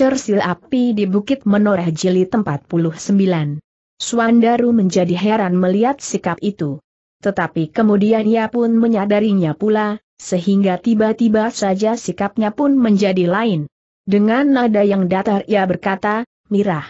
Cersil api di Bukit Menoreh Jili tempat puluh sembilan. Suandaru menjadi heran melihat sikap itu. Tetapi kemudian ia pun menyadarinya pula, sehingga tiba-tiba saja sikapnya pun menjadi lain. Dengan nada yang datar ia berkata, Mirah,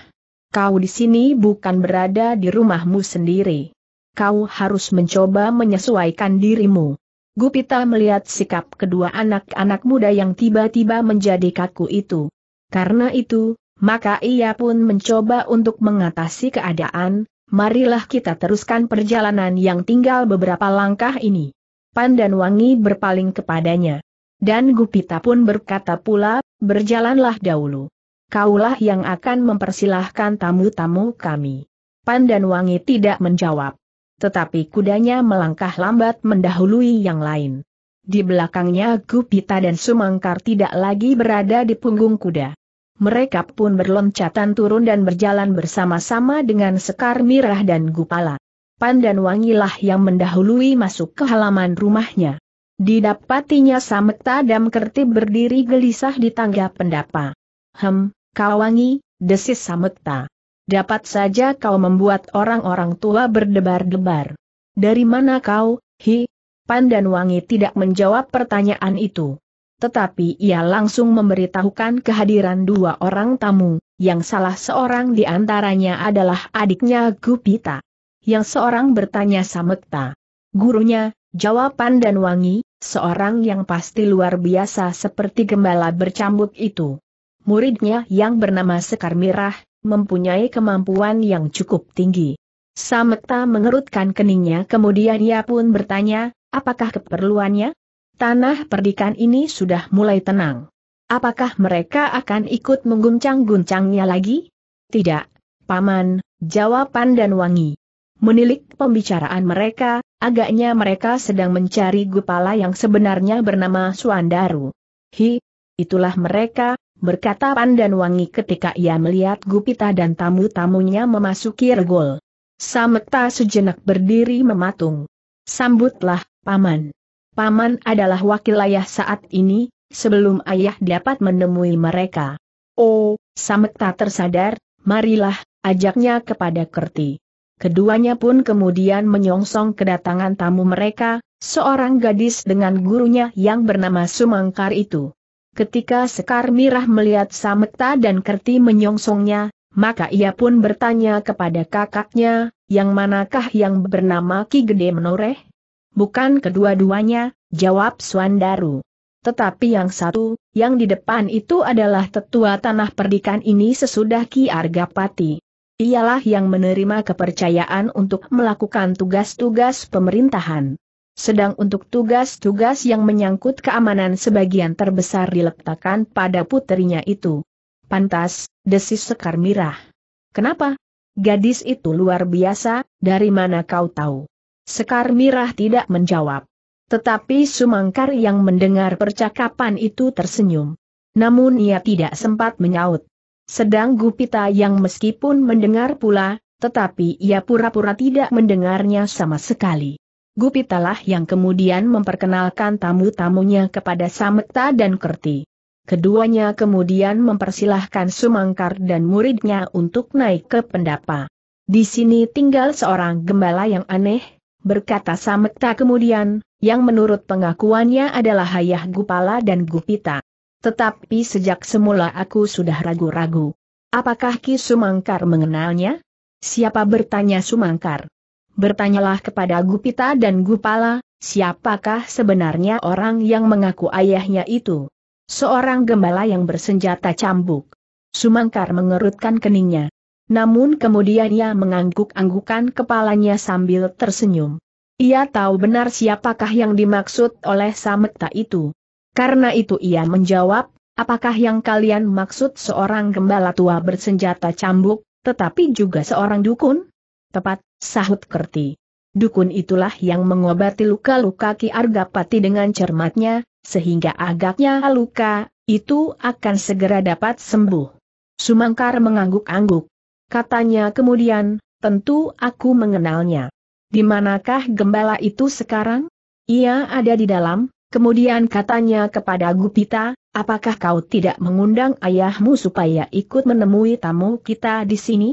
kau di sini bukan berada di rumahmu sendiri. Kau harus mencoba menyesuaikan dirimu. Gupita melihat sikap kedua anak-anak muda yang tiba-tiba menjadi kaku itu. Karena itu, maka ia pun mencoba untuk mengatasi keadaan, marilah kita teruskan perjalanan yang tinggal beberapa langkah ini. Wangi berpaling kepadanya. Dan Gupita pun berkata pula, berjalanlah dahulu. Kaulah yang akan mempersilahkan tamu-tamu kami. Wangi tidak menjawab. Tetapi kudanya melangkah lambat mendahului yang lain. Di belakangnya Gupita dan Sumangkar tidak lagi berada di punggung kuda mereka pun berloncatan turun dan berjalan bersama-sama dengan Sekar Mirah dan Gupala. Pandan Wangilah yang mendahului masuk ke halaman rumahnya. Didapatinya Samekta Kerti berdiri gelisah di tangga pendapa. Hem, Kawangi, desis Samekta. Dapat saja kau membuat orang-orang tua berdebar-debar. Dari mana kau, hi? dan Wangi tidak menjawab pertanyaan itu tetapi ia langsung memberitahukan kehadiran dua orang tamu, yang salah seorang di antaranya adalah adiknya Gupita. Yang seorang bertanya Samekta. Gurunya, jawaban dan wangi, seorang yang pasti luar biasa seperti gembala bercambuk itu. Muridnya yang bernama Sekar Mirah, mempunyai kemampuan yang cukup tinggi. Samekta mengerutkan keningnya kemudian ia pun bertanya, apakah keperluannya? tanah perdikan ini sudah mulai tenang. Apakah mereka akan ikut mengguncang-guncangnya lagi? Tidak, Paman, jawaban dan wangi. Menilik pembicaraan mereka, agaknya mereka sedang mencari Gupala yang sebenarnya bernama Suandaru. Hi, itulah mereka, berkata Pandan Wangi ketika ia melihat Gupita dan tamu-tamunya memasuki regol. Sameta sejenak berdiri mematung. Sambutlah, Paman. Paman adalah wakil ayah saat ini, sebelum ayah dapat menemui mereka. Oh, Samekta tersadar, marilah, ajaknya kepada Kerti. Keduanya pun kemudian menyongsong kedatangan tamu mereka, seorang gadis dengan gurunya yang bernama Sumangkar itu. Ketika Sekar Mirah melihat Samekta dan Kerti menyongsongnya, maka ia pun bertanya kepada kakaknya, yang manakah yang bernama Ki Gede Menoreh? Bukan kedua-duanya, jawab Suandaru. Tetapi yang satu, yang di depan itu adalah tetua tanah perdikan ini sesudah Ki Argapati. Ialah yang menerima kepercayaan untuk melakukan tugas-tugas pemerintahan. Sedang untuk tugas-tugas yang menyangkut keamanan sebagian terbesar diletakkan pada putrinya itu. Pantas, desis Sekar Mirah. Kenapa? Gadis itu luar biasa, dari mana kau tahu? Sekar Mirah tidak menjawab. Tetapi Sumangkar yang mendengar percakapan itu tersenyum. Namun ia tidak sempat menyaut. Sedang Gupita yang meskipun mendengar pula, tetapi ia pura-pura tidak mendengarnya sama sekali. Gupitalah yang kemudian memperkenalkan tamu-tamunya kepada Samekta dan Kerti. Keduanya kemudian mempersilahkan Sumangkar dan muridnya untuk naik ke pendapa. Di sini tinggal seorang gembala yang aneh, berkata Samekta kemudian, yang menurut pengakuannya adalah Hayah Gupala dan Gupita. Tetapi sejak semula aku sudah ragu-ragu. Apakah Ki Sumangkar mengenalnya? Siapa bertanya Sumangkar? Bertanyalah kepada Gupita dan Gupala, siapakah sebenarnya orang yang mengaku ayahnya itu? Seorang gembala yang bersenjata cambuk. Sumangkar mengerutkan keningnya. Namun kemudian ia mengangguk-anggukan kepalanya sambil tersenyum. Ia tahu benar siapakah yang dimaksud oleh Sametta itu. Karena itu ia menjawab, apakah yang kalian maksud seorang gembala tua bersenjata cambuk, tetapi juga seorang dukun? Tepat, sahut Kerti. Dukun itulah yang mengobati luka-luka Ki Argapati dengan cermatnya, sehingga agaknya luka itu akan segera dapat sembuh. Sumangkar mengangguk-angguk. Katanya kemudian, tentu aku mengenalnya. Di manakah gembala itu sekarang? Ia ada di dalam, kemudian katanya kepada Gupita, apakah kau tidak mengundang ayahmu supaya ikut menemui tamu kita di sini?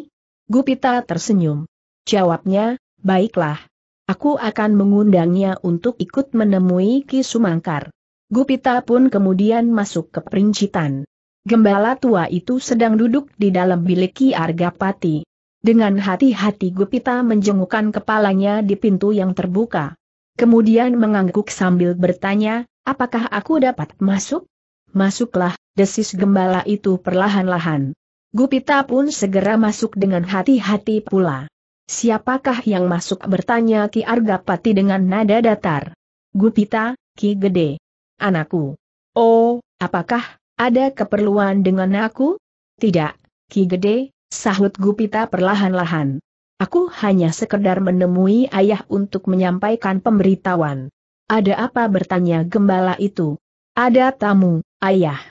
Gupita tersenyum. Jawabnya, baiklah. Aku akan mengundangnya untuk ikut menemui Ki Sumangkar. Gupita pun kemudian masuk ke perincitan. Gembala tua itu sedang duduk di dalam bilik Ki Argapati. Dengan hati-hati Gupita menjengukkan kepalanya di pintu yang terbuka. Kemudian mengangguk sambil bertanya, apakah aku dapat masuk? Masuklah, desis gembala itu perlahan-lahan. Gupita pun segera masuk dengan hati-hati pula. Siapakah yang masuk bertanya Ki Argapati dengan nada datar. Gupita, Ki Gede. Anakku. Oh, apakah ada keperluan dengan aku? Tidak, Ki Gede, sahut Gupita perlahan-lahan. Aku hanya sekedar menemui ayah untuk menyampaikan pemberitahuan. Ada apa bertanya gembala itu? Ada tamu, ayah.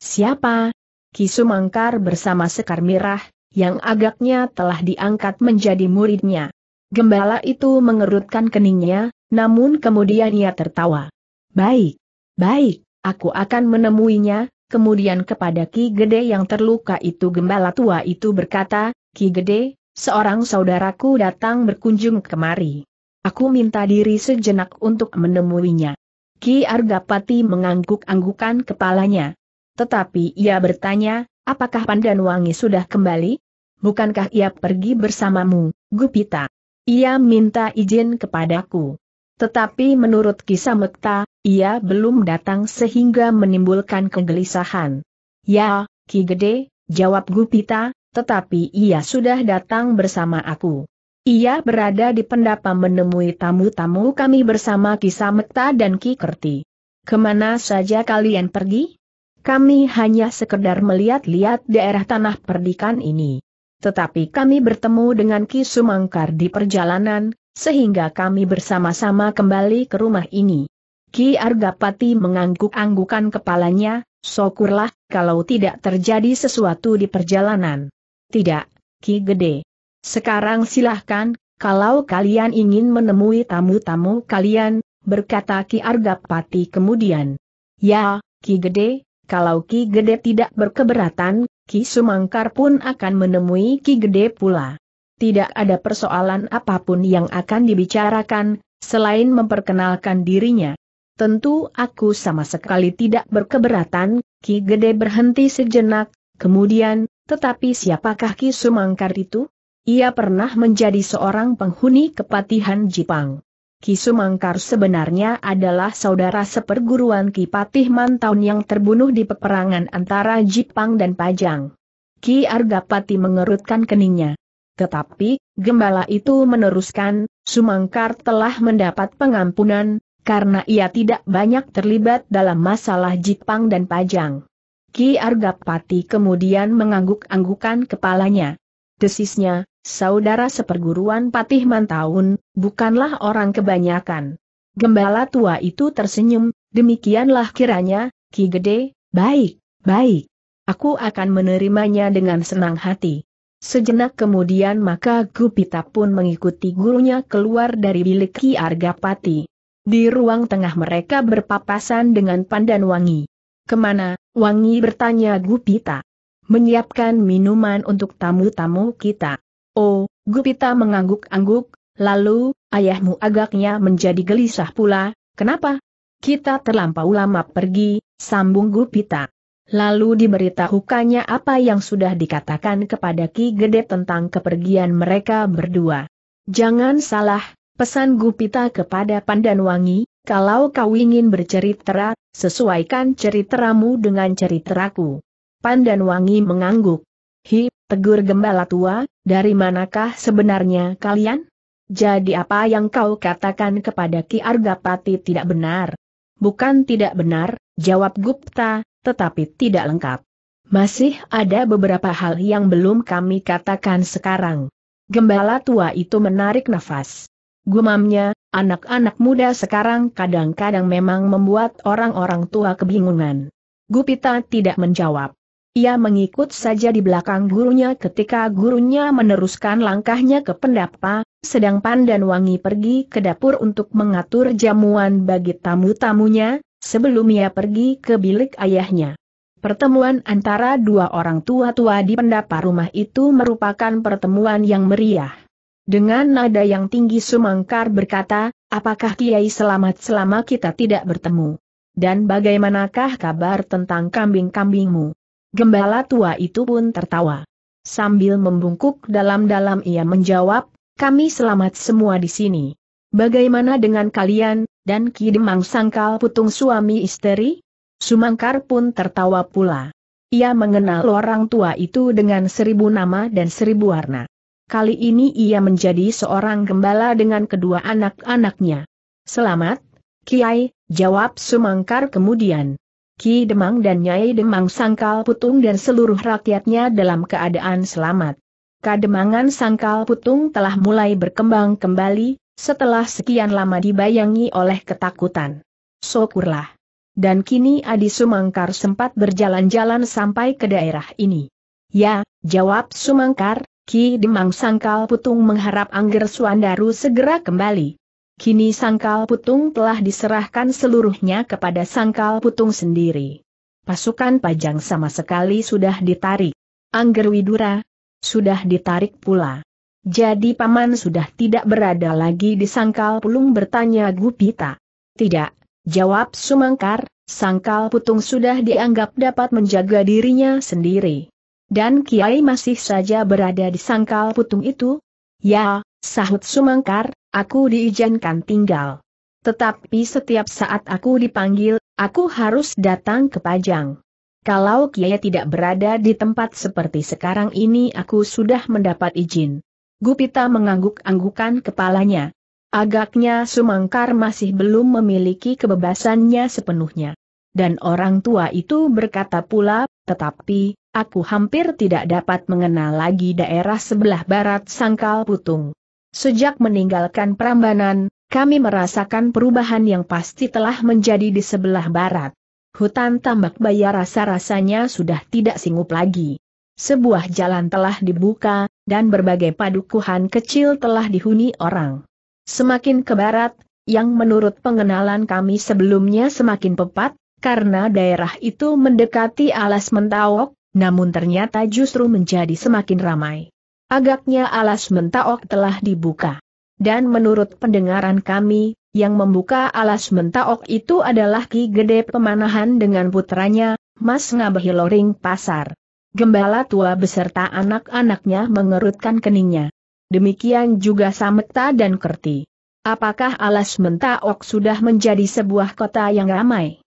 Siapa? Ki Sumangkar bersama Sekar Mirah, yang agaknya telah diangkat menjadi muridnya. Gembala itu mengerutkan keningnya, namun kemudian ia tertawa. Baik, baik, aku akan menemuinya, Kemudian kepada Ki Gede yang terluka itu gembala tua itu berkata, Ki Gede, seorang saudaraku datang berkunjung kemari. Aku minta diri sejenak untuk menemuinya. Ki Argapati mengangguk-anggukan kepalanya. Tetapi ia bertanya, apakah Pandan Wangi sudah kembali? Bukankah ia pergi bersamamu, Gupita? Ia minta izin kepadaku. Tetapi menurut kisah Mekta, ia belum datang sehingga menimbulkan kegelisahan. Ya, Ki Gede, jawab Gupita, tetapi ia sudah datang bersama aku. Ia berada di pendapa menemui tamu-tamu kami bersama Ki Samekta dan Ki Kerti. Kemana saja kalian pergi? Kami hanya sekedar melihat-lihat daerah tanah perdikan ini. Tetapi kami bertemu dengan Ki Sumangkar di perjalanan, sehingga kami bersama-sama kembali ke rumah ini. Ki Argapati mengangguk-anggukan kepalanya, syukurlah kalau tidak terjadi sesuatu di perjalanan. Tidak, Ki Gede. Sekarang silahkan, kalau kalian ingin menemui tamu-tamu kalian, berkata Ki Argapati kemudian. Ya, Ki Gede, kalau Ki Gede tidak berkeberatan, Ki Sumangkar pun akan menemui Ki Gede pula. Tidak ada persoalan apapun yang akan dibicarakan, selain memperkenalkan dirinya. Tentu aku sama sekali tidak berkeberatan, Ki Gede berhenti sejenak, kemudian, tetapi siapakah Ki Sumangkar itu? Ia pernah menjadi seorang penghuni kepatihan Jipang. Ki Sumangkar sebenarnya adalah saudara seperguruan Ki Patih Mantaun yang terbunuh di peperangan antara Jipang dan Pajang. Ki Argapati mengerutkan keningnya. Tetapi, gembala itu meneruskan, Sumangkar telah mendapat pengampunan, karena ia tidak banyak terlibat dalam masalah Jipang dan Pajang. Ki Argapati kemudian mengangguk-anggukan kepalanya. Desisnya, saudara seperguruan Patih Mantaun, bukanlah orang kebanyakan. Gembala tua itu tersenyum, demikianlah kiranya, Ki Gede, baik, baik. Aku akan menerimanya dengan senang hati. Sejenak kemudian maka Gupita pun mengikuti gurunya keluar dari bilik Ki Argapati. Di ruang tengah mereka berpapasan dengan pandan wangi. Kemana, wangi bertanya Gupita. Menyiapkan minuman untuk tamu-tamu kita. Oh, Gupita mengangguk-angguk, lalu, ayahmu agaknya menjadi gelisah pula, kenapa? Kita terlampau lama pergi, sambung Gupita. Lalu diberitahukannya apa yang sudah dikatakan kepada Ki Gede tentang kepergian mereka berdua. Jangan salah, Pesan Gupita kepada Pandan Wangi, kalau kau ingin bercerita, sesuaikan ceritamu dengan ceritaku. Wangi mengangguk. Hi, tegur gembala tua, dari manakah sebenarnya kalian? Jadi apa yang kau katakan kepada Ki Argapati tidak benar? Bukan tidak benar, jawab Gupta, tetapi tidak lengkap. Masih ada beberapa hal yang belum kami katakan sekarang. Gembala tua itu menarik nafas. Gumamnya, anak-anak muda sekarang kadang-kadang memang membuat orang-orang tua kebingungan. Gupita tidak menjawab. Ia mengikut saja di belakang gurunya ketika gurunya meneruskan langkahnya ke pendapa, sedang Pandan Wangi pergi ke dapur untuk mengatur jamuan bagi tamu-tamunya, sebelum ia pergi ke bilik ayahnya. Pertemuan antara dua orang tua-tua di pendapa rumah itu merupakan pertemuan yang meriah. Dengan nada yang tinggi Sumangkar berkata, apakah Kiai selamat selama kita tidak bertemu? Dan bagaimanakah kabar tentang kambing-kambingmu? Gembala tua itu pun tertawa. Sambil membungkuk dalam-dalam ia menjawab, kami selamat semua di sini. Bagaimana dengan kalian, dan Ki Demang Sangkal Putung suami istri? Sumangkar pun tertawa pula. Ia mengenal orang tua itu dengan seribu nama dan seribu warna. Kali ini ia menjadi seorang gembala dengan kedua anak-anaknya. Selamat, Kiai, jawab Sumangkar kemudian. Ki Demang dan Nyai Demang Sangkal Putung dan seluruh rakyatnya dalam keadaan selamat. Kademangan Sangkal Putung telah mulai berkembang kembali, setelah sekian lama dibayangi oleh ketakutan. Syukurlah. Dan kini Adi Sumangkar sempat berjalan-jalan sampai ke daerah ini. Ya, jawab Sumangkar, Ki Demang Sangkal Putung mengharap Angger Suandaru segera kembali. Kini Sangkal Putung telah diserahkan seluruhnya kepada Sangkal Putung sendiri. Pasukan pajang sama sekali sudah ditarik. Angger Widura sudah ditarik pula. Jadi paman sudah tidak berada lagi di Sangkal Pulung bertanya Gupita. Tidak, jawab Sumangkar, Sangkal Putung sudah dianggap dapat menjaga dirinya sendiri. Dan Kiai masih saja berada di sangkal putung itu? Ya, sahut Sumangkar, aku diizinkan tinggal. Tetapi setiap saat aku dipanggil, aku harus datang ke Pajang. Kalau Kiai tidak berada di tempat seperti sekarang ini aku sudah mendapat izin. Gupita mengangguk-anggukan kepalanya. Agaknya Sumangkar masih belum memiliki kebebasannya sepenuhnya. Dan orang tua itu berkata pula, tetapi, aku hampir tidak dapat mengenal lagi daerah sebelah barat Sangkal Putung. Sejak meninggalkan Prambanan, kami merasakan perubahan yang pasti telah menjadi di sebelah barat. Hutan tambak baya rasa-rasanya sudah tidak singup lagi. Sebuah jalan telah dibuka, dan berbagai padukuhan kecil telah dihuni orang. Semakin ke barat, yang menurut pengenalan kami sebelumnya semakin pepat, karena daerah itu mendekati alas mentawok, namun ternyata justru menjadi semakin ramai. Agaknya alas mentaok telah dibuka. Dan menurut pendengaran kami, yang membuka alas mentaok itu adalah Ki Gede Pemanahan dengan putranya, Mas Loring Pasar. Gembala tua beserta anak-anaknya mengerutkan keningnya. Demikian juga Sametta dan Kerti. Apakah alas mentaok sudah menjadi sebuah kota yang ramai?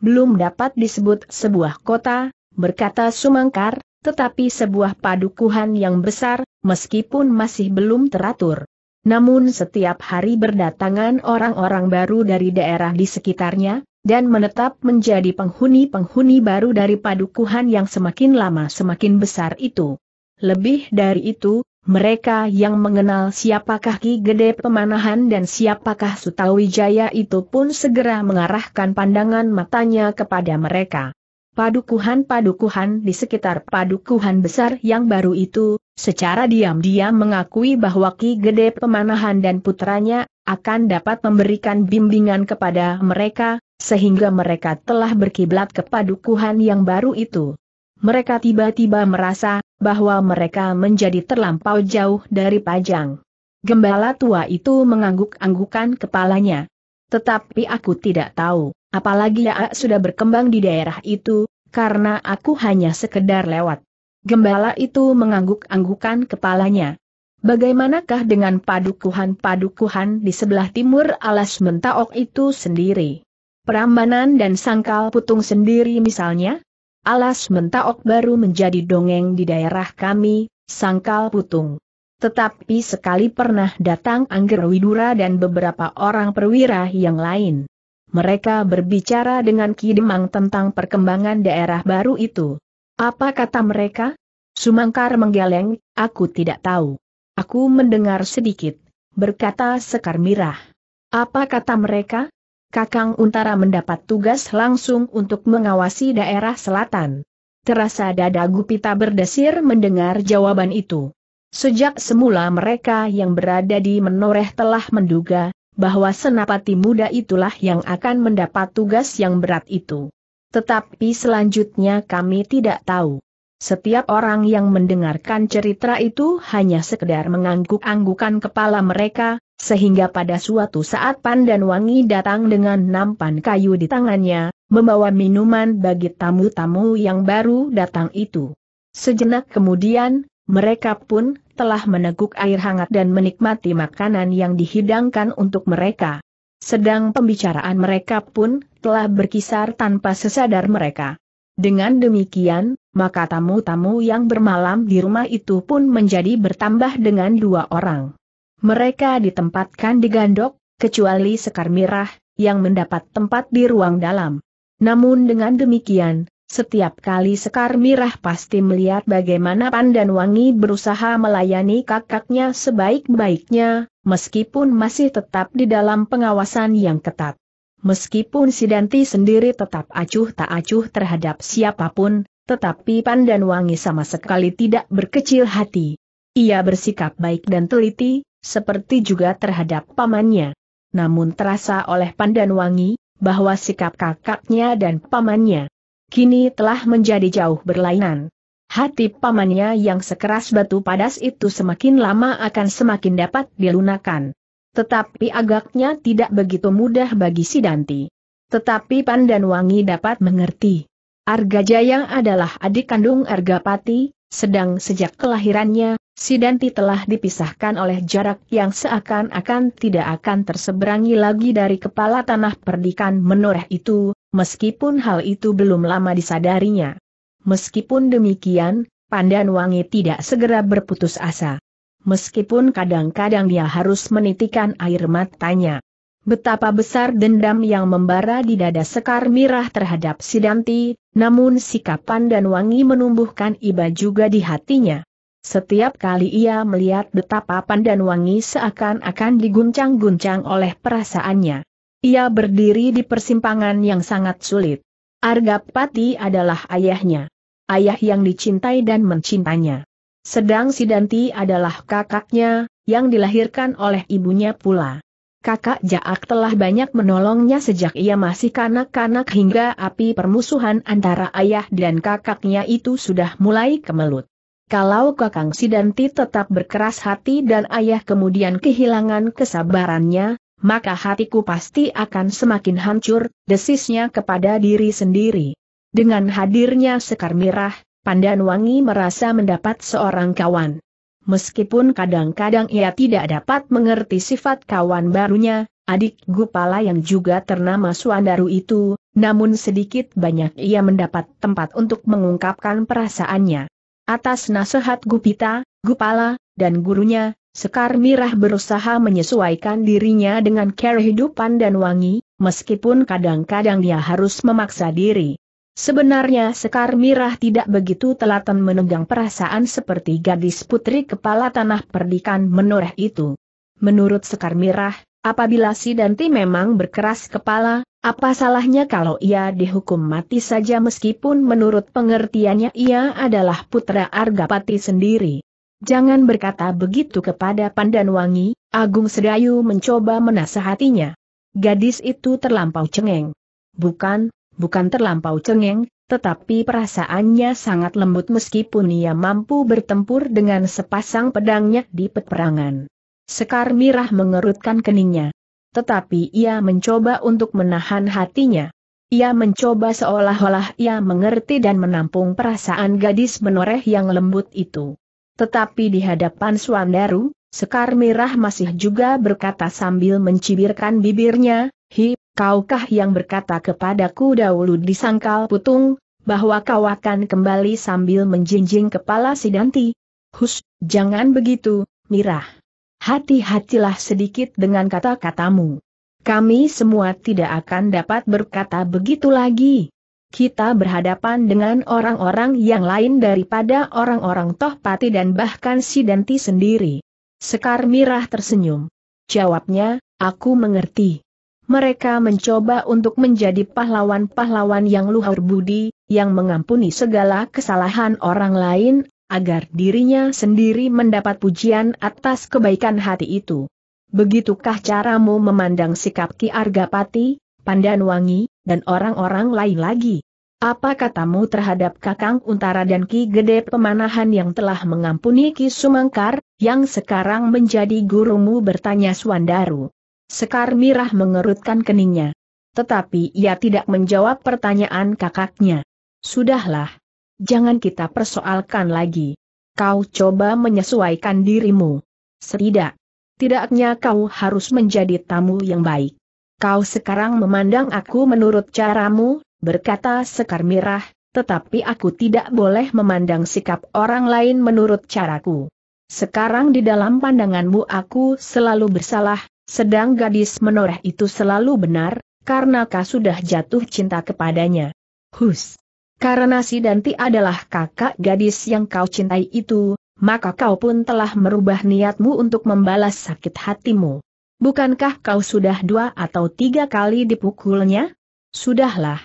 Belum dapat disebut sebuah kota, berkata Sumangkar, tetapi sebuah padukuhan yang besar, meskipun masih belum teratur. Namun setiap hari berdatangan orang-orang baru dari daerah di sekitarnya, dan menetap menjadi penghuni-penghuni baru dari padukuhan yang semakin lama semakin besar itu. Lebih dari itu, mereka yang mengenal siapakah Ki Gede Pemanahan dan siapakah Sutawijaya itu pun segera mengarahkan pandangan matanya kepada mereka padukuhan-padukuhan di sekitar padukuhan besar yang baru itu, secara diam-diam mengakui bahwa Ki Gede Pemanahan dan putranya, akan dapat memberikan bimbingan kepada mereka, sehingga mereka telah berkiblat ke padukuhan yang baru itu. Mereka tiba-tiba merasa, bahwa mereka menjadi terlampau jauh dari Pajang. Gembala tua itu mengangguk-anggukan kepalanya, tetapi aku tidak tahu, apalagi ya sudah berkembang di daerah itu, karena aku hanya sekedar lewat. Gembala itu mengangguk-anggukan kepalanya. Bagaimanakah dengan padukuhan-padukuhan di sebelah timur alas mentaok itu sendiri? Perambanan dan sangkal putung sendiri misalnya? Alas mentaok baru menjadi dongeng di daerah kami, sangkal putung. Tetapi sekali pernah datang Angger Widura dan beberapa orang perwira yang lain. Mereka berbicara dengan Ki Demang tentang perkembangan daerah baru itu. Apa kata mereka? Sumangkar menggeleng, aku tidak tahu. Aku mendengar sedikit, berkata Sekar Mirah. Apa kata mereka? Kakang Untara mendapat tugas langsung untuk mengawasi daerah selatan. Terasa dada Gupita berdesir mendengar jawaban itu. Sejak semula mereka yang berada di menoreh telah menduga, bahwa senapati muda itulah yang akan mendapat tugas yang berat itu. Tetapi selanjutnya kami tidak tahu. Setiap orang yang mendengarkan cerita itu hanya sekedar mengangguk-anggukan kepala mereka, sehingga pada suatu saat Pandan Wangi datang dengan nampan kayu di tangannya, membawa minuman bagi tamu-tamu yang baru datang itu. Sejenak kemudian, mereka pun telah meneguk air hangat dan menikmati makanan yang dihidangkan untuk mereka. Sedang pembicaraan mereka pun telah berkisar tanpa sesadar mereka. Dengan demikian, maka tamu-tamu yang bermalam di rumah itu pun menjadi bertambah dengan dua orang. Mereka ditempatkan di gandok, kecuali Sekar Mirah, yang mendapat tempat di ruang dalam. Namun dengan demikian, setiap kali Sekar Mirah pasti melihat bagaimana Pandan Wangi berusaha melayani kakaknya sebaik-baiknya, meskipun masih tetap di dalam pengawasan yang ketat. Meskipun Sidanti sendiri tetap acuh tak acuh terhadap siapapun, tetapi Pandan Wangi sama sekali tidak berkecil hati. Ia bersikap baik dan teliti, seperti juga terhadap pamannya. Namun terasa oleh Pandan Wangi, bahwa sikap kakaknya dan pamannya kini telah menjadi jauh berlainan. Hati pamannya yang sekeras batu padas itu semakin lama akan semakin dapat dilunakan. Tetapi agaknya tidak begitu mudah bagi si Danti. Tetapi Wangi dapat mengerti. Arga Jayang adalah adik kandung Arga Pati, sedang sejak kelahirannya, si Danti telah dipisahkan oleh jarak yang seakan-akan tidak akan terseberangi lagi dari kepala tanah perdikan menoreh itu, meskipun hal itu belum lama disadarinya. Meskipun demikian, Pandan Wangi tidak segera berputus asa. Meskipun kadang-kadang dia harus menitikan air matanya. Betapa besar dendam yang membara di dada Sekar Mirah terhadap Sidanti, namun sikap Pandan Wangi menumbuhkan iba juga di hatinya. Setiap kali ia melihat betapa Pandan Wangi seakan-akan diguncang-guncang oleh perasaannya. Ia berdiri di persimpangan yang sangat sulit. Argapati adalah ayahnya. Ayah yang dicintai dan mencintanya. Sedang Sidanti adalah kakaknya, yang dilahirkan oleh ibunya pula. Kakak Jaak telah banyak menolongnya sejak ia masih kanak-kanak hingga api permusuhan antara ayah dan kakaknya itu sudah mulai kemelut. Kalau Kakang Sidanti tetap berkeras hati dan ayah kemudian kehilangan kesabarannya, maka hatiku pasti akan semakin hancur, desisnya kepada diri sendiri. Dengan hadirnya Sekar Mirah, Pandan Wangi merasa mendapat seorang kawan. Meskipun kadang-kadang ia tidak dapat mengerti sifat kawan barunya, adik Gupala yang juga ternama Suandaru itu, namun sedikit banyak ia mendapat tempat untuk mengungkapkan perasaannya. Atas nasihat Gupita, Gupala, dan gurunya, Sekar Mirah berusaha menyesuaikan dirinya dengan kehidupan dan wangi, meskipun kadang-kadang dia harus memaksa diri. Sebenarnya Sekar Mirah tidak begitu telaten menegang perasaan seperti gadis putri kepala tanah perdikan menoreh itu. Menurut Sekar Mirah, apabila si Danti memang berkeras kepala, apa salahnya kalau ia dihukum mati saja meskipun menurut pengertiannya ia adalah putra Argapati sendiri? Jangan berkata begitu kepada Pandanwangi, Agung Sedayu mencoba menasehatinya. Gadis itu terlampau cengeng. Bukan, bukan terlampau cengeng, tetapi perasaannya sangat lembut meskipun ia mampu bertempur dengan sepasang pedangnya di peperangan. Sekar Mirah mengerutkan keningnya tetapi ia mencoba untuk menahan hatinya. Ia mencoba seolah-olah ia mengerti dan menampung perasaan gadis menoreh yang lembut itu. Tetapi di hadapan Swandaru, Sekar Mirah masih juga berkata sambil mencibirkan bibirnya, Hi, kaukah yang berkata kepadaku dahulu di sangkal putung, bahwa kau akan kembali sambil menjinjing kepala si Danti? Hus, jangan begitu, Mirah hati-hatilah sedikit dengan kata-katamu. Kami semua tidak akan dapat berkata begitu lagi. Kita berhadapan dengan orang-orang yang lain daripada orang-orang Tohpati dan bahkan Sidanti sendiri. Sekar Mirah tersenyum. Jawabnya, aku mengerti. Mereka mencoba untuk menjadi pahlawan-pahlawan yang luhur budi, yang mengampuni segala kesalahan orang lain, agar dirinya sendiri mendapat pujian atas kebaikan hati itu. Begitukah caramu memandang sikap Ki Argapati, Wangi, dan orang-orang lain lagi? Apa katamu terhadap Kakang Untara dan Ki Gede Pemanahan yang telah mengampuni Ki Sumangkar, yang sekarang menjadi gurumu bertanya Suandaru? Sekar Mirah mengerutkan keningnya. Tetapi ia tidak menjawab pertanyaan kakaknya. Sudahlah, jangan kita persoalkan lagi. Kau coba menyesuaikan dirimu. Setidak. Tidaknya kau harus menjadi tamu yang baik. Kau sekarang memandang aku menurut caramu, berkata Sekar Mirah, tetapi aku tidak boleh memandang sikap orang lain menurut caraku. Sekarang di dalam pandanganmu aku selalu bersalah, sedang gadis menoreh itu selalu benar, karena kau sudah jatuh cinta kepadanya. Hus! Karena si Danti adalah kakak gadis yang kau cintai itu, maka kau pun telah merubah niatmu untuk membalas sakit hatimu. Bukankah kau sudah dua atau tiga kali dipukulnya? Sudahlah.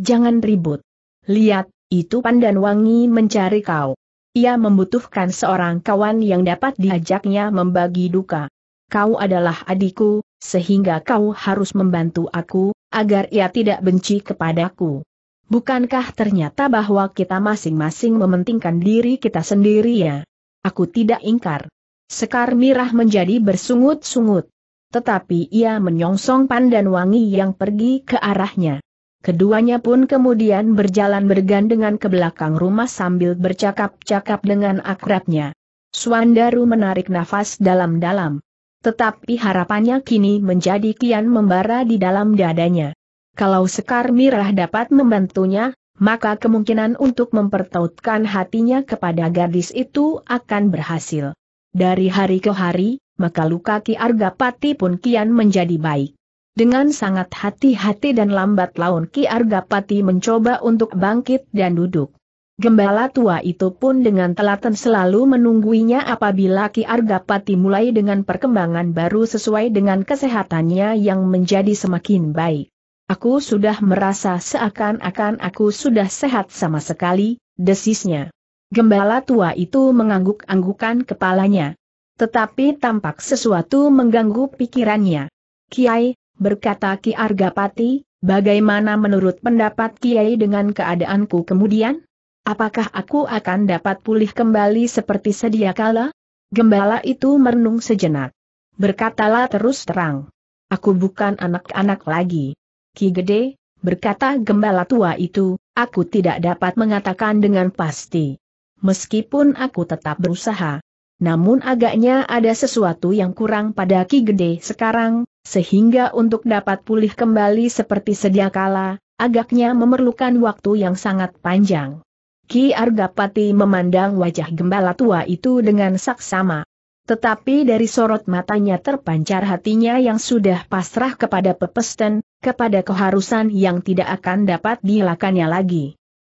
Jangan ribut. Lihat, itu Pandan Wangi mencari kau. Ia membutuhkan seorang kawan yang dapat diajaknya membagi duka. Kau adalah adikku, sehingga kau harus membantu aku, agar ia tidak benci kepadaku. Bukankah ternyata bahwa kita masing-masing mementingkan diri kita sendiri ya? Aku tidak ingkar. Sekar Mirah menjadi bersungut-sungut. Tetapi ia menyongsong Pandan Wangi yang pergi ke arahnya. Keduanya pun kemudian berjalan bergandengan ke belakang rumah sambil bercakap-cakap dengan akrabnya. Suandaru menarik nafas dalam-dalam. Tetapi harapannya kini menjadi kian membara di dalam dadanya. Kalau Sekar Mirah dapat membantunya, maka kemungkinan untuk mempertautkan hatinya kepada gadis itu akan berhasil. Dari hari ke hari, maka luka Ki Argapati pun kian menjadi baik. Dengan sangat hati-hati dan lambat laun Ki Argapati mencoba untuk bangkit dan duduk. Gembala tua itu pun dengan telaten selalu menungguinya apabila Ki Argapati mulai dengan perkembangan baru sesuai dengan kesehatannya yang menjadi semakin baik. Aku sudah merasa seakan-akan aku sudah sehat sama sekali, desisnya. Gembala tua itu mengangguk-anggukan kepalanya. Tetapi tampak sesuatu mengganggu pikirannya. Kiai, berkata Ki Argapati, bagaimana menurut pendapat Kiai dengan keadaanku kemudian? Apakah aku akan dapat pulih kembali seperti sedia kala? Gembala itu merenung sejenak. Berkatalah terus terang. Aku bukan anak-anak lagi. Ki Gede, berkata gembala tua itu, aku tidak dapat mengatakan dengan pasti. Meskipun aku tetap berusaha, namun agaknya ada sesuatu yang kurang pada Ki Gede sekarang, sehingga untuk dapat pulih kembali seperti sedia kala, agaknya memerlukan waktu yang sangat panjang. Ki Argapati memandang wajah gembala tua itu dengan saksama. Tetapi dari sorot matanya terpancar hatinya yang sudah pasrah kepada pepesten, kepada keharusan yang tidak akan dapat dilakannya lagi.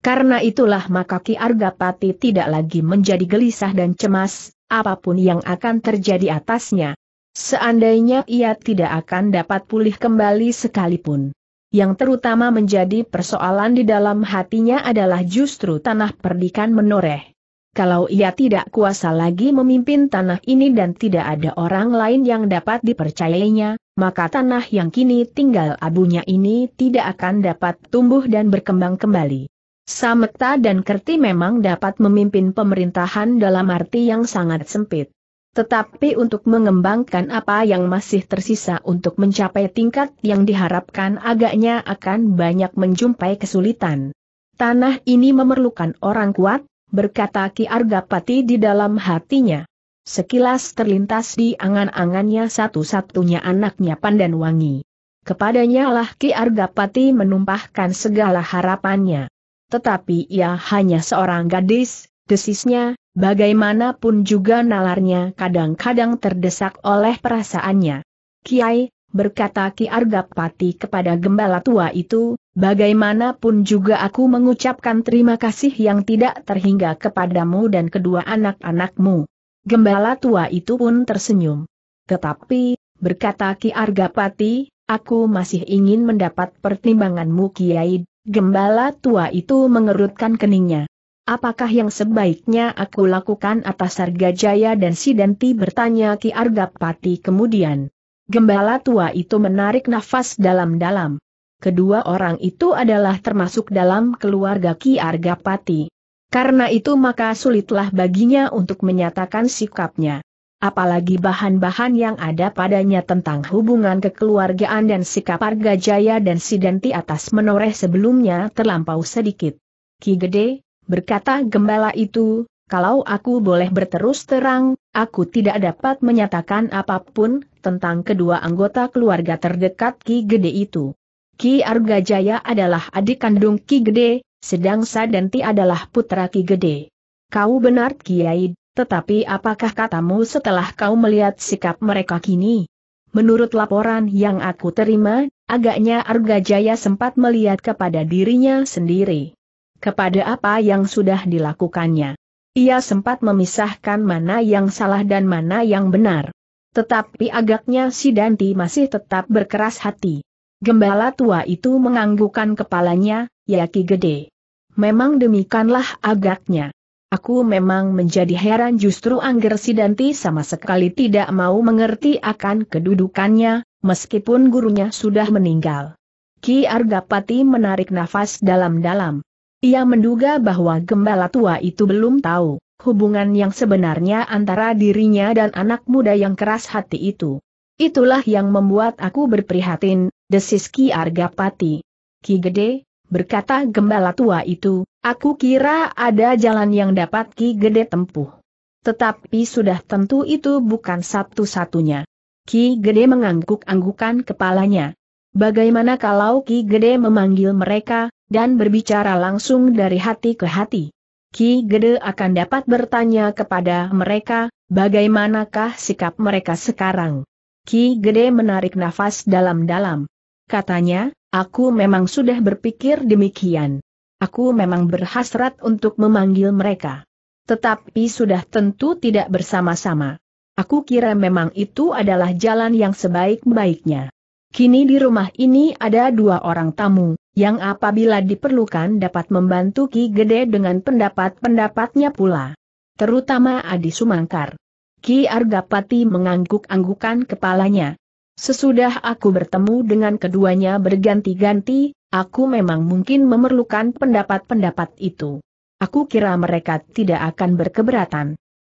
Karena itulah maka Ki Argapati tidak lagi menjadi gelisah dan cemas, apapun yang akan terjadi atasnya. Seandainya ia tidak akan dapat pulih kembali sekalipun. Yang terutama menjadi persoalan di dalam hatinya adalah justru tanah perdikan menoreh. Kalau ia tidak kuasa lagi memimpin tanah ini dan tidak ada orang lain yang dapat dipercayainya, maka tanah yang kini tinggal abunya ini tidak akan dapat tumbuh dan berkembang kembali. Sameta dan Kerti memang dapat memimpin pemerintahan dalam arti yang sangat sempit. Tetapi untuk mengembangkan apa yang masih tersisa untuk mencapai tingkat yang diharapkan agaknya akan banyak menjumpai kesulitan. Tanah ini memerlukan orang kuat, berkata Ki Argapati di dalam hatinya. Sekilas terlintas di angan-angannya satu-satunya anaknya pandan wangi. Kepadanya lah Ki Argapati menumpahkan segala harapannya. Tetapi ia hanya seorang gadis, desisnya, bagaimanapun juga nalarnya kadang-kadang terdesak oleh perasaannya. Kiai, berkata Ki Argapati kepada gembala tua itu, bagaimanapun juga aku mengucapkan terima kasih yang tidak terhingga kepadamu dan kedua anak-anakmu. Gembala tua itu pun tersenyum. Tetapi, berkata Ki Argapati, aku masih ingin mendapat pertimbanganmu Kiai, gembala tua itu mengerutkan keningnya. Apakah yang sebaiknya aku lakukan atas Jaya dan Sidanti bertanya Ki Argapati kemudian. Gembala tua itu menarik nafas dalam-dalam. Kedua orang itu adalah termasuk dalam keluarga Ki Argapati. Karena itu maka sulitlah baginya untuk menyatakan sikapnya. Apalagi bahan-bahan yang ada padanya tentang hubungan kekeluargaan dan sikap Arga jaya dan sidanti atas menoreh sebelumnya terlampau sedikit. Ki Gede, berkata gembala itu, kalau aku boleh berterus terang, aku tidak dapat menyatakan apapun tentang kedua anggota keluarga terdekat Ki Gede itu. Ki Arga Jaya adalah adik kandung Ki Gede, sedang Sadenti adalah putra Ki Gede. Kau benar Kiai, tetapi apakah katamu setelah kau melihat sikap mereka kini? Menurut laporan yang aku terima, agaknya Arga Jaya sempat melihat kepada dirinya sendiri. Kepada apa yang sudah dilakukannya. Ia sempat memisahkan mana yang salah dan mana yang benar. Tetapi agaknya si Danti masih tetap berkeras hati. Gembala tua itu menganggukkan kepalanya, ya Ki Gede. Memang demikianlah agaknya. Aku memang menjadi heran justru Angger Sidanti sama sekali tidak mau mengerti akan kedudukannya, meskipun gurunya sudah meninggal. Ki Argapati menarik nafas dalam-dalam. Ia menduga bahwa gembala tua itu belum tahu hubungan yang sebenarnya antara dirinya dan anak muda yang keras hati itu. Itulah yang membuat aku berprihatin, desis Ki Argapati. Ki Gede, berkata gembala tua itu, aku kira ada jalan yang dapat Ki Gede tempuh. Tetapi sudah tentu itu bukan satu-satunya. Ki Gede mengangguk-anggukan kepalanya. Bagaimana kalau Ki Gede memanggil mereka, dan berbicara langsung dari hati ke hati? Ki Gede akan dapat bertanya kepada mereka, bagaimanakah sikap mereka sekarang? Ki Gede menarik nafas dalam-dalam. Katanya, Aku memang sudah berpikir demikian. Aku memang berhasrat untuk memanggil mereka. Tetapi sudah tentu tidak bersama-sama. Aku kira memang itu adalah jalan yang sebaik-baiknya. Kini di rumah ini ada dua orang tamu, yang apabila diperlukan dapat membantu Ki Gede dengan pendapat-pendapatnya pula. Terutama Adi Sumangkar. Ki Argapati mengangguk-anggukan kepalanya, Sesudah aku bertemu dengan keduanya berganti-ganti, aku memang mungkin memerlukan pendapat-pendapat itu. Aku kira mereka tidak akan berkeberatan.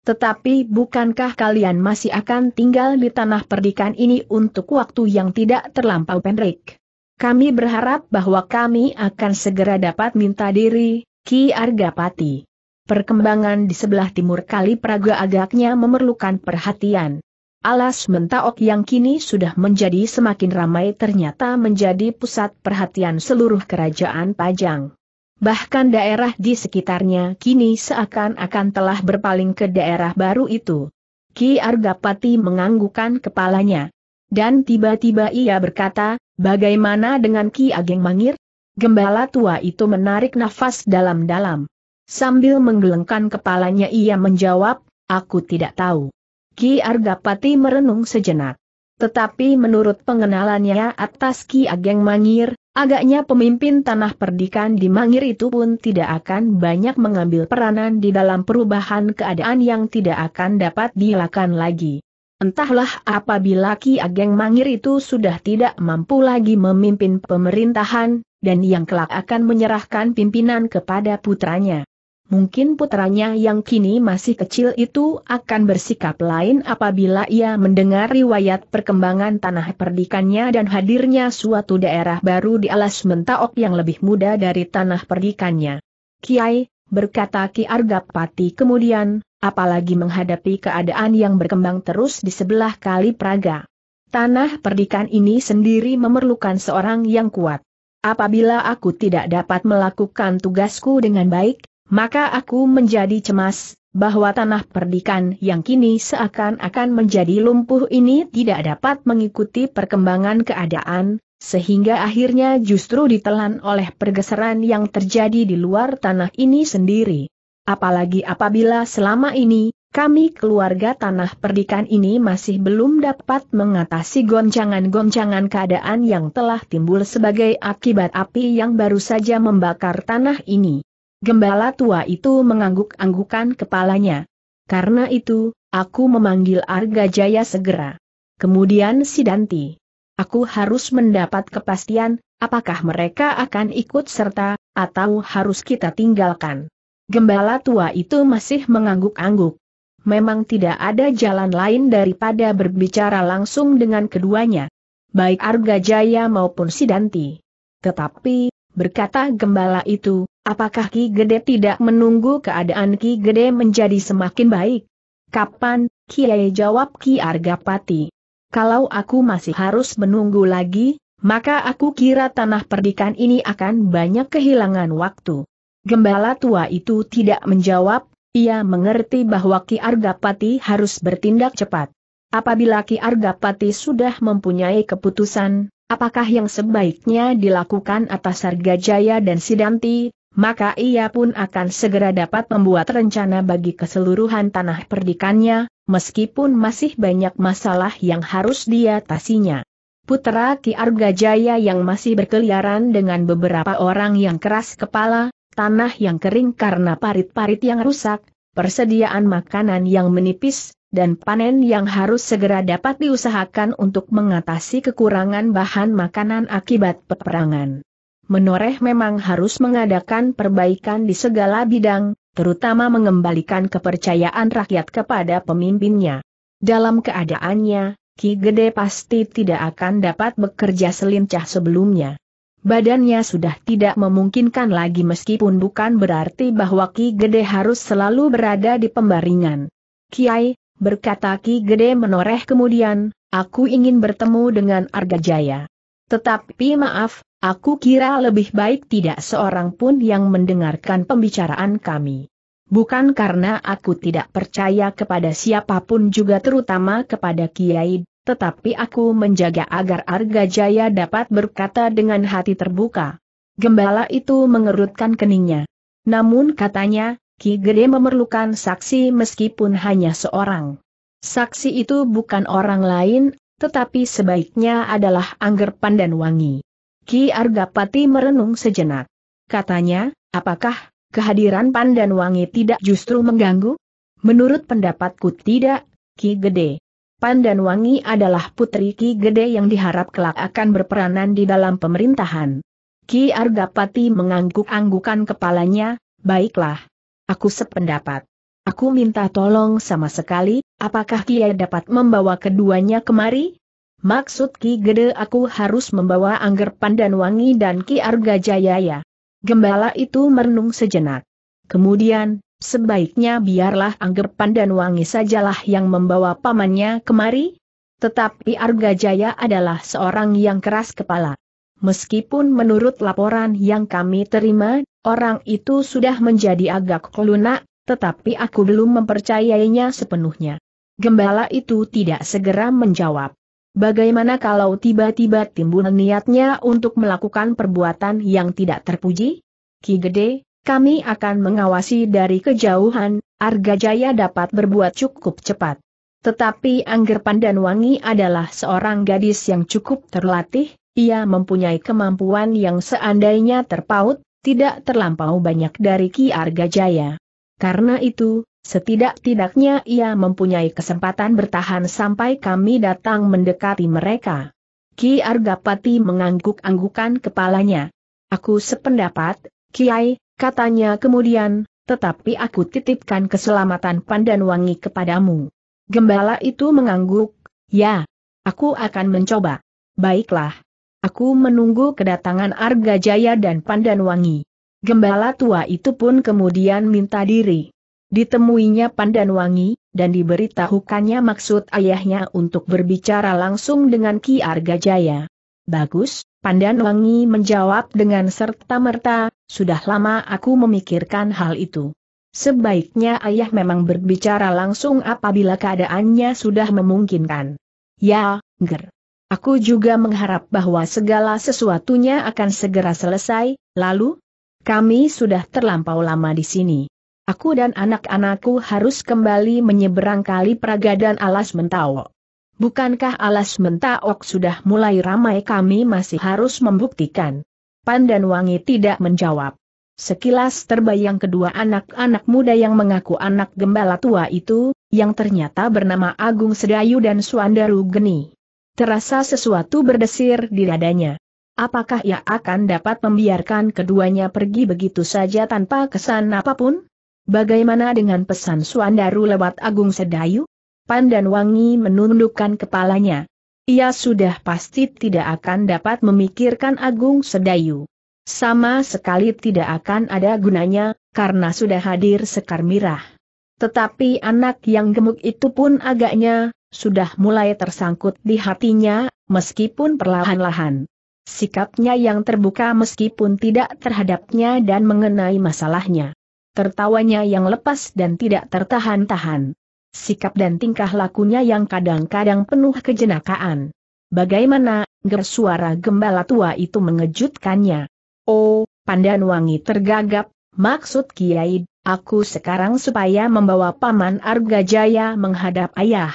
Tetapi bukankah kalian masih akan tinggal di tanah perdikan ini untuk waktu yang tidak terlampau pendek? Kami berharap bahwa kami akan segera dapat minta diri, Ki Argapati. Perkembangan di sebelah timur Kali Praga agaknya memerlukan perhatian. Alas mentaok yang kini sudah menjadi semakin ramai ternyata menjadi pusat perhatian seluruh kerajaan Pajang. Bahkan daerah di sekitarnya kini seakan-akan telah berpaling ke daerah baru itu. Ki Argapati menganggukkan kepalanya. Dan tiba-tiba ia berkata, bagaimana dengan Ki Ageng Mangir? Gembala tua itu menarik nafas dalam-dalam. Sambil menggelengkan kepalanya ia menjawab, aku tidak tahu. Ki Argapati merenung sejenak. Tetapi menurut pengenalannya atas Ki Ageng Mangir, agaknya pemimpin tanah perdikan di Mangir itu pun tidak akan banyak mengambil peranan di dalam perubahan keadaan yang tidak akan dapat dilakukan lagi. Entahlah apabila Ki Ageng Mangir itu sudah tidak mampu lagi memimpin pemerintahan, dan yang kelak akan menyerahkan pimpinan kepada putranya. Mungkin putranya yang kini masih kecil itu akan bersikap lain apabila ia mendengar riwayat perkembangan tanah perdikannya dan hadirnya suatu daerah baru di alas mentaok yang lebih muda dari tanah perdikannya. Kiai, berkata Ki Argapati kemudian, apalagi menghadapi keadaan yang berkembang terus di sebelah kali Praga. Tanah perdikan ini sendiri memerlukan seorang yang kuat. Apabila aku tidak dapat melakukan tugasku dengan baik, maka aku menjadi cemas, bahwa tanah perdikan yang kini seakan-akan menjadi lumpuh ini tidak dapat mengikuti perkembangan keadaan, sehingga akhirnya justru ditelan oleh pergeseran yang terjadi di luar tanah ini sendiri. Apalagi apabila selama ini, kami keluarga tanah perdikan ini masih belum dapat mengatasi goncangan-goncangan keadaan yang telah timbul sebagai akibat api yang baru saja membakar tanah ini. Gembala tua itu mengangguk-anggukan kepalanya. Karena itu, aku memanggil Arga Jaya segera. Kemudian si Danti. Aku harus mendapat kepastian, apakah mereka akan ikut serta, atau harus kita tinggalkan. Gembala tua itu masih mengangguk-angguk. Memang tidak ada jalan lain daripada berbicara langsung dengan keduanya baik Arga Jaya maupun Sidanti. Tetapi, berkata gembala itu, Apakah Ki Gede tidak menunggu keadaan Ki Gede menjadi semakin baik? Kapan, Kiai jawab Ki Argapati. Kalau aku masih harus menunggu lagi, maka aku kira tanah perdikan ini akan banyak kehilangan waktu. Gembala tua itu tidak menjawab, ia mengerti bahwa Ki Argapati harus bertindak cepat. Apabila Ki Argapati sudah mempunyai keputusan, apakah yang sebaiknya dilakukan atas Sargajaya dan Sidanti, maka ia pun akan segera dapat membuat rencana bagi keseluruhan tanah perdikannya, meskipun masih banyak masalah yang harus diatasinya. Putra Ki Arga Jaya yang masih berkeliaran dengan beberapa orang yang keras kepala, tanah yang kering karena parit-parit yang rusak, persediaan makanan yang menipis, dan panen yang harus segera dapat diusahakan untuk mengatasi kekurangan bahan makanan akibat peperangan menoreh memang harus mengadakan perbaikan di segala bidang, terutama mengembalikan kepercayaan rakyat kepada pemimpinnya. Dalam keadaannya, Ki Gede pasti tidak akan dapat bekerja selincah sebelumnya. Badannya sudah tidak memungkinkan lagi meskipun bukan berarti bahwa Ki Gede harus selalu berada di pembaringan. Kiai, berkata Ki Gede menoreh kemudian, aku ingin bertemu dengan Arga Jaya. Tetapi maaf, aku kira lebih baik tidak seorang pun yang mendengarkan pembicaraan kami. Bukan karena aku tidak percaya kepada siapapun juga terutama kepada Kiai, tetapi aku menjaga agar Arga Jaya dapat berkata dengan hati terbuka. Gembala itu mengerutkan keningnya. Namun katanya, Ki Gede memerlukan saksi meskipun hanya seorang. Saksi itu bukan orang lain tetapi sebaiknya adalah anggur Pandan wangi. Ki Argapati merenung sejenak. Katanya, apakah kehadiran pandan wangi tidak justru mengganggu? Menurut pendapatku tidak, Ki Gede. Pandan Wangi adalah putri Ki Gede yang diharap kelak akan berperanan di dalam pemerintahan. Ki Argapati mengangguk-anggukan kepalanya, baiklah. Aku sependapat. Aku minta tolong sama sekali, Apakah Kiai dapat membawa keduanya kemari? Maksud Ki Gede aku harus membawa Angger Pandanwangi dan Ki Arga Jayaya. Gembala itu merenung sejenak. Kemudian, sebaiknya biarlah Angger Pandanwangi sajalah yang membawa pamannya kemari. Tetapi Arga Jaya adalah seorang yang keras kepala. Meskipun menurut laporan yang kami terima, orang itu sudah menjadi agak kelunak, tetapi aku belum mempercayainya sepenuhnya. Gembala itu tidak segera menjawab. Bagaimana kalau tiba-tiba timbul niatnya untuk melakukan perbuatan yang tidak terpuji? Ki Gede, kami akan mengawasi dari kejauhan, Arga Jaya dapat berbuat cukup cepat. Tetapi Angger Wangi adalah seorang gadis yang cukup terlatih, ia mempunyai kemampuan yang seandainya terpaut, tidak terlampau banyak dari Ki Arga Jaya. Karena itu, Setidak-tidaknya ia mempunyai kesempatan bertahan sampai kami datang mendekati mereka. Ki Argapati mengangguk-anggukan kepalanya. Aku sependapat, Kiai, katanya kemudian, tetapi aku titipkan keselamatan pandan wangi kepadamu. Gembala itu mengangguk, ya, aku akan mencoba. Baiklah. Aku menunggu kedatangan Arga Jaya dan pandan wangi. Gembala tua itu pun kemudian minta diri. Ditemuinya Pandan Wangi dan diberitahukannya maksud ayahnya untuk berbicara langsung dengan Ki Arga Jaya. Bagus, Pandan Wangi menjawab dengan serta-merta, sudah lama aku memikirkan hal itu. Sebaiknya ayah memang berbicara langsung apabila keadaannya sudah memungkinkan. Ya, Ger. Aku juga mengharap bahwa segala sesuatunya akan segera selesai, lalu? Kami sudah terlampau lama di sini. Aku dan anak-anakku harus kembali menyeberang kali Praga dan alas Mentawok. Bukankah alas Mentawok sudah mulai ramai kami masih harus membuktikan? Pandan Wangi tidak menjawab. Sekilas terbayang kedua anak-anak muda yang mengaku anak gembala tua itu, yang ternyata bernama Agung Sedayu dan Suandaru Geni. Terasa sesuatu berdesir di dadanya. Apakah ia akan dapat membiarkan keduanya pergi begitu saja tanpa kesan apapun? Bagaimana dengan pesan Suandaru lewat Agung Sedayu? Pandan Wangi menundukkan kepalanya. Ia sudah pasti tidak akan dapat memikirkan Agung Sedayu. Sama sekali tidak akan ada gunanya, karena sudah hadir sekar mirah. Tetapi anak yang gemuk itu pun agaknya, sudah mulai tersangkut di hatinya, meskipun perlahan-lahan. Sikapnya yang terbuka meskipun tidak terhadapnya dan mengenai masalahnya tertawanya yang lepas dan tidak tertahan-tahan. Sikap dan tingkah lakunya yang kadang-kadang penuh kejenakaan. Bagaimana, Ger suara gembala tua itu mengejutkannya. Oh, pandan wangi tergagap, maksud Kiai, aku sekarang supaya membawa Paman Argajaya menghadap ayah.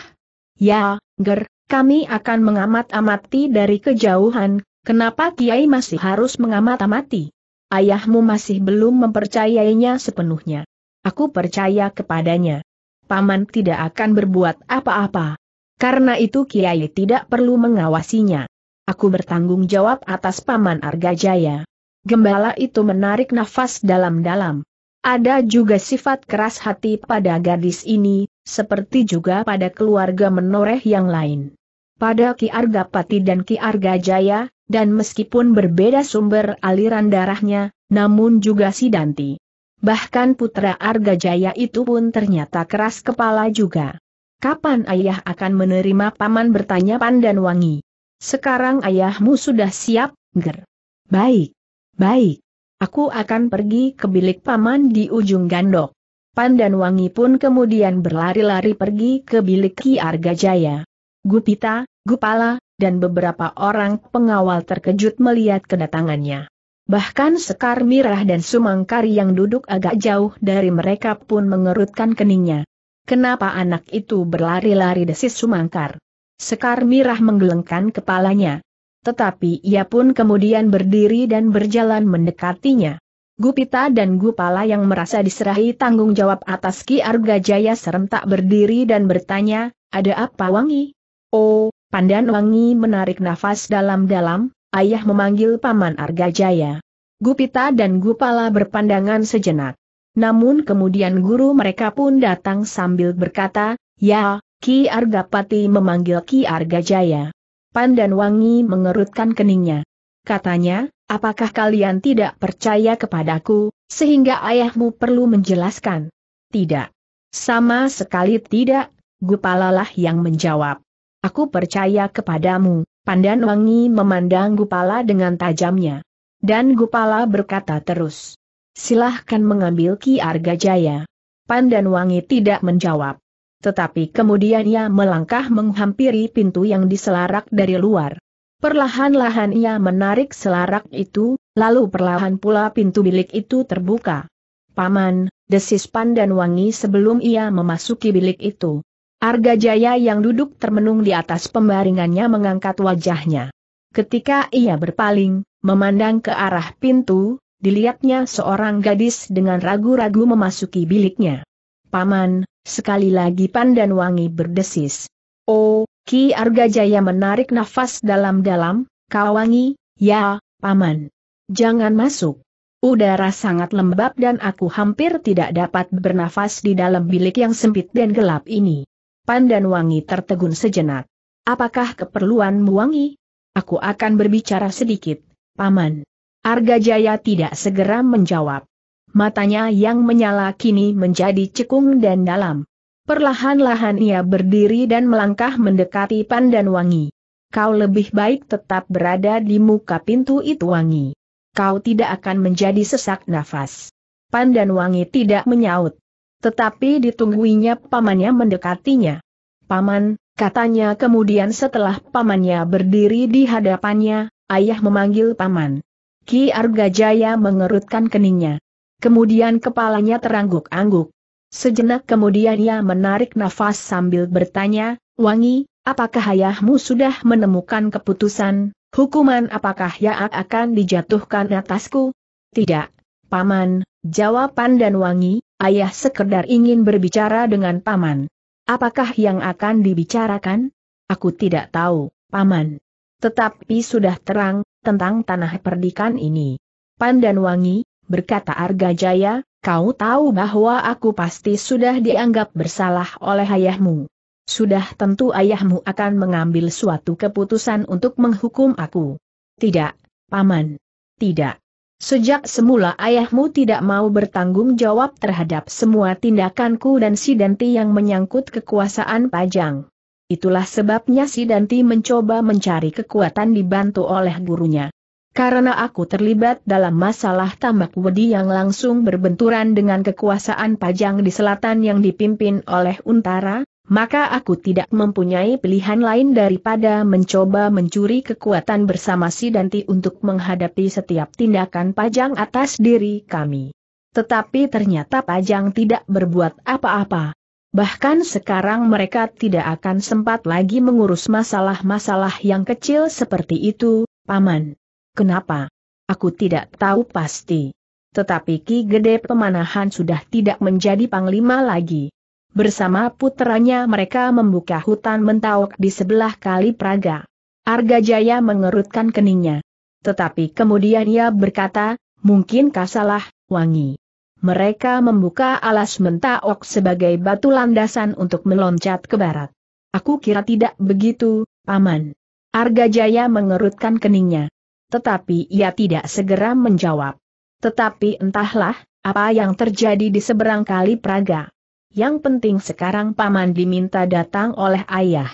Ya, ger, kami akan mengamat-amati dari kejauhan, kenapa Kiai masih harus mengamat-amati? ayahmu masih belum mempercayainya sepenuhnya. Aku percaya kepadanya. Paman tidak akan berbuat apa-apa. Karena itu Kiai tidak perlu mengawasinya. Aku bertanggung jawab atas Paman Argajaya. Gembala itu menarik nafas dalam-dalam. Ada juga sifat keras hati pada gadis ini, seperti juga pada keluarga menoreh yang lain pada Ki Arga Pati dan Ki Arga Jaya, dan meskipun berbeda sumber aliran darahnya, namun juga si Sidanti. Bahkan putra Arga Jaya itu pun ternyata keras kepala juga. Kapan ayah akan menerima paman bertanya pandan Wangi. Sekarang ayahmu sudah siap, ger. Baik, baik. Aku akan pergi ke bilik paman di ujung gandok. Pandan Wangi pun kemudian berlari-lari pergi ke bilik Ki Arga Jaya. Gupita, Gupala, dan beberapa orang pengawal terkejut melihat kedatangannya. Bahkan Sekar Mirah dan Sumangkari yang duduk agak jauh dari mereka pun mengerutkan keningnya. Kenapa anak itu berlari-lari desis Sumangkar? Sekar Mirah menggelengkan kepalanya. Tetapi ia pun kemudian berdiri dan berjalan mendekatinya. Gupita dan Gupala yang merasa diserahi tanggung jawab atas Ki Arga Jaya serentak berdiri dan bertanya, ada apa Wangi? Oh, Pandan Wangi menarik nafas dalam-dalam, ayah memanggil Paman Arga Jaya. Gupita dan Gupala berpandangan sejenak. Namun kemudian guru mereka pun datang sambil berkata, Ya, Ki Arga Pati memanggil Ki Arga Jaya." Pandan Wangi mengerutkan keningnya. Katanya, apakah kalian tidak percaya kepadaku, sehingga ayahmu perlu menjelaskan? Tidak. Sama sekali tidak, Gupalalah yang menjawab. Aku percaya kepadamu, Pandan Wangi memandang Gupala dengan tajamnya. Dan Gupala berkata terus. Silahkan mengambil Ki Arga Jaya. Pandan Wangi tidak menjawab. Tetapi kemudian ia melangkah menghampiri pintu yang diselarak dari luar. Perlahan-lahan ia menarik selarak itu, lalu perlahan pula pintu bilik itu terbuka. Paman, desis Pandan Wangi sebelum ia memasuki bilik itu. Arga Jaya yang duduk termenung di atas pembaringannya mengangkat wajahnya. Ketika ia berpaling, memandang ke arah pintu, dilihatnya seorang gadis dengan ragu-ragu memasuki biliknya. Paman, sekali lagi Pandan Wangi berdesis. Oh, Ki Arga Jaya menarik nafas dalam-dalam, Kawangi, ya, Paman. Jangan masuk. Udara sangat lembab dan aku hampir tidak dapat bernafas di dalam bilik yang sempit dan gelap ini. Pandan Wangi tertegun sejenak. Apakah keperluanmu Wangi? Aku akan berbicara sedikit, Paman. Arga Jaya tidak segera menjawab. Matanya yang menyala kini menjadi cekung dan dalam. Perlahan-lahan ia berdiri dan melangkah mendekati Pandan Wangi. Kau lebih baik tetap berada di muka pintu itu Wangi. Kau tidak akan menjadi sesak nafas. Pandan Wangi tidak menyaut. Tetapi ditungguinya pamannya mendekatinya. Paman, katanya kemudian setelah pamannya berdiri di hadapannya, ayah memanggil paman. Ki Arga Jaya mengerutkan keningnya. Kemudian kepalanya terangguk-angguk. Sejenak kemudian ia menarik nafas sambil bertanya, Wangi, apakah ayahmu sudah menemukan keputusan, hukuman apakah ya akan dijatuhkan atasku? Tidak, Paman, jawaban dan Wangi, ayah sekedar ingin berbicara dengan paman. Apakah yang akan dibicarakan? Aku tidak tahu, paman. Tetapi sudah terang, tentang tanah perdikan ini. wangi, berkata Arga Jaya, kau tahu bahwa aku pasti sudah dianggap bersalah oleh ayahmu. Sudah tentu ayahmu akan mengambil suatu keputusan untuk menghukum aku. Tidak, paman. Tidak. Sejak semula ayahmu tidak mau bertanggung jawab terhadap semua tindakanku dan si Danti yang menyangkut kekuasaan Pajang. Itulah sebabnya si Danti mencoba mencari kekuatan dibantu oleh gurunya. Karena aku terlibat dalam masalah tambak wedi yang langsung berbenturan dengan kekuasaan Pajang di selatan yang dipimpin oleh Untara, maka aku tidak mempunyai pilihan lain daripada mencoba mencuri kekuatan bersama si Danti untuk menghadapi setiap tindakan Pajang atas diri kami. Tetapi ternyata Pajang tidak berbuat apa-apa. Bahkan sekarang mereka tidak akan sempat lagi mengurus masalah-masalah yang kecil seperti itu, Paman. Kenapa? Aku tidak tahu pasti. Tetapi Ki Gede Pemanahan sudah tidak menjadi panglima lagi. Bersama putranya, mereka membuka hutan mentauk di sebelah kali Praga. Arga Jaya mengerutkan keningnya. Tetapi kemudian ia berkata, mungkin salah, wangi. Mereka membuka alas mentaok sebagai batu landasan untuk meloncat ke barat. Aku kira tidak begitu, Paman. Arga Jaya mengerutkan keningnya. Tetapi ia tidak segera menjawab. Tetapi entahlah, apa yang terjadi di seberang kali Praga yang penting sekarang paman diminta datang oleh ayah.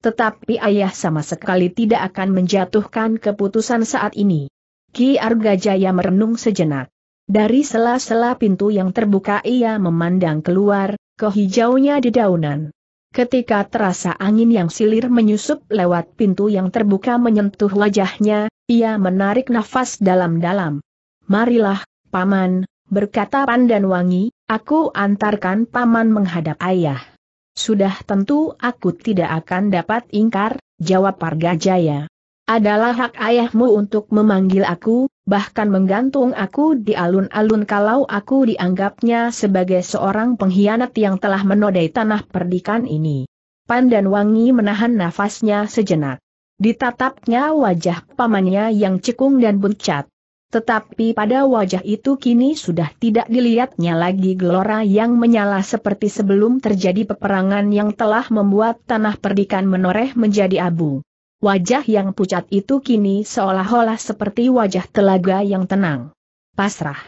Tetapi ayah sama sekali tidak akan menjatuhkan keputusan saat ini. Ki Arga Jaya merenung sejenak. Dari sela-sela pintu yang terbuka ia memandang keluar, ke hijaunya dedaunan. Ketika terasa angin yang silir menyusup lewat pintu yang terbuka menyentuh wajahnya, ia menarik nafas dalam-dalam. Marilah, Paman, berkata Pandan Wangi, Aku antarkan paman menghadap ayah. Sudah tentu aku tidak akan dapat ingkar, jawab Parga Jaya. Adalah hak ayahmu untuk memanggil aku, bahkan menggantung aku di alun-alun kalau aku dianggapnya sebagai seorang pengkhianat yang telah menodai tanah perdikan ini. Pandan Wangi menahan nafasnya sejenak. Ditatapnya wajah pamannya yang cekung dan buncat. Tetapi pada wajah itu kini sudah tidak dilihatnya lagi gelora yang menyala seperti sebelum terjadi peperangan yang telah membuat tanah perdikan menoreh menjadi abu. Wajah yang pucat itu kini seolah-olah seperti wajah telaga yang tenang. Pasrah.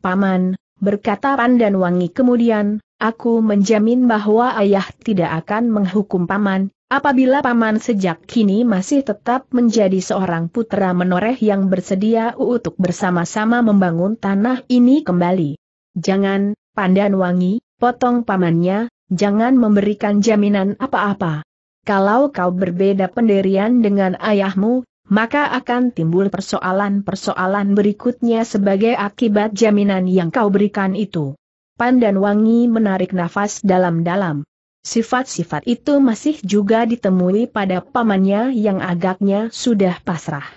Paman, berkata Pandan Wangi kemudian, aku menjamin bahwa ayah tidak akan menghukum paman, Apabila paman sejak kini masih tetap menjadi seorang putra menoreh yang bersedia untuk bersama-sama membangun tanah ini kembali. Jangan, pandan wangi, potong pamannya, jangan memberikan jaminan apa-apa. Kalau kau berbeda pendirian dengan ayahmu, maka akan timbul persoalan-persoalan berikutnya sebagai akibat jaminan yang kau berikan itu. Pandan Wangi menarik nafas dalam-dalam. Sifat-sifat itu masih juga ditemui pada pamannya yang agaknya sudah pasrah.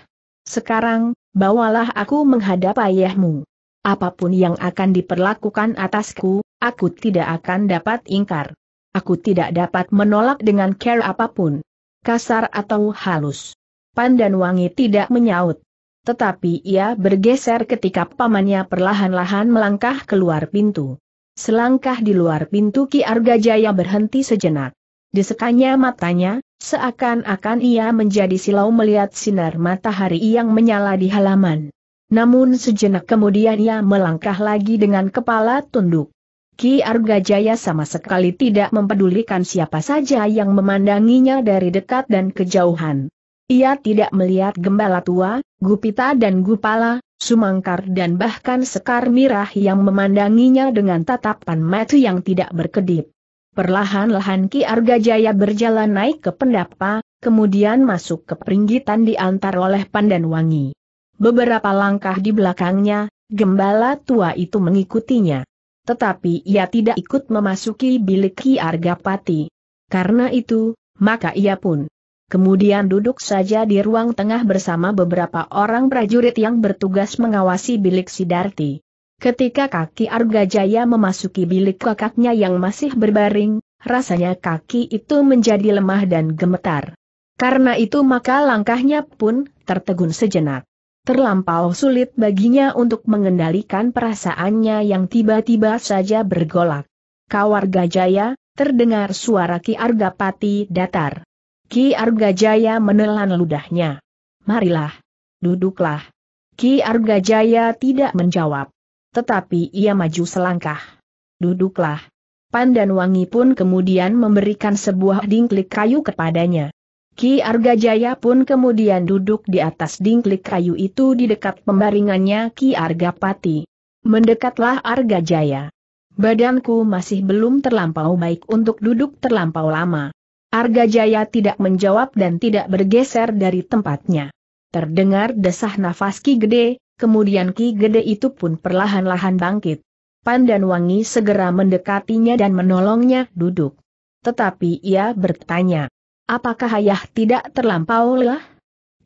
Sekarang, bawalah aku menghadap ayahmu. Apapun yang akan diperlakukan atasku, aku tidak akan dapat ingkar. Aku tidak dapat menolak dengan care apapun. Kasar atau halus. Pandan Wangi tidak menyaut. Tetapi ia bergeser ketika pamannya perlahan-lahan melangkah keluar pintu. Selangkah di luar pintu Ki Arga Jaya berhenti sejenak. Disekanya matanya, seakan-akan ia menjadi silau melihat sinar matahari yang menyala di halaman. Namun sejenak kemudian ia melangkah lagi dengan kepala tunduk. Ki Arga Jaya sama sekali tidak mempedulikan siapa saja yang memandanginya dari dekat dan kejauhan. Ia tidak melihat gembala tua, gupita dan gupala, sumangkar dan bahkan sekar mirah yang memandanginya dengan tatapan mata yang tidak berkedip. Perlahan-lahan Ki Arga Jaya berjalan naik ke pendapa, kemudian masuk ke peringgitan diantar oleh Pandan Wangi. Beberapa langkah di belakangnya, gembala tua itu mengikutinya. Tetapi ia tidak ikut memasuki bilik Ki Arga Pati. Karena itu, maka ia pun kemudian duduk saja di ruang tengah bersama beberapa orang prajurit yang bertugas mengawasi bilik Sidarti. Ketika kaki Arga Jaya memasuki bilik kakaknya yang masih berbaring, rasanya kaki itu menjadi lemah dan gemetar. Karena itu maka langkahnya pun tertegun sejenak. Terlampau sulit baginya untuk mengendalikan perasaannya yang tiba-tiba saja bergolak. Kawar Jaya, terdengar suara Ki Arga Pati datar. Ki Argajaya menelan ludahnya. Marilah. Duduklah. Ki Argajaya tidak menjawab. Tetapi ia maju selangkah. Duduklah. Pandan Wangi pun kemudian memberikan sebuah dingklik kayu kepadanya. Ki Argajaya pun kemudian duduk di atas dingklik kayu itu di dekat pembaringannya Ki Argapati. Mendekatlah Argajaya. Badanku masih belum terlampau baik untuk duduk terlampau lama. Arga Jaya tidak menjawab dan tidak bergeser dari tempatnya. Terdengar desah nafas Ki Gede, kemudian Ki Gede itu pun perlahan-lahan bangkit. Pandan Wangi segera mendekatinya dan menolongnya duduk. Tetapi ia bertanya, apakah ayah tidak terlampau lelah?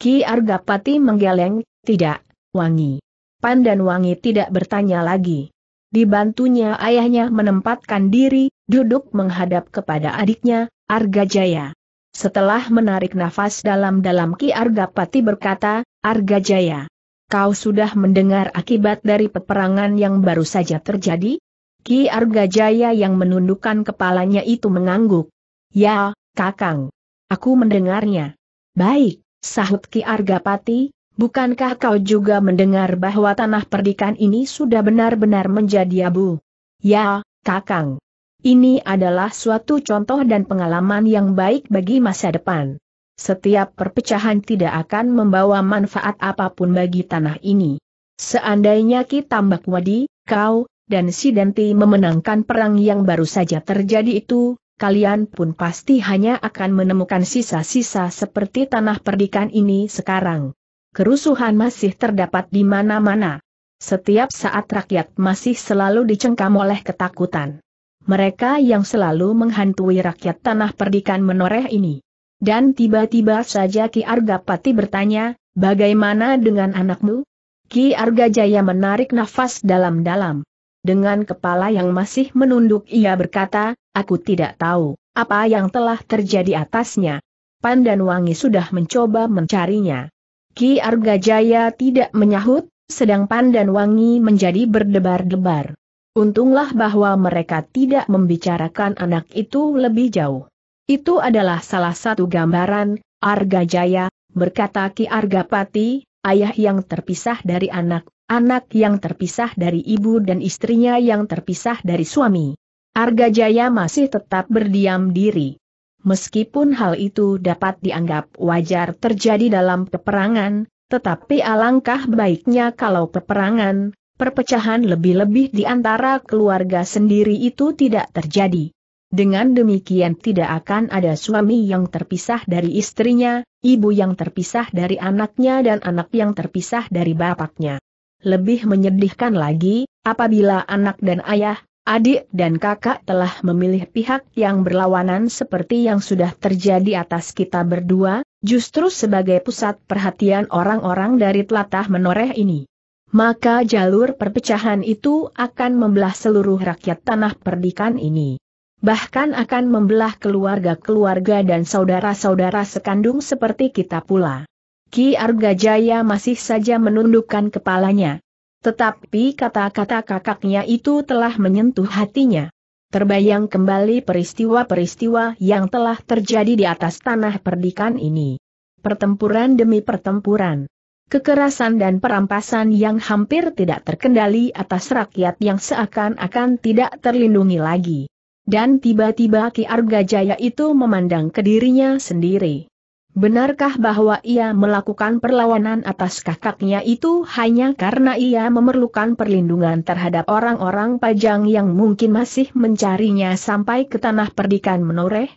Ki Argapati menggeleng, tidak, Wangi. Pandan Wangi tidak bertanya lagi. Dibantunya ayahnya menempatkan diri, duduk menghadap kepada adiknya, Argajaya. Setelah menarik nafas dalam-dalam Ki Arga Pati berkata, Argajaya. Kau sudah mendengar akibat dari peperangan yang baru saja terjadi? Ki Arga Jaya yang menundukkan kepalanya itu mengangguk. Ya, Kakang. Aku mendengarnya. Baik, sahut Ki Arga Pati, bukankah kau juga mendengar bahwa tanah perdikan ini sudah benar-benar menjadi abu? Ya, Kakang. Ini adalah suatu contoh dan pengalaman yang baik bagi masa depan. Setiap perpecahan tidak akan membawa manfaat apapun bagi tanah ini. Seandainya kita Tambak Wadi, kau, dan si memenangkan perang yang baru saja terjadi itu, kalian pun pasti hanya akan menemukan sisa-sisa seperti tanah perdikan ini sekarang. Kerusuhan masih terdapat di mana-mana. Setiap saat rakyat masih selalu dicengkam oleh ketakutan mereka yang selalu menghantui rakyat tanah perdikan menoreh ini. Dan tiba-tiba saja Ki Arga Argapati bertanya, bagaimana dengan anakmu? Ki Arga Jaya menarik nafas dalam-dalam. Dengan kepala yang masih menunduk ia berkata, aku tidak tahu apa yang telah terjadi atasnya. Pandan Wangi sudah mencoba mencarinya. Ki Arga Jaya tidak menyahut, sedang Pandan Wangi menjadi berdebar-debar. Untunglah bahwa mereka tidak membicarakan anak itu lebih jauh. Itu adalah salah satu gambaran, Arga Jaya, berkata Ki Arga Pati, ayah yang terpisah dari anak, anak yang terpisah dari ibu dan istrinya yang terpisah dari suami. Arga Jaya masih tetap berdiam diri. Meskipun hal itu dapat dianggap wajar terjadi dalam peperangan, tetapi alangkah baiknya kalau peperangan, perpecahan lebih-lebih di antara keluarga sendiri itu tidak terjadi. Dengan demikian tidak akan ada suami yang terpisah dari istrinya, ibu yang terpisah dari anaknya dan anak yang terpisah dari bapaknya. Lebih menyedihkan lagi, apabila anak dan ayah, adik dan kakak telah memilih pihak yang berlawanan seperti yang sudah terjadi atas kita berdua, justru sebagai pusat perhatian orang-orang dari telatah menoreh ini maka jalur perpecahan itu akan membelah seluruh rakyat tanah perdikan ini. Bahkan akan membelah keluarga-keluarga dan saudara-saudara sekandung seperti kita pula. Ki Arga Jaya masih saja menundukkan kepalanya. Tetapi kata-kata kakaknya itu telah menyentuh hatinya. Terbayang kembali peristiwa-peristiwa yang telah terjadi di atas tanah perdikan ini. Pertempuran demi pertempuran kekerasan dan perampasan yang hampir tidak terkendali atas rakyat yang seakan-akan tidak terlindungi lagi. Dan tiba-tiba Ki Arga Jaya itu memandang ke dirinya sendiri. Benarkah bahwa ia melakukan perlawanan atas kakaknya itu hanya karena ia memerlukan perlindungan terhadap orang-orang pajang yang mungkin masih mencarinya sampai ke tanah perdikan menoreh?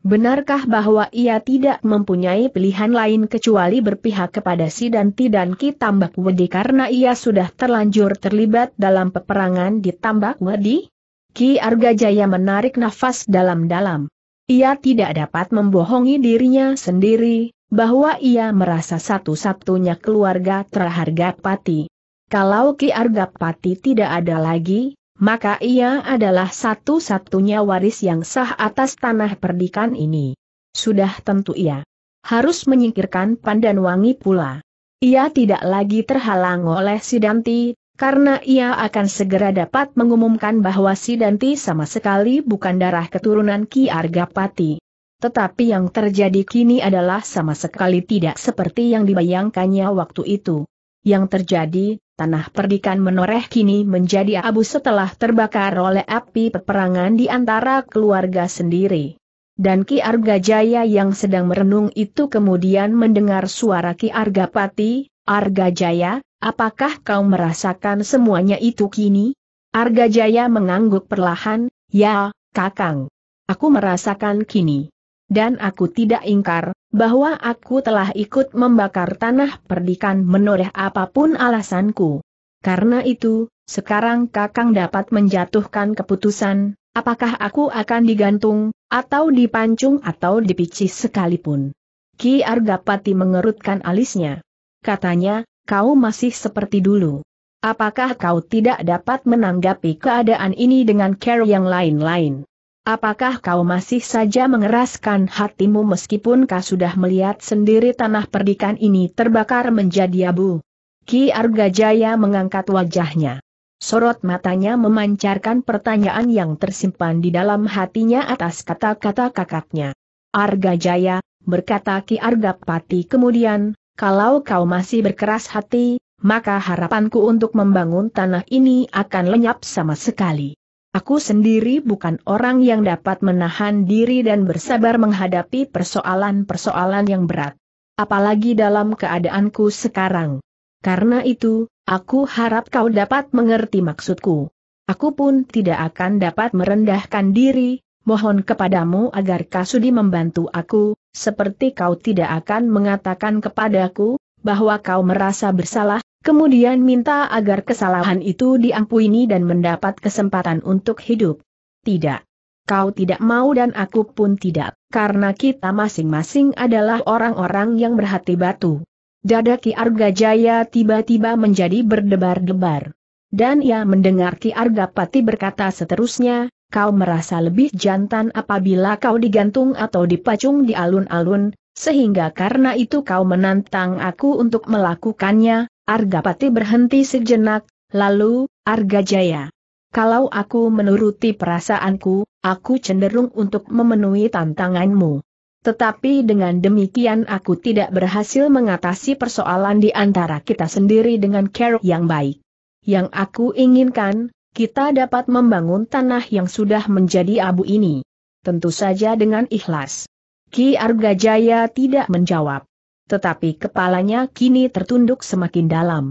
Benarkah bahwa ia tidak mempunyai pilihan lain kecuali berpihak kepada si dan tidak ki Tambak Wedi karena ia sudah terlanjur terlibat dalam peperangan di Tambak Wedi? Ki Argajaya menarik nafas dalam-dalam. Ia tidak dapat membohongi dirinya sendiri, bahwa ia merasa satu-satunya keluarga terharga Pati. Kalau Ki Arga Pati tidak ada lagi, maka ia adalah satu-satunya waris yang sah atas tanah perdikan ini. Sudah tentu ia harus menyingkirkan pandan wangi pula. Ia tidak lagi terhalang oleh Sidanti, karena ia akan segera dapat mengumumkan bahwa Sidanti sama sekali bukan darah keturunan Ki Argapati. Tetapi yang terjadi kini adalah sama sekali tidak seperti yang dibayangkannya waktu itu. Yang terjadi, tanah perdikan menoreh kini menjadi abu setelah terbakar oleh api peperangan di antara keluarga sendiri. Dan Ki Arga Jaya yang sedang merenung itu kemudian mendengar suara Ki Arga Pati. Arga Jaya, apakah kau merasakan semuanya itu kini? Arga Jaya mengangguk perlahan, ya, kakang. Aku merasakan kini dan aku tidak ingkar, bahwa aku telah ikut membakar tanah perdikan menoreh apapun alasanku. Karena itu, sekarang Kakang dapat menjatuhkan keputusan, apakah aku akan digantung, atau dipancung atau dipicis sekalipun. Ki Argapati mengerutkan alisnya. Katanya, kau masih seperti dulu. Apakah kau tidak dapat menanggapi keadaan ini dengan care yang lain-lain? Apakah kau masih saja mengeraskan hatimu meskipun kau sudah melihat sendiri tanah perdikan ini terbakar menjadi abu? Ki Arga Jaya mengangkat wajahnya. Sorot matanya memancarkan pertanyaan yang tersimpan di dalam hatinya atas kata-kata kakaknya. Arga Jaya berkata Ki Arga Pati kemudian, kalau kau masih berkeras hati, maka harapanku untuk membangun tanah ini akan lenyap sama sekali. Aku sendiri bukan orang yang dapat menahan diri dan bersabar menghadapi persoalan-persoalan yang berat. Apalagi dalam keadaanku sekarang. Karena itu, aku harap kau dapat mengerti maksudku. Aku pun tidak akan dapat merendahkan diri, mohon kepadamu agar Kasudi membantu aku, seperti kau tidak akan mengatakan kepadaku, bahwa kau merasa bersalah, Kemudian minta agar kesalahan itu diampuni dan mendapat kesempatan untuk hidup. Tidak. Kau tidak mau dan aku pun tidak, karena kita masing-masing adalah orang-orang yang berhati batu. Dada Ki Arga Jaya tiba-tiba menjadi berdebar-debar. Dan ia mendengar Ki Arga Pati berkata seterusnya, kau merasa lebih jantan apabila kau digantung atau dipacung di alun-alun, sehingga karena itu kau menantang aku untuk melakukannya, Argapati berhenti sejenak, lalu, Arga Jaya. Kalau aku menuruti perasaanku, aku cenderung untuk memenuhi tantanganmu. Tetapi dengan demikian aku tidak berhasil mengatasi persoalan di antara kita sendiri dengan care yang baik. Yang aku inginkan, kita dapat membangun tanah yang sudah menjadi abu ini. Tentu saja dengan ikhlas. Ki Argajaya tidak menjawab tetapi kepalanya kini tertunduk semakin dalam.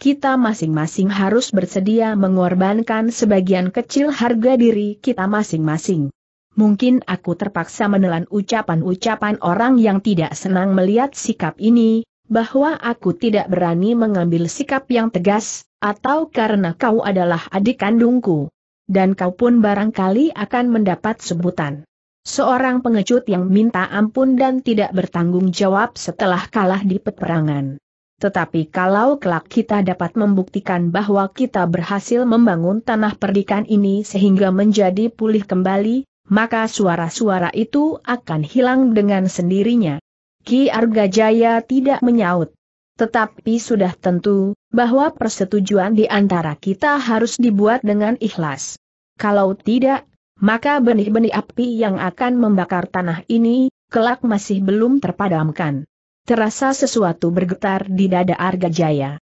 Kita masing-masing harus bersedia mengorbankan sebagian kecil harga diri kita masing-masing. Mungkin aku terpaksa menelan ucapan-ucapan orang yang tidak senang melihat sikap ini, bahwa aku tidak berani mengambil sikap yang tegas, atau karena kau adalah adik kandungku. Dan kau pun barangkali akan mendapat sebutan. Seorang pengecut yang minta ampun dan tidak bertanggung jawab setelah kalah di peperangan. Tetapi kalau kelak kita dapat membuktikan bahwa kita berhasil membangun tanah perdikan ini sehingga menjadi pulih kembali, maka suara-suara itu akan hilang dengan sendirinya. Ki Arga Jaya tidak menyaut. Tetapi sudah tentu, bahwa persetujuan di antara kita harus dibuat dengan ikhlas. Kalau tidak, maka benih-benih api yang akan membakar tanah ini, kelak masih belum terpadamkan. Terasa sesuatu bergetar di dada Arga Jaya.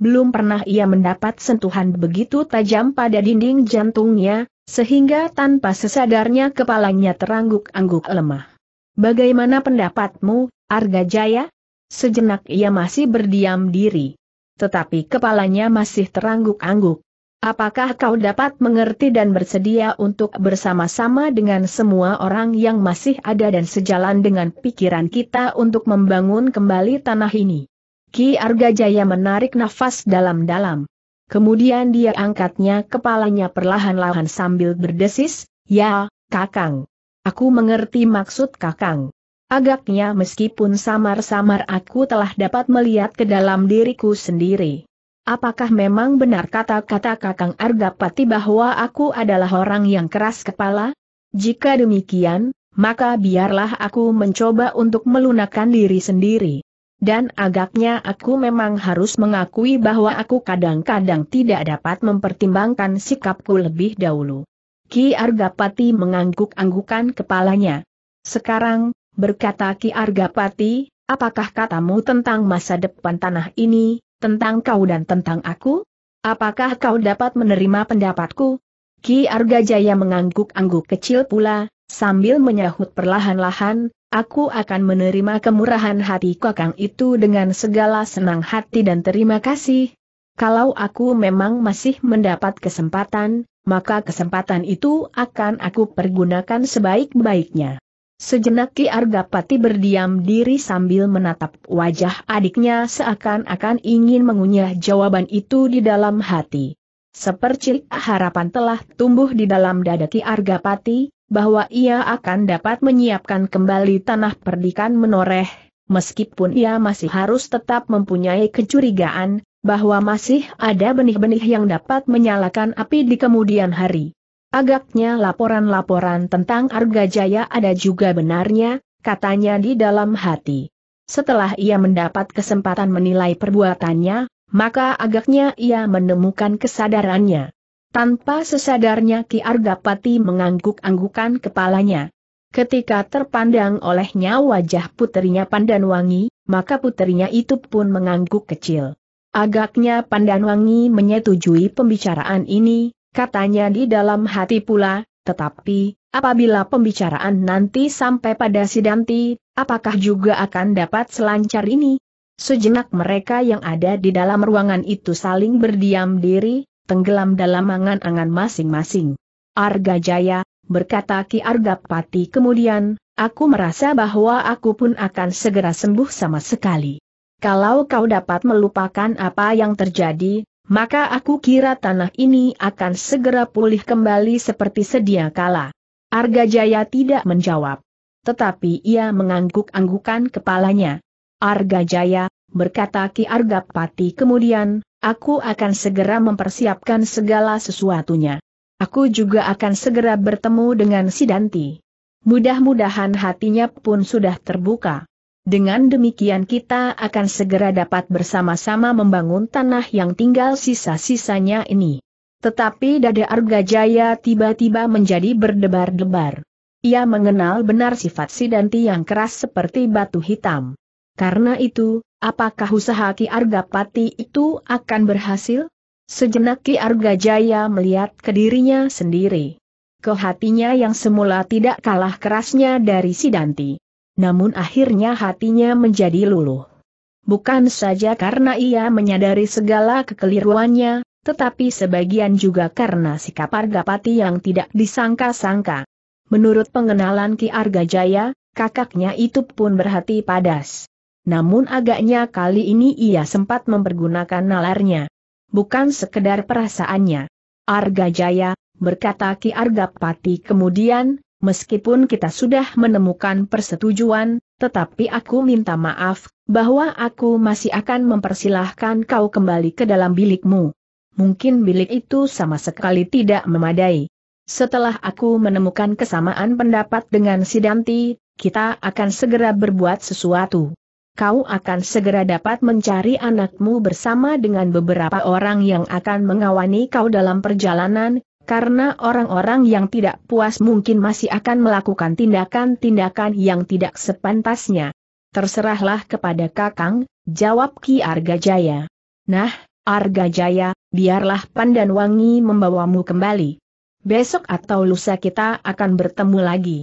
Belum pernah ia mendapat sentuhan begitu tajam pada dinding jantungnya, sehingga tanpa sesadarnya kepalanya terangguk-angguk lemah. Bagaimana pendapatmu, Arga Jaya? Sejenak ia masih berdiam diri. Tetapi kepalanya masih terangguk-angguk. Apakah kau dapat mengerti dan bersedia untuk bersama-sama dengan semua orang yang masih ada dan sejalan dengan pikiran kita untuk membangun kembali tanah ini? Ki Arga Jaya menarik nafas dalam-dalam. Kemudian dia angkatnya kepalanya perlahan-lahan sambil berdesis, Ya, Kakang. Aku mengerti maksud Kakang. Agaknya meskipun samar-samar aku telah dapat melihat ke dalam diriku sendiri. Apakah memang benar kata-kata Kakang Argapati bahwa aku adalah orang yang keras kepala? Jika demikian, maka biarlah aku mencoba untuk melunakkan diri sendiri. Dan agaknya aku memang harus mengakui bahwa aku kadang-kadang tidak dapat mempertimbangkan sikapku lebih dahulu. Ki Argapati mengangguk-anggukan kepalanya. Sekarang, berkata Ki Argapati, apakah katamu tentang masa depan tanah ini, tentang kau dan tentang aku? Apakah kau dapat menerima pendapatku? Ki Arga Jaya mengangguk-angguk kecil pula, sambil menyahut perlahan-lahan, aku akan menerima kemurahan hati kakang itu dengan segala senang hati dan terima kasih. Kalau aku memang masih mendapat kesempatan, maka kesempatan itu akan aku pergunakan sebaik-baiknya. Sejenak Ki Argapati berdiam diri sambil menatap wajah adiknya seakan-akan ingin mengunyah jawaban itu di dalam hati. Sepercik harapan telah tumbuh di dalam dada Ki Argapati, bahwa ia akan dapat menyiapkan kembali tanah perdikan menoreh, meskipun ia masih harus tetap mempunyai kecurigaan, bahwa masih ada benih-benih yang dapat menyalakan api di kemudian hari. Agaknya laporan-laporan tentang Arga Jaya ada juga benarnya, katanya di dalam hati. Setelah ia mendapat kesempatan menilai perbuatannya, maka agaknya ia menemukan kesadarannya. Tanpa sesadarnya Ki Arga Pati mengangguk-anggukan kepalanya. Ketika terpandang olehnya wajah putrinya Pandanwangi, maka putrinya itu pun mengangguk kecil. Agaknya Pandanwangi menyetujui pembicaraan ini, katanya di dalam hati pula, tetapi, apabila pembicaraan nanti sampai pada Sidanti, apakah juga akan dapat selancar ini? Sejenak mereka yang ada di dalam ruangan itu saling berdiam diri, tenggelam dalam angan-angan masing-masing. Arga Jaya, berkata Ki Arga Pati kemudian, aku merasa bahwa aku pun akan segera sembuh sama sekali. Kalau kau dapat melupakan apa yang terjadi, maka aku kira tanah ini akan segera pulih kembali seperti sedia kala. Arga Jaya tidak menjawab. Tetapi ia mengangguk-anggukan kepalanya. Arga Jaya berkata Ki Pati kemudian, aku akan segera mempersiapkan segala sesuatunya. Aku juga akan segera bertemu dengan Sidanti. Mudah-mudahan hatinya pun sudah terbuka. Dengan demikian kita akan segera dapat bersama-sama membangun tanah yang tinggal sisa-sisanya ini. Tetapi dada Arga Jaya tiba-tiba menjadi berdebar-debar. Ia mengenal benar sifat Sidanti yang keras seperti batu hitam. Karena itu, apakah usaha Ki Arga Pati itu akan berhasil? Sejenak Ki Arga Jaya melihat ke dirinya sendiri. Ke hatinya yang semula tidak kalah kerasnya dari Sidanti namun akhirnya hatinya menjadi luluh. Bukan saja karena ia menyadari segala kekeliruannya, tetapi sebagian juga karena sikap Argapati yang tidak disangka-sangka. Menurut pengenalan Ki Arga Jaya, kakaknya itu pun berhati padas. Namun agaknya kali ini ia sempat mempergunakan nalarnya. Bukan sekedar perasaannya. Arga Jaya, berkata Ki Argapati kemudian, meskipun kita sudah menemukan persetujuan, tetapi aku minta maaf, bahwa aku masih akan mempersilahkan kau kembali ke dalam bilikmu. Mungkin bilik itu sama sekali tidak memadai. Setelah aku menemukan kesamaan pendapat dengan Sidanti, kita akan segera berbuat sesuatu. Kau akan segera dapat mencari anakmu bersama dengan beberapa orang yang akan mengawani kau dalam perjalanan, karena orang-orang yang tidak puas mungkin masih akan melakukan tindakan-tindakan yang tidak sepantasnya. Terserahlah kepada Kakang, jawab Ki Argajaya. Nah, Argajaya, biarlah Pandan Wangi membawamu kembali. Besok atau lusa kita akan bertemu lagi.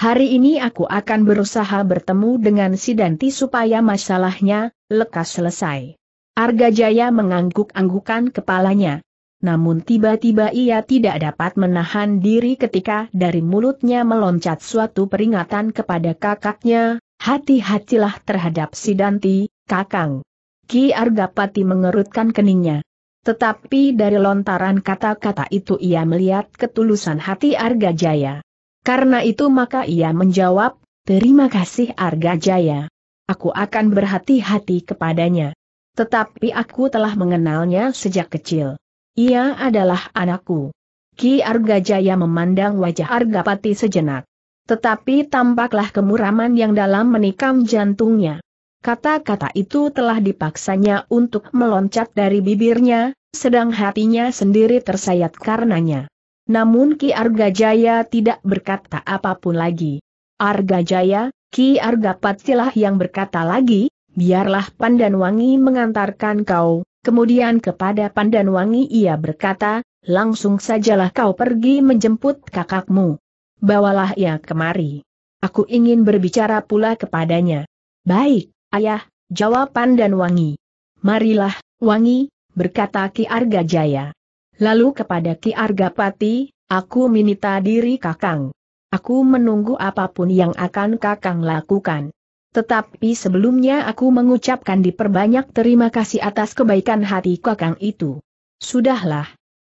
Hari ini aku akan berusaha bertemu dengan Sidanti supaya masalahnya lekas selesai. Argajaya mengangguk-anggukan kepalanya. Namun tiba-tiba ia tidak dapat menahan diri ketika dari mulutnya meloncat suatu peringatan kepada kakaknya, hati-hatilah terhadap si Danti, kakang. Ki Argapati mengerutkan keningnya. Tetapi dari lontaran kata-kata itu ia melihat ketulusan hati Arga Jaya. Karena itu maka ia menjawab, terima kasih Arga Jaya. Aku akan berhati-hati kepadanya. Tetapi aku telah mengenalnya sejak kecil. Ia adalah anakku. Ki Argajaya memandang wajah Argapati sejenak. Tetapi tampaklah kemuraman yang dalam menikam jantungnya. Kata-kata itu telah dipaksanya untuk meloncat dari bibirnya, sedang hatinya sendiri tersayat karenanya. Namun Ki Argajaya tidak berkata apapun lagi. Argajaya, Ki Patilah yang berkata lagi, biarlah Pandanwangi mengantarkan kau, Kemudian kepada Pandan Wangi ia berkata, langsung sajalah kau pergi menjemput kakakmu. Bawalah ia kemari. Aku ingin berbicara pula kepadanya. Baik, ayah, jawab Pandan Wangi. Marilah, Wangi, berkata Ki Arga Jaya. Lalu kepada Ki Arga Pati, aku minta diri kakang. Aku menunggu apapun yang akan kakang lakukan. Tetapi sebelumnya aku mengucapkan diperbanyak terima kasih atas kebaikan hati kakang itu. Sudahlah.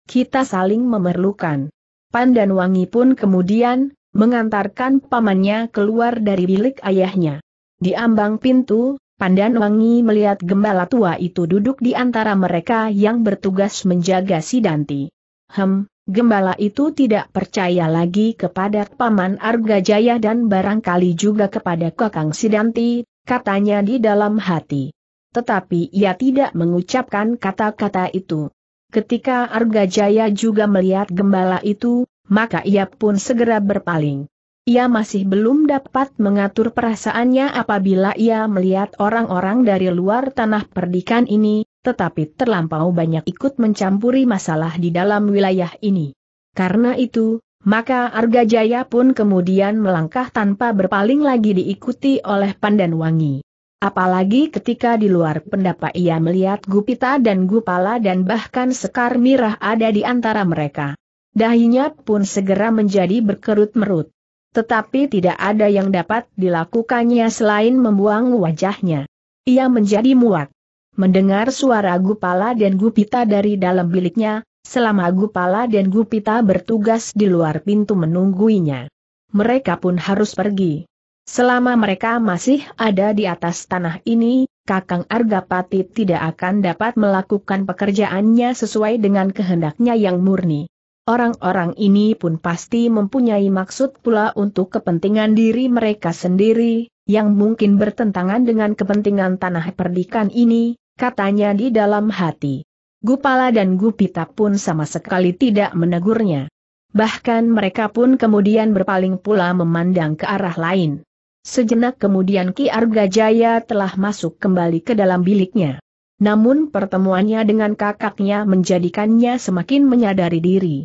Kita saling memerlukan. Pandan Wangi pun kemudian, mengantarkan pamannya keluar dari bilik ayahnya. Di ambang pintu, Pandan Wangi melihat gembala tua itu duduk di antara mereka yang bertugas menjaga si Danti. Hem, Gembala itu tidak percaya lagi kepada Paman Argajaya dan barangkali juga kepada Kakang Sidanti, katanya di dalam hati. Tetapi ia tidak mengucapkan kata-kata itu. Ketika Argajaya juga melihat gembala itu, maka ia pun segera berpaling. Ia masih belum dapat mengatur perasaannya apabila ia melihat orang-orang dari luar tanah perdikan ini, tetapi terlampau banyak ikut mencampuri masalah di dalam wilayah ini. Karena itu, maka Arga Jaya pun kemudian melangkah tanpa berpaling lagi diikuti oleh Pandan Wangi. Apalagi ketika di luar pendapat ia melihat Gupita dan Gupala dan bahkan Sekar Mirah ada di antara mereka. Dahinya pun segera menjadi berkerut-merut. Tetapi tidak ada yang dapat dilakukannya selain membuang wajahnya. Ia menjadi muak. Mendengar suara Gupala dan Gupita dari dalam biliknya, selama Gupala dan Gupita bertugas di luar pintu menungguinya. Mereka pun harus pergi. Selama mereka masih ada di atas tanah ini, Kakang Argapati tidak akan dapat melakukan pekerjaannya sesuai dengan kehendaknya yang murni. Orang-orang ini pun pasti mempunyai maksud pula untuk kepentingan diri mereka sendiri, yang mungkin bertentangan dengan kepentingan tanah perdikan ini, katanya di dalam hati. Gupala dan Gupita pun sama sekali tidak menegurnya. Bahkan mereka pun kemudian berpaling pula memandang ke arah lain. Sejenak kemudian Ki Arga Jaya telah masuk kembali ke dalam biliknya. Namun pertemuannya dengan kakaknya menjadikannya semakin menyadari diri.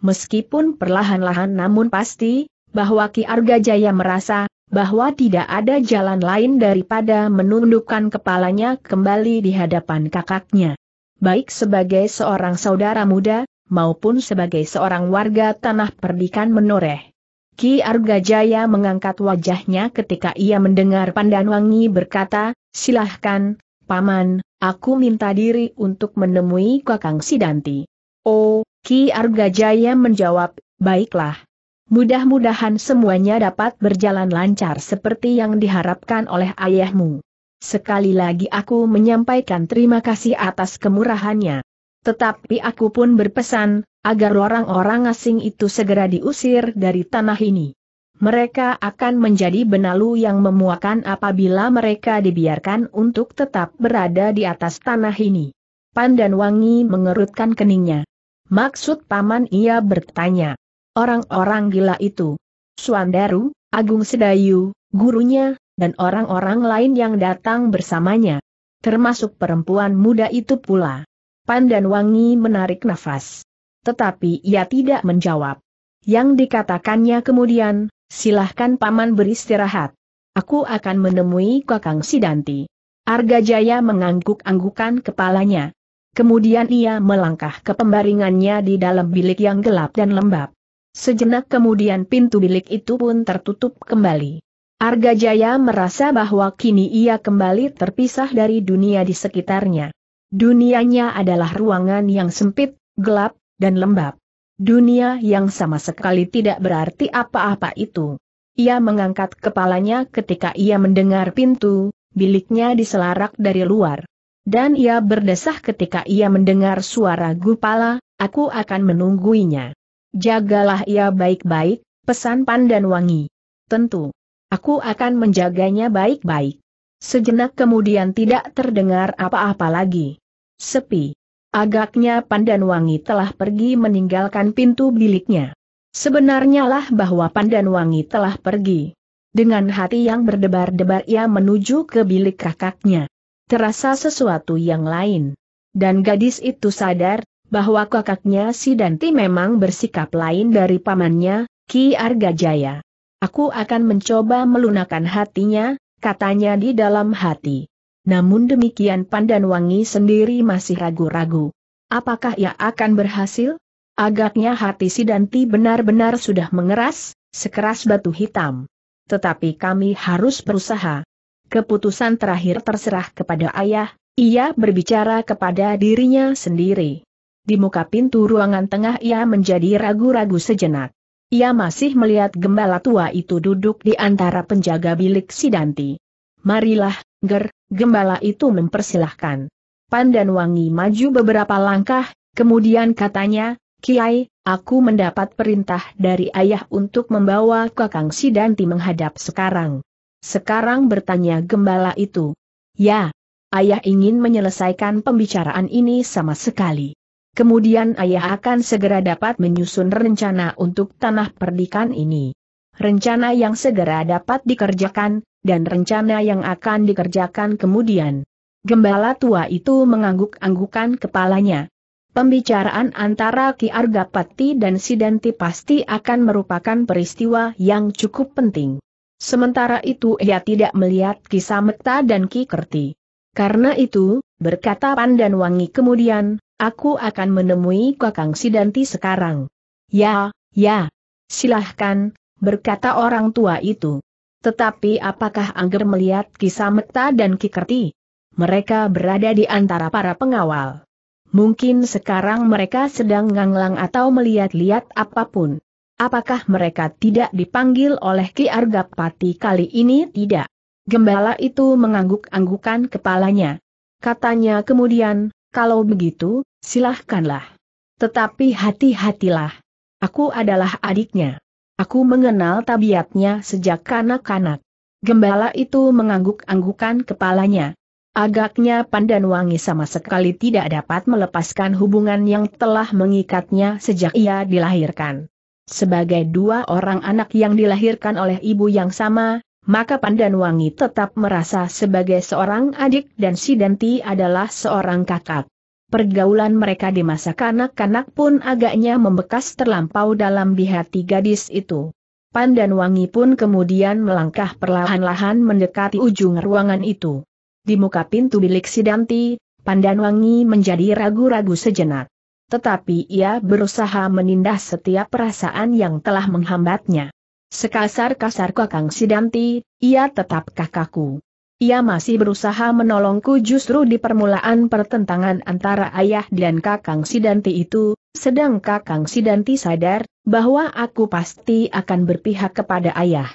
Meskipun perlahan-lahan namun pasti, bahwa Ki Arga Jaya merasa, bahwa tidak ada jalan lain daripada menundukkan kepalanya kembali di hadapan kakaknya. Baik sebagai seorang saudara muda, maupun sebagai seorang warga tanah perdikan menoreh. Ki Arga Jaya mengangkat wajahnya ketika ia mendengar Pandanwangi berkata, silahkan, Paman, aku minta diri untuk menemui Kakang Sidanti. Oh, Ki Arga Jaya menjawab, baiklah. Mudah-mudahan semuanya dapat berjalan lancar seperti yang diharapkan oleh ayahmu. Sekali lagi aku menyampaikan terima kasih atas kemurahannya. Tetapi aku pun berpesan, agar orang-orang asing itu segera diusir dari tanah ini. Mereka akan menjadi benalu yang memuakan apabila mereka dibiarkan untuk tetap berada di atas tanah ini. Pandan Wangi mengerutkan keningnya. Maksud paman ia bertanya orang-orang gila itu. Suandaru, Agung Sedayu, gurunya, dan orang-orang lain yang datang bersamanya. Termasuk perempuan muda itu pula. Pandan Wangi menarik nafas. Tetapi ia tidak menjawab. Yang dikatakannya kemudian, silahkan paman beristirahat. Aku akan menemui Kakang Sidanti. Arga Jaya mengangguk-anggukan kepalanya. Kemudian ia melangkah ke pembaringannya di dalam bilik yang gelap dan lembab. Sejenak kemudian pintu bilik itu pun tertutup kembali. Arga Jaya merasa bahwa kini ia kembali terpisah dari dunia di sekitarnya. Dunianya adalah ruangan yang sempit, gelap, dan lembab. Dunia yang sama sekali tidak berarti apa-apa itu. Ia mengangkat kepalanya ketika ia mendengar pintu, biliknya diselarak dari luar. Dan ia berdesah ketika ia mendengar suara Gupala, aku akan menungguinya. Jagalah ia baik-baik, pesan Pandan Wangi. Tentu. Aku akan menjaganya baik-baik. Sejenak kemudian tidak terdengar apa-apa lagi. Sepi. Agaknya Pandan Wangi telah pergi meninggalkan pintu biliknya. Sebenarnya lah bahwa pandan Wangi telah pergi. Dengan hati yang berdebar-debar ia menuju ke bilik kakaknya. Terasa sesuatu yang lain. Dan gadis itu sadar, bahwa kakaknya si Danti memang bersikap lain dari pamannya, Ki Arga Jaya. Aku akan mencoba melunakkan hatinya, katanya di dalam hati. Namun demikian Pandan Wangi sendiri masih ragu-ragu. Apakah ia akan berhasil? Agaknya hati si Danti benar-benar sudah mengeras, sekeras batu hitam. Tetapi kami harus berusaha. Keputusan terakhir terserah kepada ayah, ia berbicara kepada dirinya sendiri. Di muka pintu ruangan tengah ia menjadi ragu-ragu sejenak. Ia masih melihat gembala tua itu duduk di antara penjaga bilik Sidanti. Marilah, Ger, gembala itu mempersilahkan. Pandan Wangi maju beberapa langkah, kemudian katanya, Kiai, aku mendapat perintah dari ayah untuk membawa kakang Sidanti menghadap sekarang. Sekarang bertanya gembala itu. Ya, ayah ingin menyelesaikan pembicaraan ini sama sekali. Kemudian ayah akan segera dapat menyusun rencana untuk tanah perdikan ini. Rencana yang segera dapat dikerjakan, dan rencana yang akan dikerjakan kemudian. Gembala tua itu mengangguk-anggukan kepalanya. Pembicaraan antara Ki Argapati dan Sidanti pasti akan merupakan peristiwa yang cukup penting. Sementara itu ia tidak melihat Ki Samekta dan Ki Kerti. Karena itu, berkata Wangi kemudian, Aku akan menemui Kakang Sidanti sekarang. Ya, ya. Silahkan, berkata orang tua itu. Tetapi apakah Angger melihat kisah Mekta dan Kikerti? Mereka berada di antara para pengawal. Mungkin sekarang mereka sedang nganglang atau melihat-lihat apapun. Apakah mereka tidak dipanggil oleh Ki Argapati kali ini tidak? Gembala itu mengangguk-anggukan kepalanya. Katanya kemudian, kalau begitu, silahkanlah. Tetapi hati-hatilah. Aku adalah adiknya. Aku mengenal tabiatnya sejak kanak-kanak. Gembala itu mengangguk-anggukan kepalanya. Agaknya Pandan Wangi sama sekali tidak dapat melepaskan hubungan yang telah mengikatnya sejak ia dilahirkan. Sebagai dua orang anak yang dilahirkan oleh ibu yang sama, maka Pandan Wangi tetap merasa sebagai seorang adik dan Sidanti adalah seorang kakak. Pergaulan mereka di masa kanak-kanak pun agaknya membekas terlampau dalam di hati gadis itu. Pandan Wangi pun kemudian melangkah perlahan-lahan mendekati ujung ruangan itu. Di muka pintu bilik Sidanti, Wangi menjadi ragu-ragu sejenak. Tetapi ia berusaha menindas setiap perasaan yang telah menghambatnya. Sekasar-kasar kakang Sidanti, ia tetap kakakku. Ia masih berusaha menolongku justru di permulaan pertentangan antara ayah dan kakang Sidanti itu, sedang kakang Sidanti sadar, bahwa aku pasti akan berpihak kepada ayah.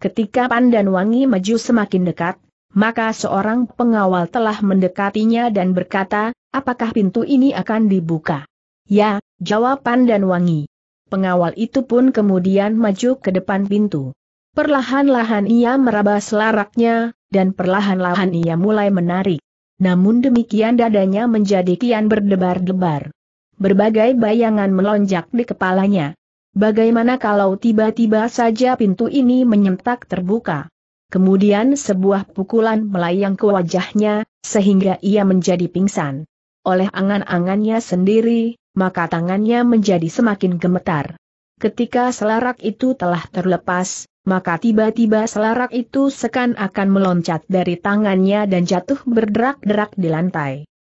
Ketika pandan Wangi maju semakin dekat, maka seorang pengawal telah mendekatinya dan berkata, apakah pintu ini akan dibuka? Ya, jawab pandan Wangi. Pengawal itu pun kemudian maju ke depan pintu. Perlahan-lahan ia meraba selaraknya, dan perlahan-lahan ia mulai menarik. Namun demikian dadanya menjadi kian berdebar-debar. Berbagai bayangan melonjak di kepalanya. Bagaimana kalau tiba-tiba saja pintu ini menyentak terbuka? Kemudian sebuah pukulan melayang ke wajahnya, sehingga ia menjadi pingsan. Oleh angan-angannya sendiri, maka tangannya menjadi semakin gemetar. Ketika selarak itu telah terlepas, maka tiba-tiba selarak itu sekan akan meloncat dari tangannya dan jatuh berderak-derak di lantai.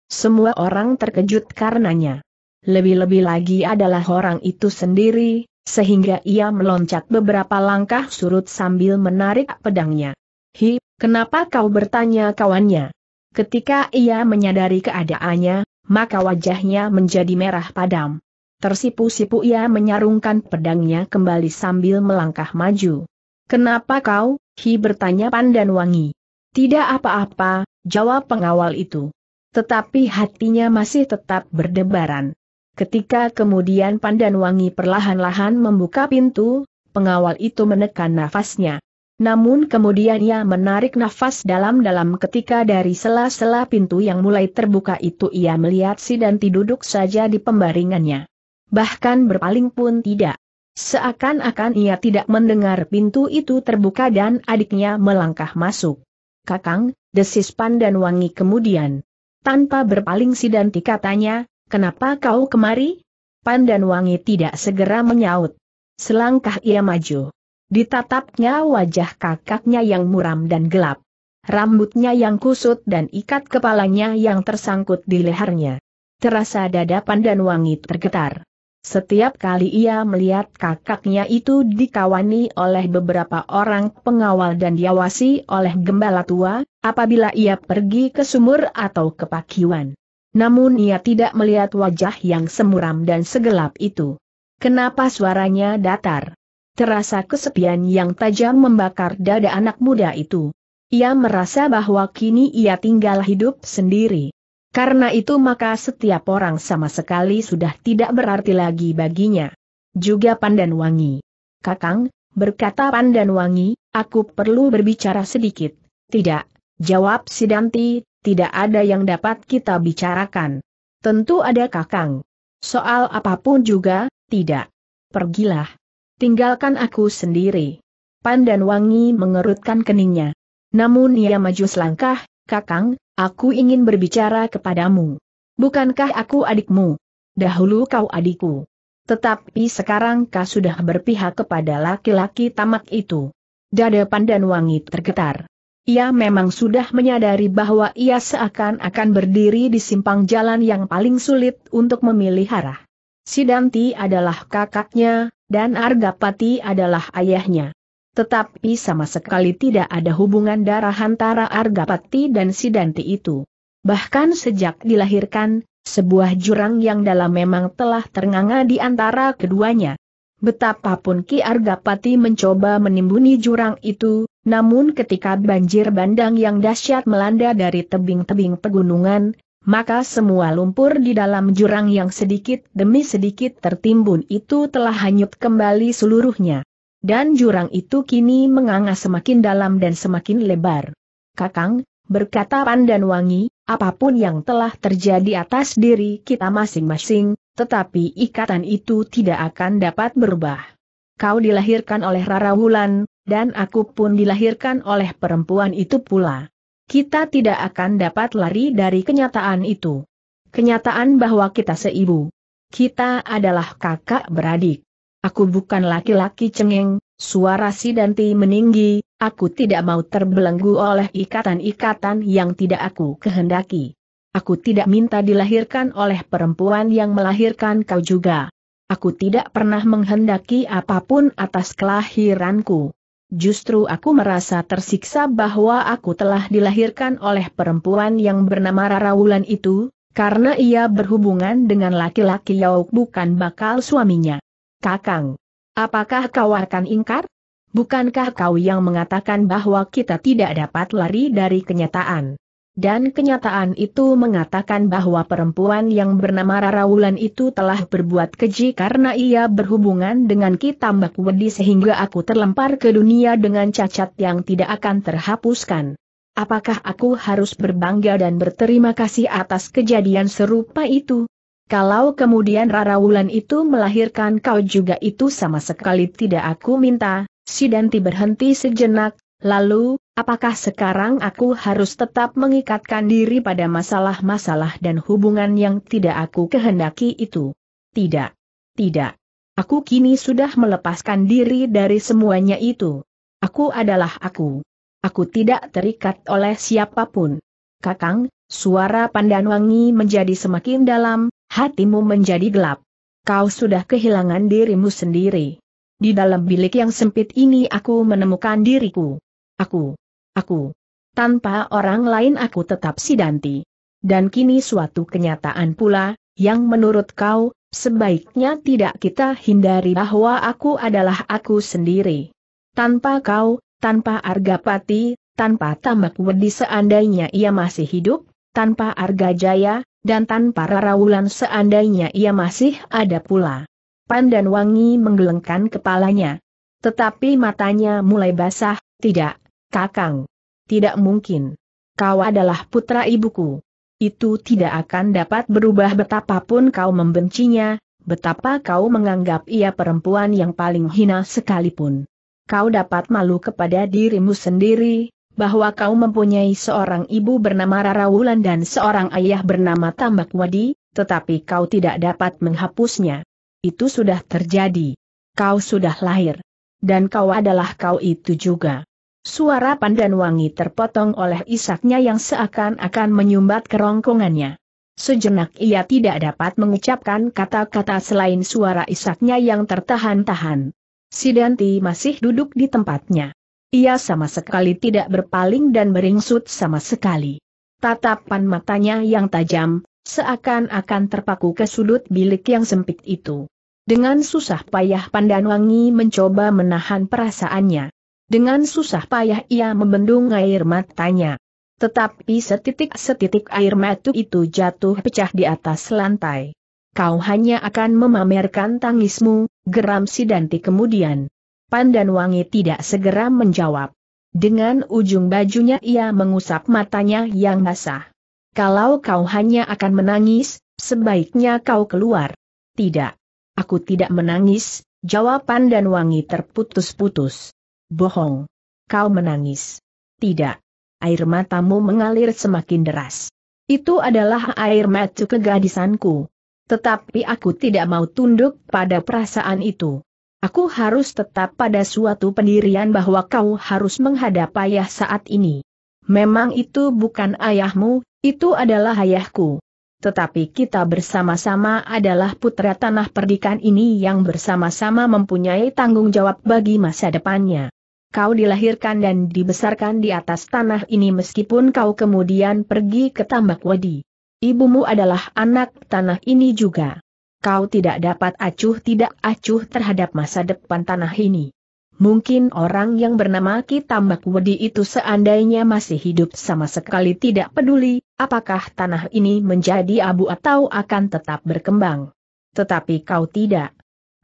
Semua orang terkejut karenanya. Lebih-lebih lagi adalah orang itu sendiri, sehingga ia meloncat beberapa langkah surut sambil menarik pedangnya. Hi, kenapa kau bertanya kawannya? Ketika ia menyadari keadaannya, maka wajahnya menjadi merah padam. Tersipu-sipu ia menyarungkan pedangnya kembali sambil melangkah maju. Kenapa kau, Hi bertanya Pandan Wangi. Tidak apa-apa, jawab pengawal itu. Tetapi hatinya masih tetap berdebaran. Ketika kemudian Pandan Wangi perlahan-lahan membuka pintu, pengawal itu menekan nafasnya. Namun kemudian ia menarik nafas dalam-dalam ketika dari sela-sela pintu yang mulai terbuka itu ia melihat si Danti duduk saja di pembaringannya. Bahkan berpaling pun tidak. Seakan-akan ia tidak mendengar pintu itu terbuka dan adiknya melangkah masuk. Kakang, desis pandan wangi kemudian. Tanpa berpaling si Danti katanya, kenapa kau kemari? Pandan wangi tidak segera menyaut. Selangkah ia maju. Ditatapnya wajah kakaknya yang muram dan gelap. Rambutnya yang kusut dan ikat kepalanya yang tersangkut di lehernya. Terasa dadapan dan wangi tergetar. Setiap kali ia melihat kakaknya itu dikawani oleh beberapa orang pengawal dan diawasi oleh gembala tua, apabila ia pergi ke sumur atau ke pakiwan. Namun ia tidak melihat wajah yang semuram dan segelap itu. Kenapa suaranya datar? terasa kesepian yang tajam membakar dada anak muda itu. Ia merasa bahwa kini ia tinggal hidup sendiri. Karena itu maka setiap orang sama sekali sudah tidak berarti lagi baginya. Juga pandan wangi, Kakang, berkata pandan wangi, aku perlu berbicara sedikit. Tidak, jawab Sidanti, tidak ada yang dapat kita bicarakan. Tentu ada Kakang. Soal apapun juga, tidak. Pergilah. Tinggalkan aku sendiri. Pandan Wangi mengerutkan keningnya. Namun ia maju selangkah, Kakang, aku ingin berbicara kepadamu. Bukankah aku adikmu? Dahulu kau adikku. Tetapi sekarang kau sudah berpihak kepada laki-laki tamak itu. Dada Pandan Wangi tergetar. Ia memang sudah menyadari bahwa ia seakan-akan berdiri di simpang jalan yang paling sulit untuk memilih arah. Sidanti adalah kakaknya, dan Argapati adalah ayahnya. Tetapi sama sekali tidak ada hubungan darah antara Argapati dan Sidanti itu. Bahkan sejak dilahirkan, sebuah jurang yang dalam memang telah ternganga di antara keduanya. Betapapun Ki Argapati mencoba menimbuni jurang itu, namun ketika banjir bandang yang dahsyat melanda dari tebing-tebing pegunungan, maka semua lumpur di dalam jurang yang sedikit demi sedikit tertimbun itu telah hanyut kembali seluruhnya. Dan jurang itu kini menganga semakin dalam dan semakin lebar. Kakang, berkata Pandan Wangi, apapun yang telah terjadi atas diri kita masing-masing, tetapi ikatan itu tidak akan dapat berubah. Kau dilahirkan oleh Rara Wulan, dan aku pun dilahirkan oleh perempuan itu pula kita tidak akan dapat lari dari kenyataan itu. Kenyataan bahwa kita seibu. Kita adalah kakak beradik. Aku bukan laki-laki cengeng, suara si Danti meninggi, aku tidak mau terbelenggu oleh ikatan-ikatan yang tidak aku kehendaki. Aku tidak minta dilahirkan oleh perempuan yang melahirkan kau juga. Aku tidak pernah menghendaki apapun atas kelahiranku. Justru aku merasa tersiksa bahwa aku telah dilahirkan oleh perempuan yang bernama Wulan itu, karena ia berhubungan dengan laki-laki Yauk bukan bakal suaminya. Kakang, apakah kau akan ingkar? Bukankah kau yang mengatakan bahwa kita tidak dapat lari dari kenyataan? Dan kenyataan itu mengatakan bahwa perempuan yang bernama Rarawulan itu telah berbuat keji karena ia berhubungan dengan Kitambak Wedi sehingga aku terlempar ke dunia dengan cacat yang tidak akan terhapuskan. Apakah aku harus berbangga dan berterima kasih atas kejadian serupa itu? Kalau kemudian Rarawulan itu melahirkan kau juga itu sama sekali tidak aku minta, Sidanti berhenti sejenak, Lalu, apakah sekarang aku harus tetap mengikatkan diri pada masalah-masalah dan hubungan yang tidak aku kehendaki itu? Tidak. Tidak. Aku kini sudah melepaskan diri dari semuanya itu. Aku adalah aku. Aku tidak terikat oleh siapapun. Kakang, suara Pandanwangi menjadi semakin dalam, hatimu menjadi gelap. Kau sudah kehilangan dirimu sendiri. Di dalam bilik yang sempit ini aku menemukan diriku. Aku, aku, tanpa orang lain aku tetap Sidanti. Dan kini suatu kenyataan pula, yang menurut kau, sebaiknya tidak kita hindari bahwa aku adalah aku sendiri. Tanpa kau, tanpa Argapati, tanpa Tambak Wedi seandainya ia masih hidup, tanpa Arga Jaya, dan tanpa Rarawulan seandainya ia masih ada pula. Pandan Wangi menggelengkan kepalanya. Tetapi matanya mulai basah, tidak, Kakang. Tidak mungkin. Kau adalah putra ibuku. Itu tidak akan dapat berubah betapapun kau membencinya, betapa kau menganggap ia perempuan yang paling hina sekalipun. Kau dapat malu kepada dirimu sendiri, bahwa kau mempunyai seorang ibu bernama Rara Wulan dan seorang ayah bernama Tambak Wadi, tetapi kau tidak dapat menghapusnya. Itu sudah terjadi. Kau sudah lahir. Dan kau adalah kau itu juga. Suara pandan wangi terpotong oleh isaknya yang seakan-akan menyumbat kerongkongannya. Sejenak ia tidak dapat mengucapkan kata-kata selain suara isaknya yang tertahan-tahan. Sidanti masih duduk di tempatnya. Ia sama sekali tidak berpaling dan beringsut sama sekali. Tatapan matanya yang tajam, seakan-akan terpaku ke sudut bilik yang sempit itu. Dengan susah payah pandan wangi mencoba menahan perasaannya. Dengan susah payah ia membendung air matanya. Tetapi setitik-setitik air mata itu jatuh pecah di atas lantai. Kau hanya akan memamerkan tangismu, geram si Danti kemudian. Wangi tidak segera menjawab. Dengan ujung bajunya ia mengusap matanya yang basah. Kalau kau hanya akan menangis, sebaiknya kau keluar. Tidak. Aku tidak menangis, jawab Wangi terputus-putus bohong. Kau menangis. Tidak. Air matamu mengalir semakin deras. Itu adalah air mata kegadisanku. Tetapi aku tidak mau tunduk pada perasaan itu. Aku harus tetap pada suatu pendirian bahwa kau harus menghadap ayah saat ini. Memang itu bukan ayahmu, itu adalah ayahku tetapi kita bersama-sama adalah putra tanah perdikan ini yang bersama-sama mempunyai tanggung jawab bagi masa depannya. Kau dilahirkan dan dibesarkan di atas tanah ini meskipun kau kemudian pergi ke tambak wadi. Ibumu adalah anak tanah ini juga. Kau tidak dapat acuh tidak acuh terhadap masa depan tanah ini. Mungkin orang yang bernama Ki Tambak Wedi itu seandainya masih hidup sama sekali tidak peduli, apakah tanah ini menjadi abu atau akan tetap berkembang. Tetapi kau tidak.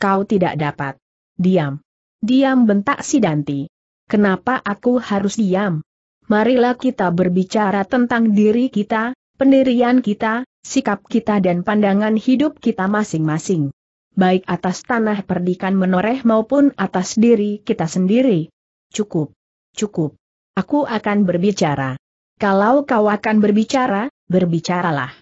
Kau tidak dapat. Diam. Diam bentak si Danti. Kenapa aku harus diam? Marilah kita berbicara tentang diri kita, pendirian kita, sikap kita dan pandangan hidup kita masing-masing baik atas tanah perdikan menoreh maupun atas diri kita sendiri. Cukup. Cukup. Aku akan berbicara. Kalau kau akan berbicara, berbicaralah.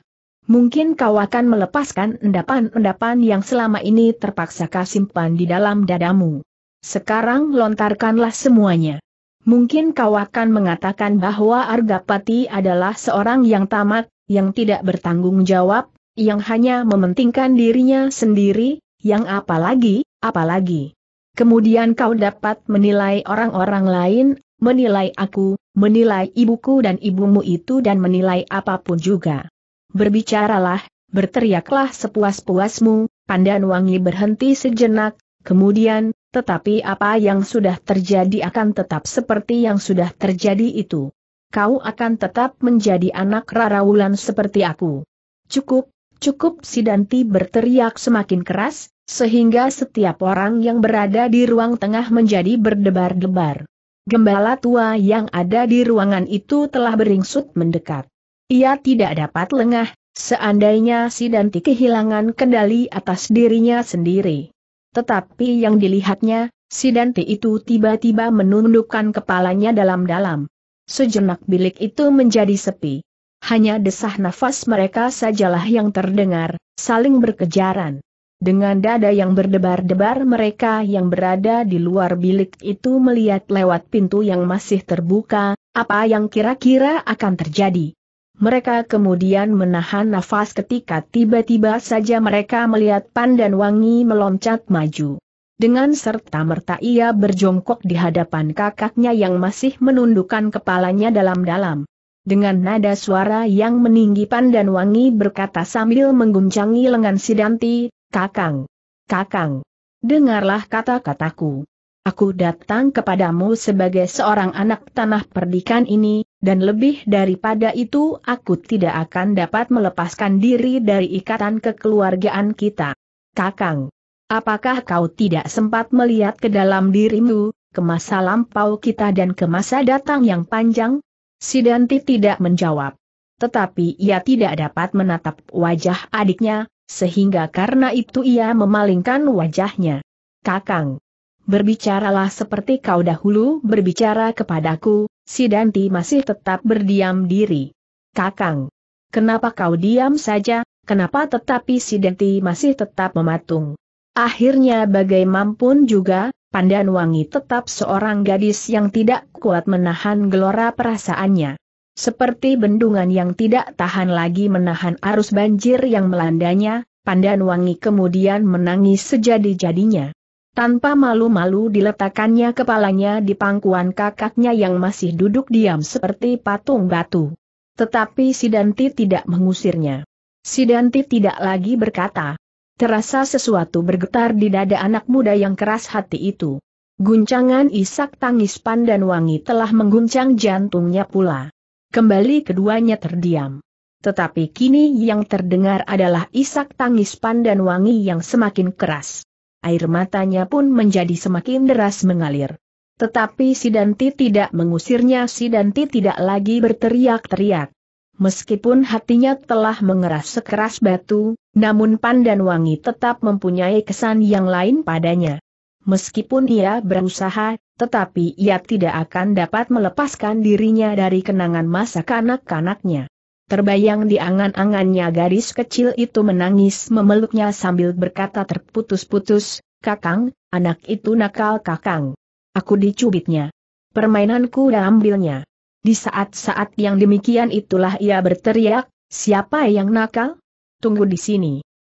Mungkin kau akan melepaskan endapan-endapan yang selama ini terpaksa kau simpan di dalam dadamu. Sekarang lontarkanlah semuanya. Mungkin kau akan mengatakan bahwa Argapati adalah seorang yang tamak, yang tidak bertanggung jawab, yang hanya mementingkan dirinya sendiri, yang apalagi, apalagi. Kemudian kau dapat menilai orang-orang lain, menilai aku, menilai ibuku dan ibumu itu dan menilai apapun juga. Berbicaralah, berteriaklah sepuas-puasmu, Pandan Wangi berhenti sejenak, kemudian, tetapi apa yang sudah terjadi akan tetap seperti yang sudah terjadi itu. Kau akan tetap menjadi anak Rara Wulan seperti aku. Cukup, Cukup si Danti berteriak semakin keras, sehingga setiap orang yang berada di ruang tengah menjadi berdebar-debar. Gembala tua yang ada di ruangan itu telah beringsut mendekat. Ia tidak dapat lengah, seandainya si Danti kehilangan kendali atas dirinya sendiri. Tetapi yang dilihatnya, si Danti itu tiba-tiba menundukkan kepalanya dalam-dalam. Sejenak bilik itu menjadi sepi. Hanya desah nafas mereka sajalah yang terdengar, saling berkejaran. Dengan dada yang berdebar-debar mereka yang berada di luar bilik itu melihat lewat pintu yang masih terbuka, apa yang kira-kira akan terjadi. Mereka kemudian menahan nafas ketika tiba-tiba saja mereka melihat Pandan Wangi meloncat maju. Dengan serta-merta ia berjongkok di hadapan kakaknya yang masih menundukkan kepalanya dalam-dalam dengan nada suara yang meninggi dan Wangi berkata sambil mengguncangi lengan Sidanti, Kakang, Kakang, dengarlah kata-kataku. Aku datang kepadamu sebagai seorang anak tanah perdikan ini, dan lebih daripada itu aku tidak akan dapat melepaskan diri dari ikatan kekeluargaan kita. Kakang, apakah kau tidak sempat melihat ke dalam dirimu, ke masa lampau kita dan ke masa datang yang panjang? Sidanti tidak menjawab. Tetapi ia tidak dapat menatap wajah adiknya, sehingga karena itu ia memalingkan wajahnya. Kakang, berbicaralah seperti kau dahulu berbicara kepadaku, Sidanti masih tetap berdiam diri. Kakang, kenapa kau diam saja, kenapa tetapi Sidanti masih tetap mematung? Akhirnya bagaimanapun juga, Pandan Wangi tetap seorang gadis yang tidak kuat menahan gelora perasaannya. Seperti bendungan yang tidak tahan lagi menahan arus banjir yang melandanya, Pandan Wangi kemudian menangis sejadi-jadinya. Tanpa malu-malu diletakkannya kepalanya di pangkuan kakaknya yang masih duduk diam seperti patung batu. Tetapi Sidanti tidak mengusirnya. Sidanti tidak lagi berkata, terasa sesuatu bergetar di dada anak muda yang keras hati itu. Guncangan isak tangis pandan wangi telah mengguncang jantungnya pula. Kembali keduanya terdiam. Tetapi kini yang terdengar adalah isak tangis pandan wangi yang semakin keras. Air matanya pun menjadi semakin deras mengalir. Tetapi Sidanti tidak mengusirnya Sidanti tidak lagi berteriak-teriak. Meskipun hatinya telah mengeras sekeras batu, namun Pandan Wangi tetap mempunyai kesan yang lain padanya. Meskipun ia berusaha, tetapi ia tidak akan dapat melepaskan dirinya dari kenangan masa kanak-kanaknya. Terbayang di angan-angannya garis kecil itu menangis memeluknya sambil berkata terputus-putus, Kakang, anak itu nakal kakang. Aku dicubitnya. Permainanku ambilnya. Di saat-saat yang demikian itulah ia berteriak, siapa yang nakal? Tunggu di sini.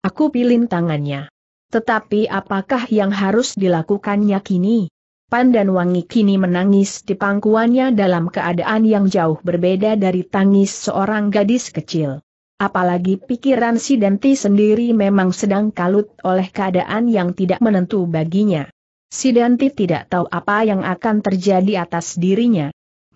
Aku pilin tangannya. Tetapi apakah yang harus dilakukannya kini? Pandan Wangi kini menangis di pangkuannya dalam keadaan yang jauh berbeda dari tangis seorang gadis kecil. Apalagi pikiran si Denti sendiri memang sedang kalut oleh keadaan yang tidak menentu baginya. Si Denti tidak tahu apa yang akan terjadi atas dirinya.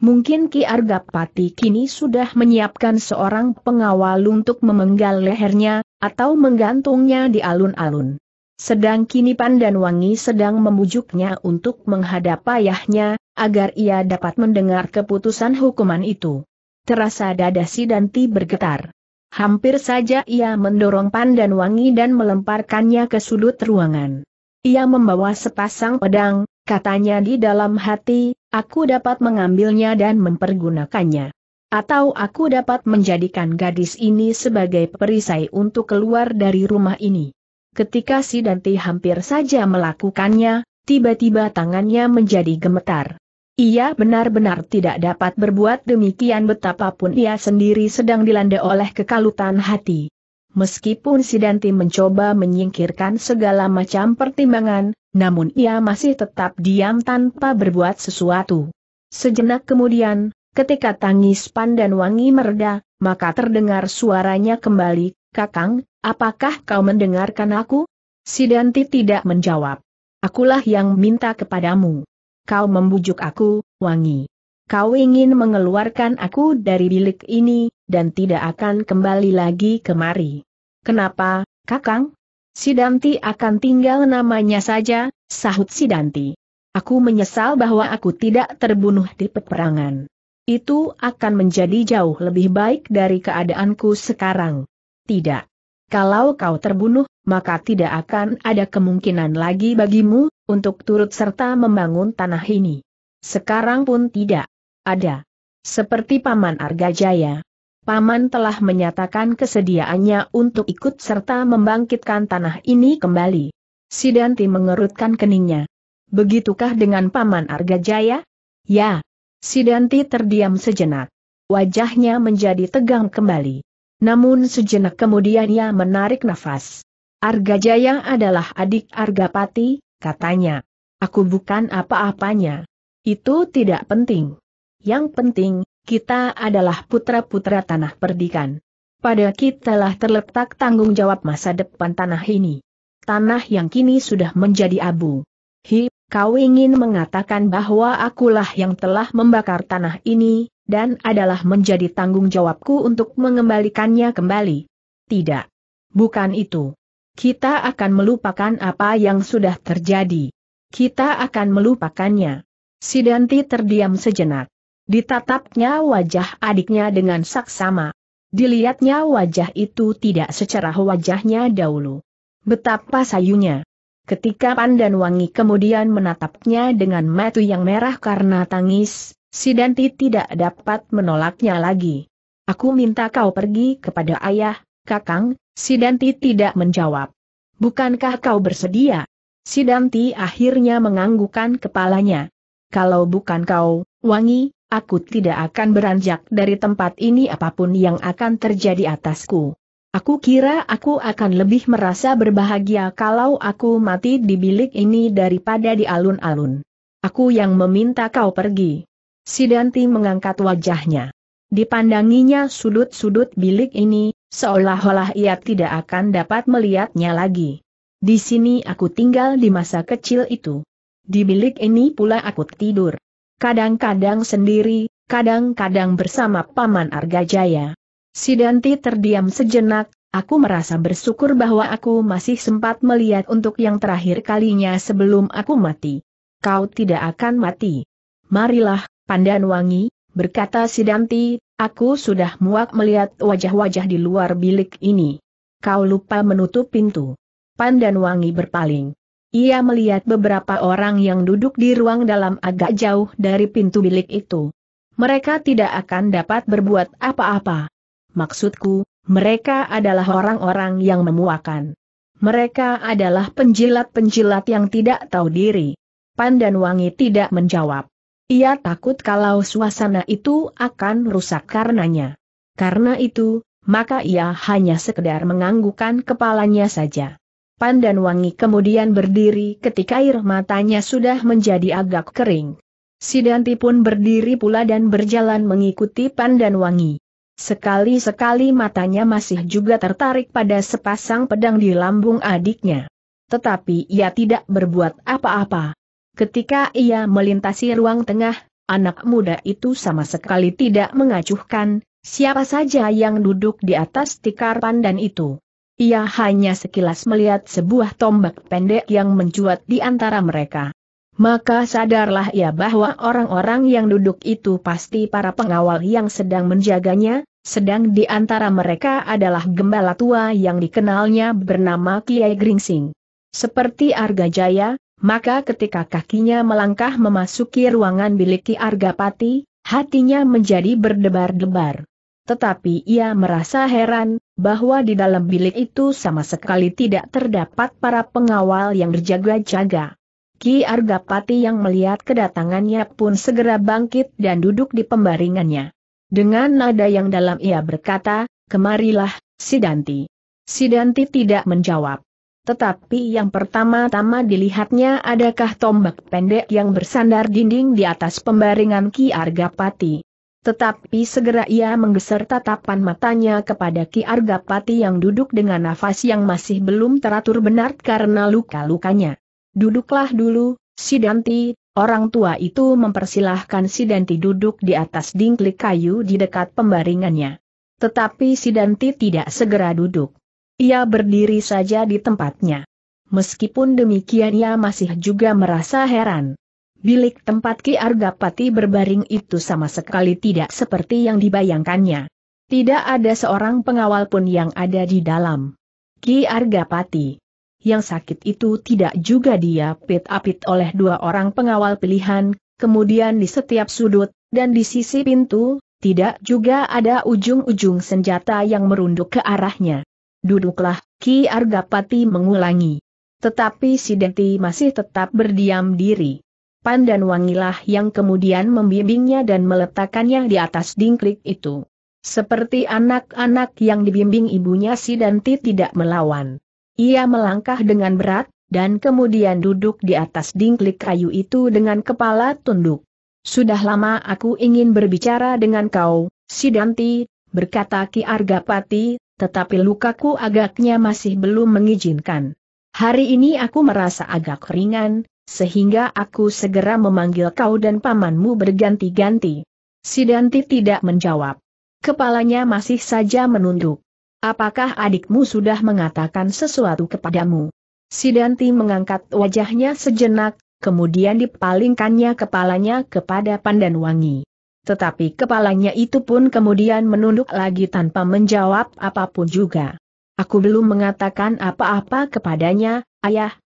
Mungkin Ki Argapati kini sudah menyiapkan seorang pengawal untuk memenggal lehernya, atau menggantungnya di alun-alun. Sedang kini Pandan Wangi sedang membujuknya untuk menghadap ayahnya, agar ia dapat mendengar keputusan hukuman itu. Terasa dada si Danti bergetar. Hampir saja ia mendorong Pandan Wangi dan melemparkannya ke sudut ruangan. Ia membawa sepasang pedang, katanya di dalam hati, aku dapat mengambilnya dan mempergunakannya. Atau aku dapat menjadikan gadis ini sebagai perisai untuk keluar dari rumah ini. Ketika si Dante hampir saja melakukannya, tiba-tiba tangannya menjadi gemetar. Ia benar-benar tidak dapat berbuat demikian betapapun ia sendiri sedang dilanda oleh kekalutan hati. Meskipun Sidanti mencoba menyingkirkan segala macam pertimbangan, namun ia masih tetap diam tanpa berbuat sesuatu. Sejenak kemudian, ketika tangis pandan wangi mereda, maka terdengar suaranya kembali, Kakang, apakah kau mendengarkan aku? Sidanti tidak menjawab. Akulah yang minta kepadamu. Kau membujuk aku, wangi. Kau ingin mengeluarkan aku dari bilik ini, dan tidak akan kembali lagi kemari. Kenapa, Kakang? Sidanti akan tinggal namanya saja, sahut Sidanti. Aku menyesal bahwa aku tidak terbunuh di peperangan. Itu akan menjadi jauh lebih baik dari keadaanku sekarang. Tidak. Kalau kau terbunuh, maka tidak akan ada kemungkinan lagi bagimu, untuk turut serta membangun tanah ini. Sekarang pun tidak. Ada. Seperti Paman Argajaya. Paman telah menyatakan kesediaannya untuk ikut serta membangkitkan tanah ini kembali. Sidanti mengerutkan keningnya. Begitukah dengan Paman Argajaya? Ya. Sidanti terdiam sejenak. Wajahnya menjadi tegang kembali. Namun sejenak kemudian ia menarik nafas. Argajaya adalah adik Argapati, katanya. Aku bukan apa-apanya. Itu tidak penting. Yang penting, kita adalah putra-putra tanah perdikan. Pada kitalah terletak tanggung jawab masa depan tanah ini. Tanah yang kini sudah menjadi abu. Hi, kau ingin mengatakan bahwa akulah yang telah membakar tanah ini, dan adalah menjadi tanggung jawabku untuk mengembalikannya kembali. Tidak. Bukan itu. Kita akan melupakan apa yang sudah terjadi. Kita akan melupakannya. Sidanti terdiam sejenak. Ditatapnya wajah adiknya dengan saksama. Dilihatnya wajah itu tidak secara wajahnya dahulu. Betapa sayunya. Ketika Pandan Wangi kemudian menatapnya dengan mata yang merah karena tangis, si Danti tidak dapat menolaknya lagi. Aku minta kau pergi kepada ayah, kakang, si Danti tidak menjawab. Bukankah kau bersedia? Si Danti akhirnya menganggukkan kepalanya. Kalau bukan kau, Wangi, Aku tidak akan beranjak dari tempat ini apapun yang akan terjadi atasku. Aku kira aku akan lebih merasa berbahagia kalau aku mati di bilik ini daripada di alun-alun. Aku yang meminta kau pergi. Sidanti mengangkat wajahnya. Dipandanginya sudut-sudut bilik ini, seolah-olah ia tidak akan dapat melihatnya lagi. Di sini aku tinggal di masa kecil itu. Di bilik ini pula aku tidur kadang-kadang sendiri, kadang-kadang bersama Paman Argajaya. Sidanti terdiam sejenak, aku merasa bersyukur bahwa aku masih sempat melihat untuk yang terakhir kalinya sebelum aku mati. Kau tidak akan mati. Marilah, Pandan Wangi, berkata Sidanti, aku sudah muak melihat wajah-wajah di luar bilik ini. Kau lupa menutup pintu. Pandan Wangi berpaling. Ia melihat beberapa orang yang duduk di ruang dalam agak jauh dari pintu bilik itu. Mereka tidak akan dapat berbuat apa-apa. Maksudku, mereka adalah orang-orang yang memuakan. Mereka adalah penjilat-penjilat yang tidak tahu diri. Pandan Wangi tidak menjawab. Ia takut kalau suasana itu akan rusak karenanya. Karena itu, maka ia hanya sekedar menganggukkan kepalanya saja dan Wangi kemudian berdiri ketika air matanya sudah menjadi agak kering. Sidanti pun berdiri pula dan berjalan mengikuti Pandan Wangi. Sekali-sekali matanya masih juga tertarik pada sepasang pedang di lambung adiknya. Tetapi ia tidak berbuat apa-apa. Ketika ia melintasi ruang tengah, anak muda itu sama sekali tidak mengacuhkan, siapa saja yang duduk di atas tikar pandan itu. Ia hanya sekilas melihat sebuah tombak pendek yang mencuat di antara mereka. Maka sadarlah ia bahwa orang-orang yang duduk itu pasti para pengawal yang sedang menjaganya, sedang di antara mereka adalah gembala tua yang dikenalnya bernama Kiai Gringsing. Seperti Arga Jaya, maka ketika kakinya melangkah memasuki ruangan bilik Ki Arga Pati, hatinya menjadi berdebar-debar. Tetapi ia merasa heran, bahwa di dalam bilik itu sama sekali tidak terdapat para pengawal yang berjaga-jaga. Ki Argapati yang melihat kedatangannya pun segera bangkit dan duduk di pembaringannya. Dengan nada yang dalam ia berkata, kemarilah, Sidanti. Sidanti tidak menjawab. Tetapi yang pertama-tama dilihatnya adakah tombak pendek yang bersandar dinding di atas pembaringan Ki Argapati. Tetapi segera ia menggeser tatapan matanya kepada Ki Argapati yang duduk dengan nafas yang masih belum teratur benar karena luka-lukanya. Duduklah dulu, Sidanti, orang tua itu mempersilahkan Sidanti duduk di atas dingklik kayu di dekat pembaringannya. Tetapi Sidanti tidak segera duduk. Ia berdiri saja di tempatnya. Meskipun demikian ia masih juga merasa heran bilik tempat Ki Argapati berbaring itu sama sekali tidak seperti yang dibayangkannya. Tidak ada seorang pengawal pun yang ada di dalam. Ki Argapati. Yang sakit itu tidak juga dia pit-apit oleh dua orang pengawal pilihan, kemudian di setiap sudut, dan di sisi pintu, tidak juga ada ujung-ujung senjata yang merunduk ke arahnya. Duduklah, Ki Argapati mengulangi. Tetapi si Denti masih tetap berdiam diri dan Wangilah yang kemudian membimbingnya dan meletakkannya di atas dingklik itu. Seperti anak-anak yang dibimbing ibunya si Danti tidak melawan. Ia melangkah dengan berat, dan kemudian duduk di atas dingklik kayu itu dengan kepala tunduk. Sudah lama aku ingin berbicara dengan kau, si Danti, berkata Ki Argapati, tetapi lukaku agaknya masih belum mengizinkan. Hari ini aku merasa agak ringan, sehingga aku segera memanggil kau dan pamanmu berganti-ganti. Sidanti tidak menjawab. Kepalanya masih saja menunduk. Apakah adikmu sudah mengatakan sesuatu kepadamu? Sidanti mengangkat wajahnya sejenak, kemudian dipalingkannya kepalanya kepada pandan Wangi. Tetapi kepalanya itu pun kemudian menunduk lagi tanpa menjawab apapun juga. Aku belum mengatakan apa-apa kepadanya, ayah,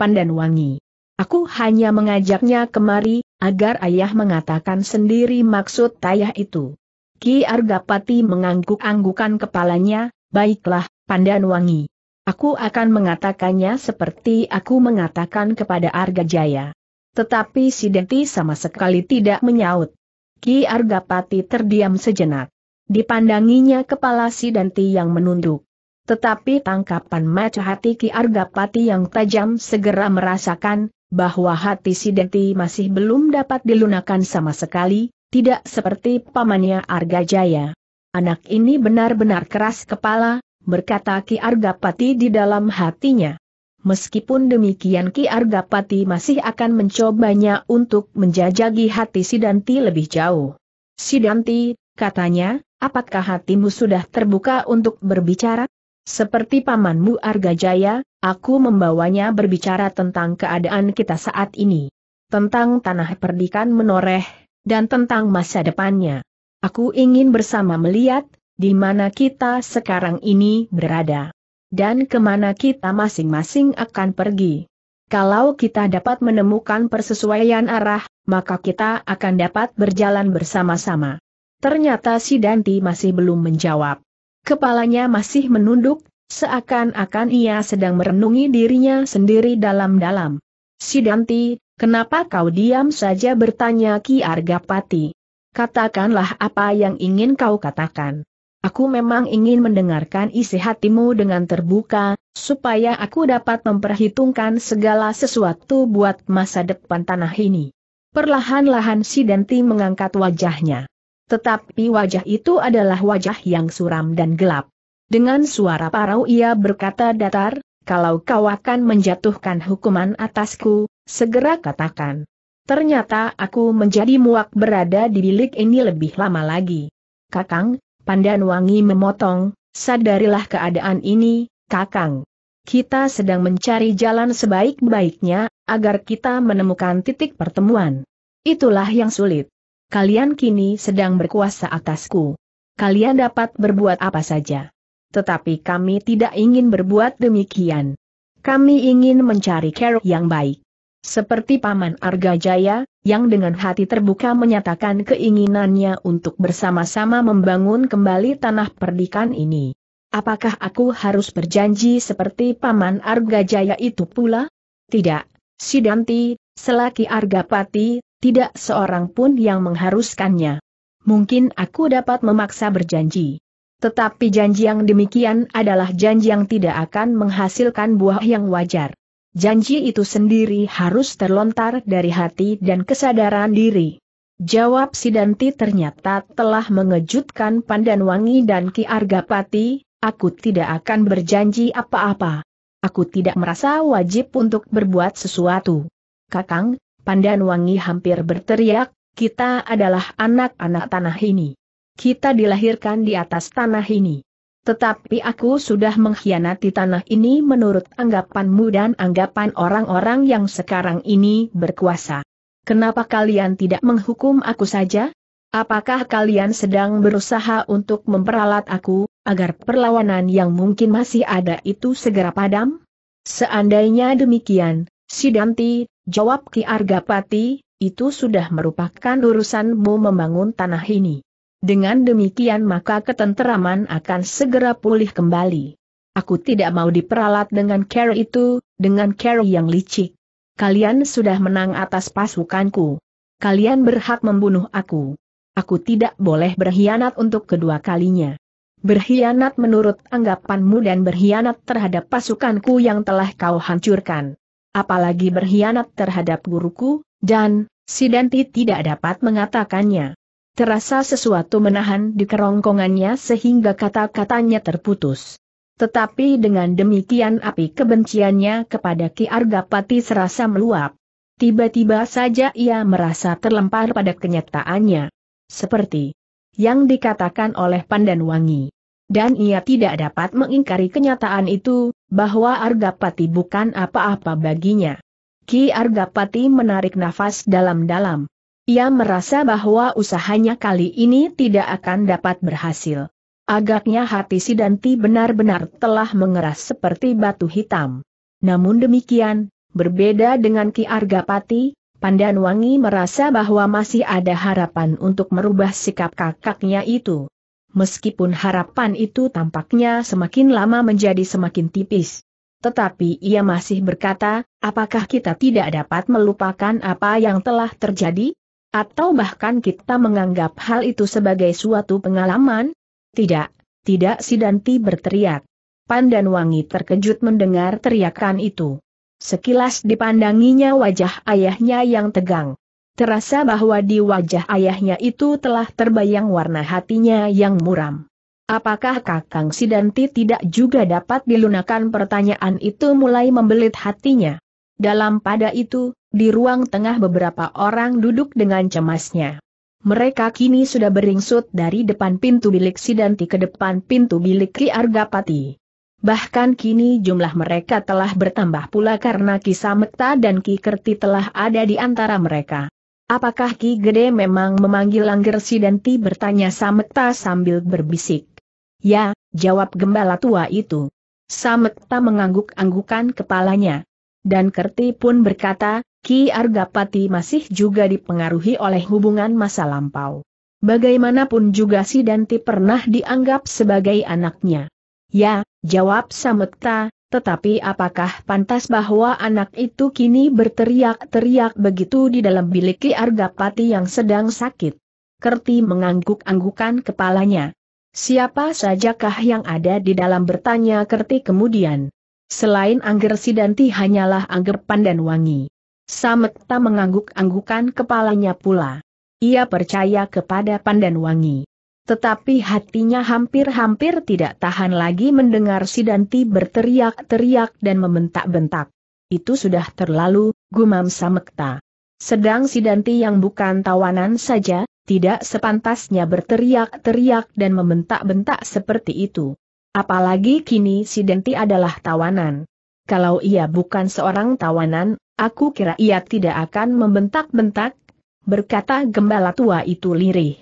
dan Wangi. Aku hanya mengajaknya kemari, agar ayah mengatakan sendiri maksud ayah itu. Ki Argapati mengangguk-anggukan kepalanya, baiklah, Pandan Wangi. Aku akan mengatakannya seperti aku mengatakan kepada Arga Jaya. Tetapi Denti sama sekali tidak menyaut. Ki Argapati terdiam sejenak. Dipandanginya kepala Sidanti yang menunduk. Tetapi tangkapan mata hati Ki Argapati yang tajam segera merasakan, bahwa hati Sidenti masih belum dapat dilunakan sama sekali, tidak seperti pamannya Arga Jaya. Anak ini benar-benar keras kepala, berkata Ki Arga Pati di dalam hatinya. Meskipun demikian Ki Arga Pati masih akan mencobanya untuk menjajagi hati Sidanti lebih jauh. Sidanti, katanya, apakah hatimu sudah terbuka untuk berbicara? Seperti pamanmu Jaya, aku membawanya berbicara tentang keadaan kita saat ini. Tentang tanah perdikan menoreh, dan tentang masa depannya. Aku ingin bersama melihat, di mana kita sekarang ini berada. Dan kemana kita masing-masing akan pergi. Kalau kita dapat menemukan persesuaian arah, maka kita akan dapat berjalan bersama-sama. Ternyata si Danti masih belum menjawab. Kepalanya masih menunduk, seakan-akan ia sedang merenungi dirinya sendiri dalam-dalam. Sidanti, kenapa kau diam saja bertanya Ki Argapati? Katakanlah apa yang ingin kau katakan. Aku memang ingin mendengarkan isi hatimu dengan terbuka, supaya aku dapat memperhitungkan segala sesuatu buat masa depan tanah ini. Perlahan-lahan Sidanti mengangkat wajahnya. Tetapi wajah itu adalah wajah yang suram dan gelap. Dengan suara parau ia berkata datar, kalau kau akan menjatuhkan hukuman atasku, segera katakan. Ternyata aku menjadi muak berada di bilik ini lebih lama lagi. Kakang, Pandan Wangi memotong, sadarilah keadaan ini, Kakang. Kita sedang mencari jalan sebaik-baiknya, agar kita menemukan titik pertemuan. Itulah yang sulit kalian kini sedang berkuasa atasku. Kalian dapat berbuat apa saja. Tetapi kami tidak ingin berbuat demikian. Kami ingin mencari keruk yang baik. Seperti Paman Arga Jaya yang dengan hati terbuka menyatakan keinginannya untuk bersama-sama membangun kembali tanah perdikan ini. Apakah aku harus berjanji seperti Paman Arga Jaya itu pula? Tidak, Sidanti, selaki Pati tidak seorang pun yang mengharuskannya. Mungkin aku dapat memaksa berjanji. Tetapi janji yang demikian adalah janji yang tidak akan menghasilkan buah yang wajar. Janji itu sendiri harus terlontar dari hati dan kesadaran diri. Jawab Sidanti ternyata telah mengejutkan Pandan Wangi dan Ki Argapati, aku tidak akan berjanji apa-apa. Aku tidak merasa wajib untuk berbuat sesuatu. Kakang, Pandan Wangi hampir berteriak, kita adalah anak-anak tanah ini. Kita dilahirkan di atas tanah ini. Tetapi aku sudah mengkhianati tanah ini menurut anggapanmu dan anggapan orang-orang yang sekarang ini berkuasa. Kenapa kalian tidak menghukum aku saja? Apakah kalian sedang berusaha untuk memperalat aku, agar perlawanan yang mungkin masih ada itu segera padam? Seandainya demikian, Sidanti, Jawab Ki Argapati, itu sudah merupakan urusanmu membangun tanah ini. Dengan demikian maka ketenteraman akan segera pulih kembali. Aku tidak mau diperalat dengan care itu, dengan care yang licik. Kalian sudah menang atas pasukanku. Kalian berhak membunuh aku. Aku tidak boleh berkhianat untuk kedua kalinya. Berkhianat menurut anggapanmu dan berkhianat terhadap pasukanku yang telah kau hancurkan apalagi berkhianat terhadap guruku, dan, si Danti tidak dapat mengatakannya. Terasa sesuatu menahan di kerongkongannya sehingga kata-katanya terputus. Tetapi dengan demikian api kebenciannya kepada Ki Argapati serasa meluap. Tiba-tiba saja ia merasa terlempar pada kenyataannya. Seperti yang dikatakan oleh Pandan Wangi. Dan ia tidak dapat mengingkari kenyataan itu, bahwa Argapati bukan apa-apa baginya. Ki Argapati menarik nafas dalam-dalam. Ia merasa bahwa usahanya kali ini tidak akan dapat berhasil. Agaknya hati Sidanti benar-benar telah mengeras seperti batu hitam. Namun demikian, berbeda dengan Ki Argapati, Pandanwangi merasa bahwa masih ada harapan untuk merubah sikap kakaknya itu meskipun harapan itu tampaknya semakin lama menjadi semakin tipis. Tetapi ia masih berkata, apakah kita tidak dapat melupakan apa yang telah terjadi? Atau bahkan kita menganggap hal itu sebagai suatu pengalaman? Tidak, tidak Sidanti berteriak. Pandan Wangi terkejut mendengar teriakan itu. Sekilas dipandanginya wajah ayahnya yang tegang. Terasa bahwa di wajah ayahnya itu telah terbayang warna hatinya yang muram. Apakah Kakang Sidanti tidak juga dapat dilunakan pertanyaan itu mulai membelit hatinya? Dalam pada itu, di ruang tengah beberapa orang duduk dengan cemasnya. Mereka kini sudah beringsut dari depan pintu bilik Sidanti ke depan pintu bilik Ki Argapati. Bahkan kini jumlah mereka telah bertambah pula karena Ki Sameta dan Ki Kerti telah ada di antara mereka. Apakah Ki Gede memang memanggil Langger Sidanti bertanya Sametta sambil berbisik. Ya, jawab gembala tua itu. Sametta mengangguk-anggukan kepalanya. Dan Kerti pun berkata, Ki Argapati masih juga dipengaruhi oleh hubungan masa lampau. Bagaimanapun juga Sidanti pernah dianggap sebagai anaknya. Ya, jawab Sametta. Tetapi apakah pantas bahwa anak itu kini berteriak-teriak begitu di dalam bilik Ki Argapati yang sedang sakit? Kerti mengangguk-anggukan kepalanya. Siapa sajakah yang ada di dalam bertanya Kerti kemudian. Selain Angger Sidanti hanyalah Angger Wangi. Sametta mengangguk-anggukan kepalanya pula. Ia percaya kepada Pandan Wangi. Tetapi hatinya hampir-hampir tidak tahan lagi mendengar si Danti berteriak-teriak dan membentak-bentak. Itu sudah terlalu, gumam Samekta. Sedang si Danti yang bukan tawanan saja, tidak sepantasnya berteriak-teriak dan membentak-bentak seperti itu. Apalagi kini si Danti adalah tawanan. Kalau ia bukan seorang tawanan, aku kira ia tidak akan membentak-bentak, berkata gembala tua itu lirih.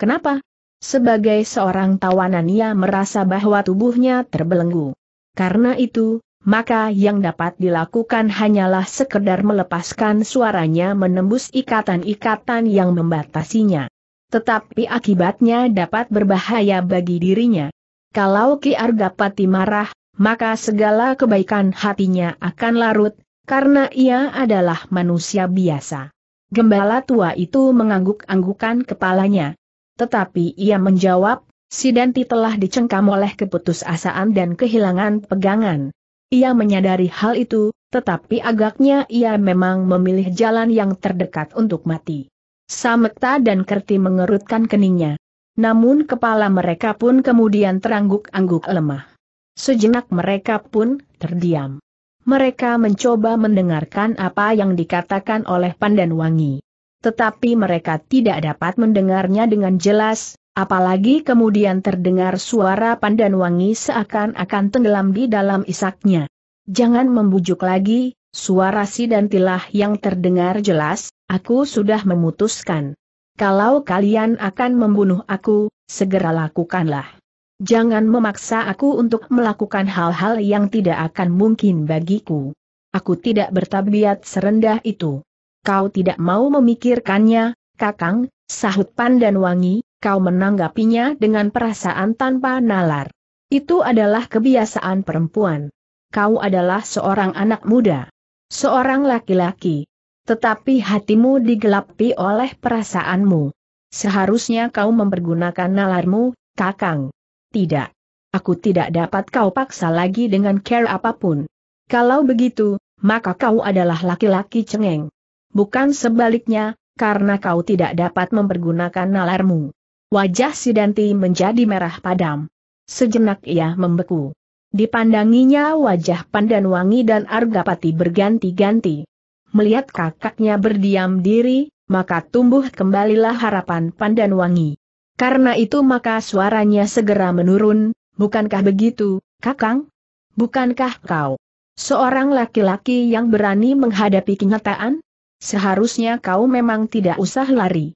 Kenapa? Sebagai seorang tawanan ia merasa bahwa tubuhnya terbelenggu. Karena itu, maka yang dapat dilakukan hanyalah sekedar melepaskan suaranya menembus ikatan-ikatan yang membatasinya. Tetapi akibatnya dapat berbahaya bagi dirinya. Kalau Ki Argapati marah, maka segala kebaikan hatinya akan larut, karena ia adalah manusia biasa. Gembala tua itu mengangguk-anggukan kepalanya tetapi ia menjawab, Sidanti telah dicengkam oleh keputusasaan dan kehilangan pegangan. Ia menyadari hal itu, tetapi agaknya ia memang memilih jalan yang terdekat untuk mati. Samekta dan Kerti mengerutkan keningnya. Namun kepala mereka pun kemudian terangguk-angguk lemah. Sejenak mereka pun terdiam. Mereka mencoba mendengarkan apa yang dikatakan oleh Pandan Wangi tetapi mereka tidak dapat mendengarnya dengan jelas, apalagi kemudian terdengar suara pandan wangi seakan-akan tenggelam di dalam isaknya. Jangan membujuk lagi, suara si dan tilah yang terdengar jelas, aku sudah memutuskan. Kalau kalian akan membunuh aku, segera lakukanlah. Jangan memaksa aku untuk melakukan hal-hal yang tidak akan mungkin bagiku. Aku tidak bertabiat serendah itu kau tidak mau memikirkannya, Kakang, sahut Pandan Wangi, kau menanggapinya dengan perasaan tanpa nalar. Itu adalah kebiasaan perempuan. Kau adalah seorang anak muda. Seorang laki-laki. Tetapi hatimu digelapi oleh perasaanmu. Seharusnya kau mempergunakan nalarmu, Kakang. Tidak. Aku tidak dapat kau paksa lagi dengan care apapun. Kalau begitu, maka kau adalah laki-laki cengeng bukan sebaliknya, karena kau tidak dapat mempergunakan nalarmu. Wajah Sidanti menjadi merah padam. Sejenak ia membeku. Dipandanginya wajah Pandan Wangi dan Argapati berganti-ganti. Melihat kakaknya berdiam diri, maka tumbuh kembalilah harapan Pandan Wangi. Karena itu maka suaranya segera menurun, bukankah begitu, kakang? Bukankah kau seorang laki-laki yang berani menghadapi kenyataan? Seharusnya kau memang tidak usah lari.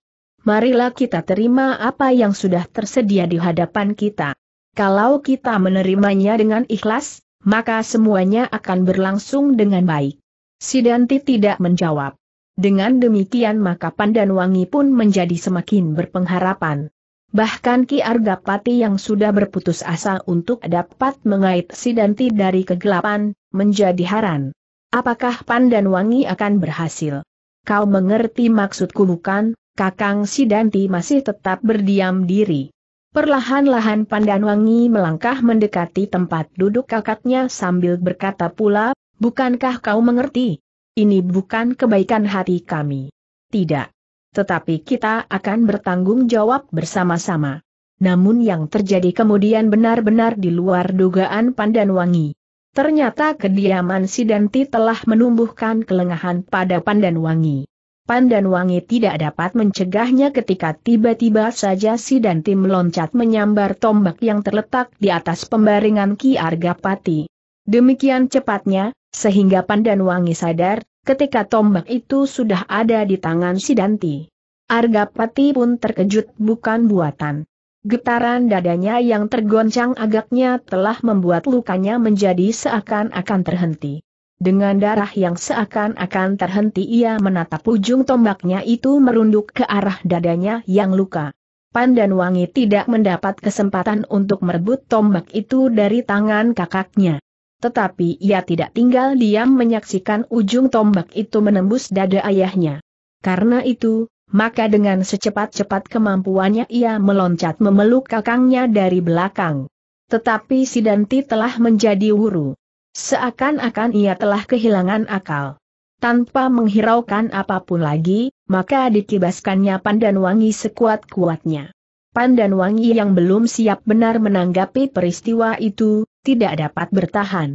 Marilah kita terima apa yang sudah tersedia di hadapan kita. Kalau kita menerimanya dengan ikhlas, maka semuanya akan berlangsung dengan baik. Sidanti tidak menjawab. Dengan demikian maka pandan Wangi pun menjadi semakin berpengharapan. Bahkan Ki Argapati yang sudah berputus asa untuk dapat mengait Sidanti dari kegelapan, menjadi haran. Apakah pandan Wangi akan berhasil? Kau mengerti maksudku bukan? Kakang Sidanti masih tetap berdiam diri. Perlahan-lahan Pandanwangi melangkah mendekati tempat duduk kakaknya sambil berkata pula, Bukankah kau mengerti? Ini bukan kebaikan hati kami. Tidak. Tetapi kita akan bertanggung jawab bersama-sama. Namun yang terjadi kemudian benar-benar di luar dugaan Pandanwangi. Ternyata kediaman Sidanti telah menumbuhkan kelengahan pada Pandan Wangi. Pandan Wangi tidak dapat mencegahnya ketika tiba-tiba saja Sidanti meloncat menyambar tombak yang terletak di atas pembaringan Ki Argapati. Demikian cepatnya, sehingga Pandan Wangi sadar, ketika tombak itu sudah ada di tangan Sidanti. Argapati pun terkejut bukan buatan. Getaran dadanya yang tergoncang agaknya telah membuat lukanya menjadi seakan-akan terhenti. Dengan darah yang seakan-akan terhenti ia menatap ujung tombaknya itu merunduk ke arah dadanya yang luka. Wangi tidak mendapat kesempatan untuk merebut tombak itu dari tangan kakaknya. Tetapi ia tidak tinggal diam menyaksikan ujung tombak itu menembus dada ayahnya. Karena itu, maka dengan secepat-cepat kemampuannya ia meloncat memeluk kakangnya dari belakang. Tetapi Sidanti telah menjadi wuru. Seakan-akan ia telah kehilangan akal. Tanpa menghiraukan apapun lagi, maka dikibaskannya pandan wangi sekuat-kuatnya. Pandan wangi yang belum siap benar menanggapi peristiwa itu, tidak dapat bertahan.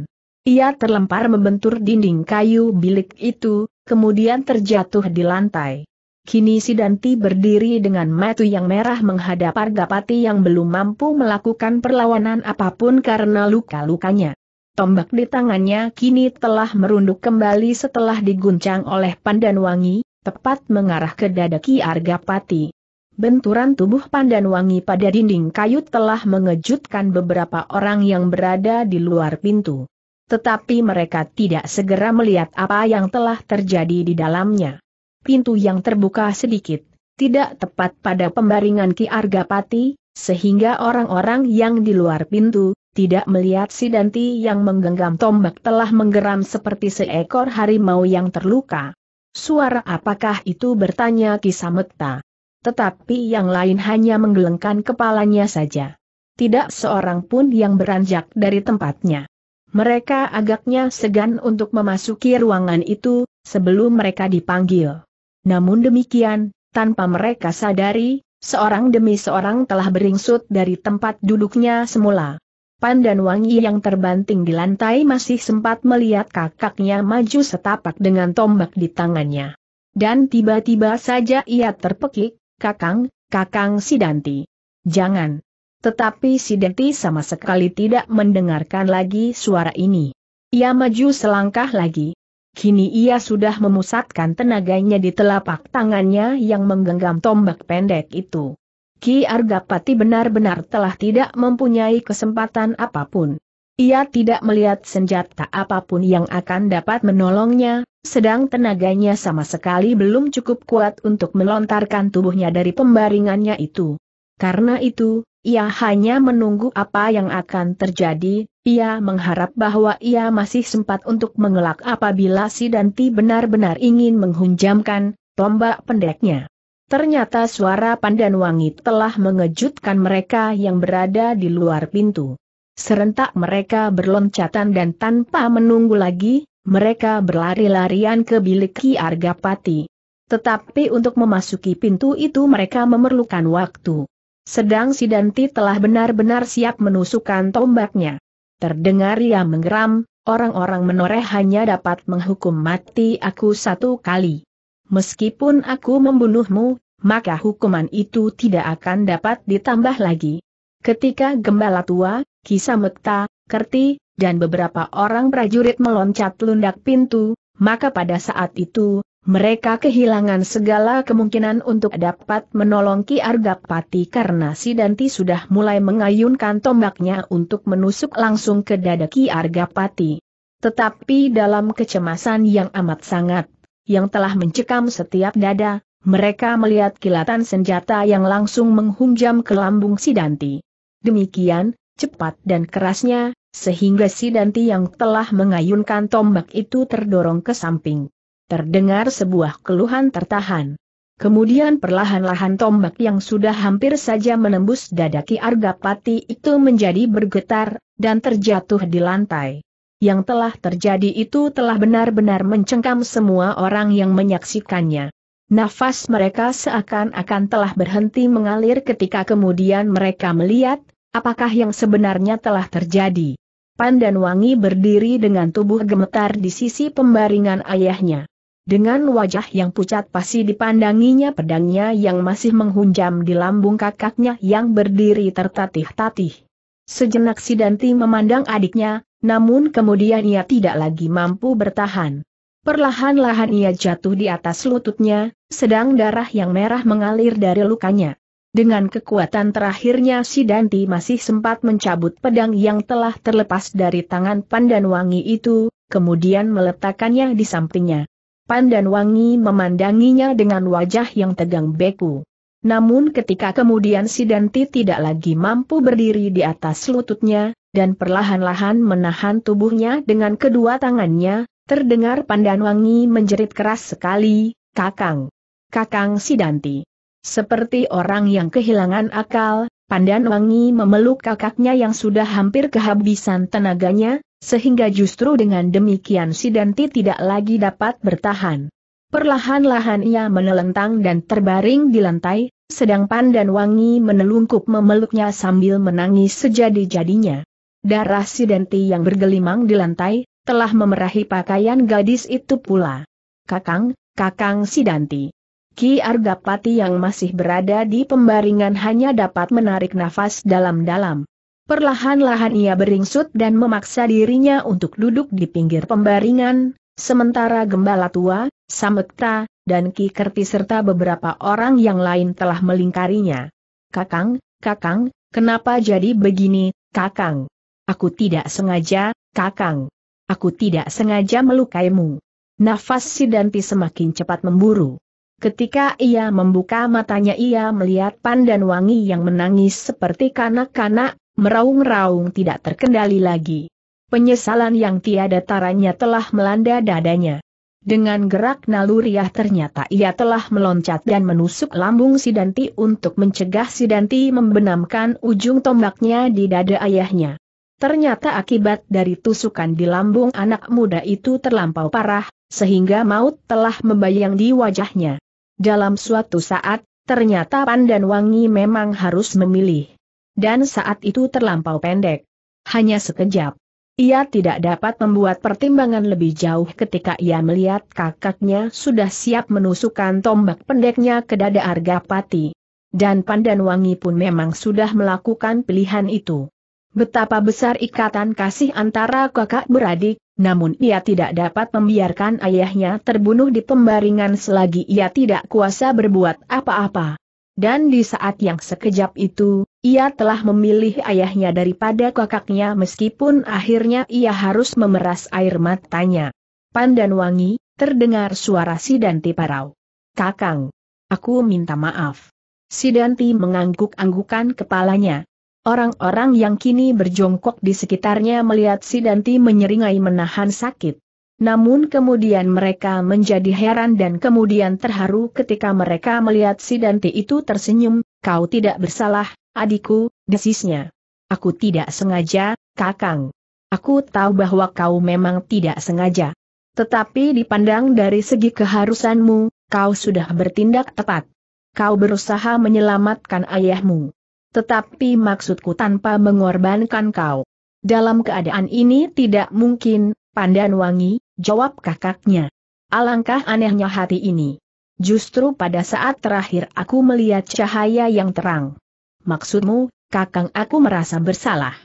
Ia terlempar membentur dinding kayu bilik itu, kemudian terjatuh di lantai. Kini Sidanti berdiri dengan mata yang merah menghadap Argapati yang belum mampu melakukan perlawanan apapun karena luka-lukanya. Tombak di tangannya kini telah merunduk kembali setelah diguncang oleh Pandanwangi, tepat mengarah ke dada Ki Argapati. Benturan tubuh Pandanwangi pada dinding kayu telah mengejutkan beberapa orang yang berada di luar pintu. Tetapi mereka tidak segera melihat apa yang telah terjadi di dalamnya pintu yang terbuka sedikit, tidak tepat pada pembaringan Ki Argapati, sehingga orang-orang yang di luar pintu, tidak melihat Sidanti yang menggenggam tombak telah menggeram seperti seekor harimau yang terluka. Suara apakah itu bertanya Ki Samekta. Tetapi yang lain hanya menggelengkan kepalanya saja. Tidak seorang pun yang beranjak dari tempatnya. Mereka agaknya segan untuk memasuki ruangan itu, sebelum mereka dipanggil. Namun demikian, tanpa mereka sadari, seorang demi seorang telah beringsut dari tempat duduknya semula. Pan dan Wangi yang terbanting di lantai masih sempat melihat kakaknya maju setapak dengan tombak di tangannya. Dan tiba-tiba saja ia terpekik, kakang, kakang Sidanti. Jangan. Tetapi Sidanti sama sekali tidak mendengarkan lagi suara ini. Ia maju selangkah lagi. Kini ia sudah memusatkan tenaganya di telapak tangannya yang menggenggam tombak pendek itu. Ki Argapati benar-benar telah tidak mempunyai kesempatan apapun. Ia tidak melihat senjata apapun yang akan dapat menolongnya, sedang tenaganya sama sekali belum cukup kuat untuk melontarkan tubuhnya dari pembaringannya itu. Karena itu, ia hanya menunggu apa yang akan terjadi, ia mengharap bahwa ia masih sempat untuk mengelak apabila si Danti benar-benar ingin menghunjamkan tombak pendeknya. Ternyata suara pandan wangi telah mengejutkan mereka yang berada di luar pintu. Serentak mereka berloncatan dan tanpa menunggu lagi, mereka berlari-larian ke bilik Ki Argapati. Tetapi untuk memasuki pintu itu mereka memerlukan waktu. Sedang Sidanti telah benar-benar siap menusukkan tombaknya. Terdengar ia menggeram, orang-orang menoreh hanya dapat menghukum mati aku satu kali. Meskipun aku membunuhmu, maka hukuman itu tidak akan dapat ditambah lagi. Ketika gembala tua, Kisamekta, Kerti, dan beberapa orang prajurit meloncat lundak pintu, maka pada saat itu, mereka kehilangan segala kemungkinan untuk dapat menolong Ki Argapati karena si Danti sudah mulai mengayunkan tombaknya untuk menusuk langsung ke dada Ki Argapati. Tetapi dalam kecemasan yang amat sangat, yang telah mencekam setiap dada, mereka melihat kilatan senjata yang langsung menghunjam ke lambung si Danti. Demikian, cepat dan kerasnya, sehingga si Danti yang telah mengayunkan tombak itu terdorong ke samping terdengar sebuah keluhan tertahan. Kemudian perlahan-lahan tombak yang sudah hampir saja menembus dada Ki Argapati itu menjadi bergetar, dan terjatuh di lantai. Yang telah terjadi itu telah benar-benar mencengkam semua orang yang menyaksikannya. Nafas mereka seakan-akan telah berhenti mengalir ketika kemudian mereka melihat, apakah yang sebenarnya telah terjadi. Pandan Wangi berdiri dengan tubuh gemetar di sisi pembaringan ayahnya. Dengan wajah yang pucat pasti dipandanginya pedangnya yang masih menghunjam di lambung kakaknya yang berdiri tertatih-tatih. Sejenak Sidanti memandang adiknya, namun kemudian ia tidak lagi mampu bertahan. Perlahan-lahan ia jatuh di atas lututnya, sedang darah yang merah mengalir dari lukanya. Dengan kekuatan terakhirnya si Danti masih sempat mencabut pedang yang telah terlepas dari tangan pandan Wangi itu, kemudian meletakkannya di sampingnya. Pandan Wangi memandanginya dengan wajah yang tegang beku. Namun ketika kemudian si Danti tidak lagi mampu berdiri di atas lututnya, dan perlahan-lahan menahan tubuhnya dengan kedua tangannya, terdengar Pandan Wangi menjerit keras sekali, Kakang. Kakang Sidanti. Seperti orang yang kehilangan akal, Pandan Wangi memeluk kakaknya yang sudah hampir kehabisan tenaganya, sehingga justru dengan demikian Sidanti tidak lagi dapat bertahan. Perlahan-lahan ia menelentang dan terbaring di lantai, sedang Pandan Wangi menelungkup memeluknya sambil menangis sejadi-jadinya. Darah Sidanti yang bergelimang di lantai, telah memerahi pakaian gadis itu pula. Kakang, Kakang Sidanti. Ki Argapati yang masih berada di pembaringan hanya dapat menarik nafas dalam-dalam. Perlahan-lahan ia beringsut dan memaksa dirinya untuk duduk di pinggir pembaringan, sementara gembala tua, Samekta, dan Ki Kerti serta beberapa orang yang lain telah melingkarinya. Kakang, kakang, kenapa jadi begini, kakang? Aku tidak sengaja, kakang. Aku tidak sengaja melukaimu. Nafas Sidanti semakin cepat memburu. Ketika ia membuka matanya ia melihat pandan wangi yang menangis seperti kanak-kanak, meraung-raung tidak terkendali lagi. Penyesalan yang tiada taranya telah melanda dadanya. Dengan gerak naluriah ternyata ia telah meloncat dan menusuk lambung Sidanti untuk mencegah Sidanti membenamkan ujung tombaknya di dada ayahnya. Ternyata akibat dari tusukan di lambung anak muda itu terlampau parah, sehingga maut telah membayang di wajahnya. Dalam suatu saat, ternyata Pandan Wangi memang harus memilih dan saat itu terlampau pendek. Hanya sekejap. Ia tidak dapat membuat pertimbangan lebih jauh ketika ia melihat kakaknya sudah siap menusukkan tombak pendeknya ke dada Argapati. Dan Pandan Wangi pun memang sudah melakukan pilihan itu. Betapa besar ikatan kasih antara kakak beradik, namun ia tidak dapat membiarkan ayahnya terbunuh di pembaringan selagi ia tidak kuasa berbuat apa-apa. Dan di saat yang sekejap itu, ia telah memilih ayahnya daripada kakaknya meskipun akhirnya ia harus memeras air matanya. Pandan wangi, terdengar suara Sidanti Parau. Kakang, aku minta maaf. Sidanti mengangguk-anggukan kepalanya. Orang-orang yang kini berjongkok di sekitarnya melihat Sidanti menyeringai menahan sakit. Namun kemudian mereka menjadi heran dan kemudian terharu ketika mereka melihat Sidanti itu tersenyum, Kau tidak bersalah, adikku, desisnya. Aku tidak sengaja, kakang. Aku tahu bahwa kau memang tidak sengaja. Tetapi dipandang dari segi keharusanmu, kau sudah bertindak tepat. Kau berusaha menyelamatkan ayahmu. Tetapi maksudku tanpa mengorbankan kau. Dalam keadaan ini tidak mungkin, Pandan Wangi, jawab kakaknya. Alangkah anehnya hati ini. Justru pada saat terakhir aku melihat cahaya yang terang. Maksudmu, kakang aku merasa bersalah.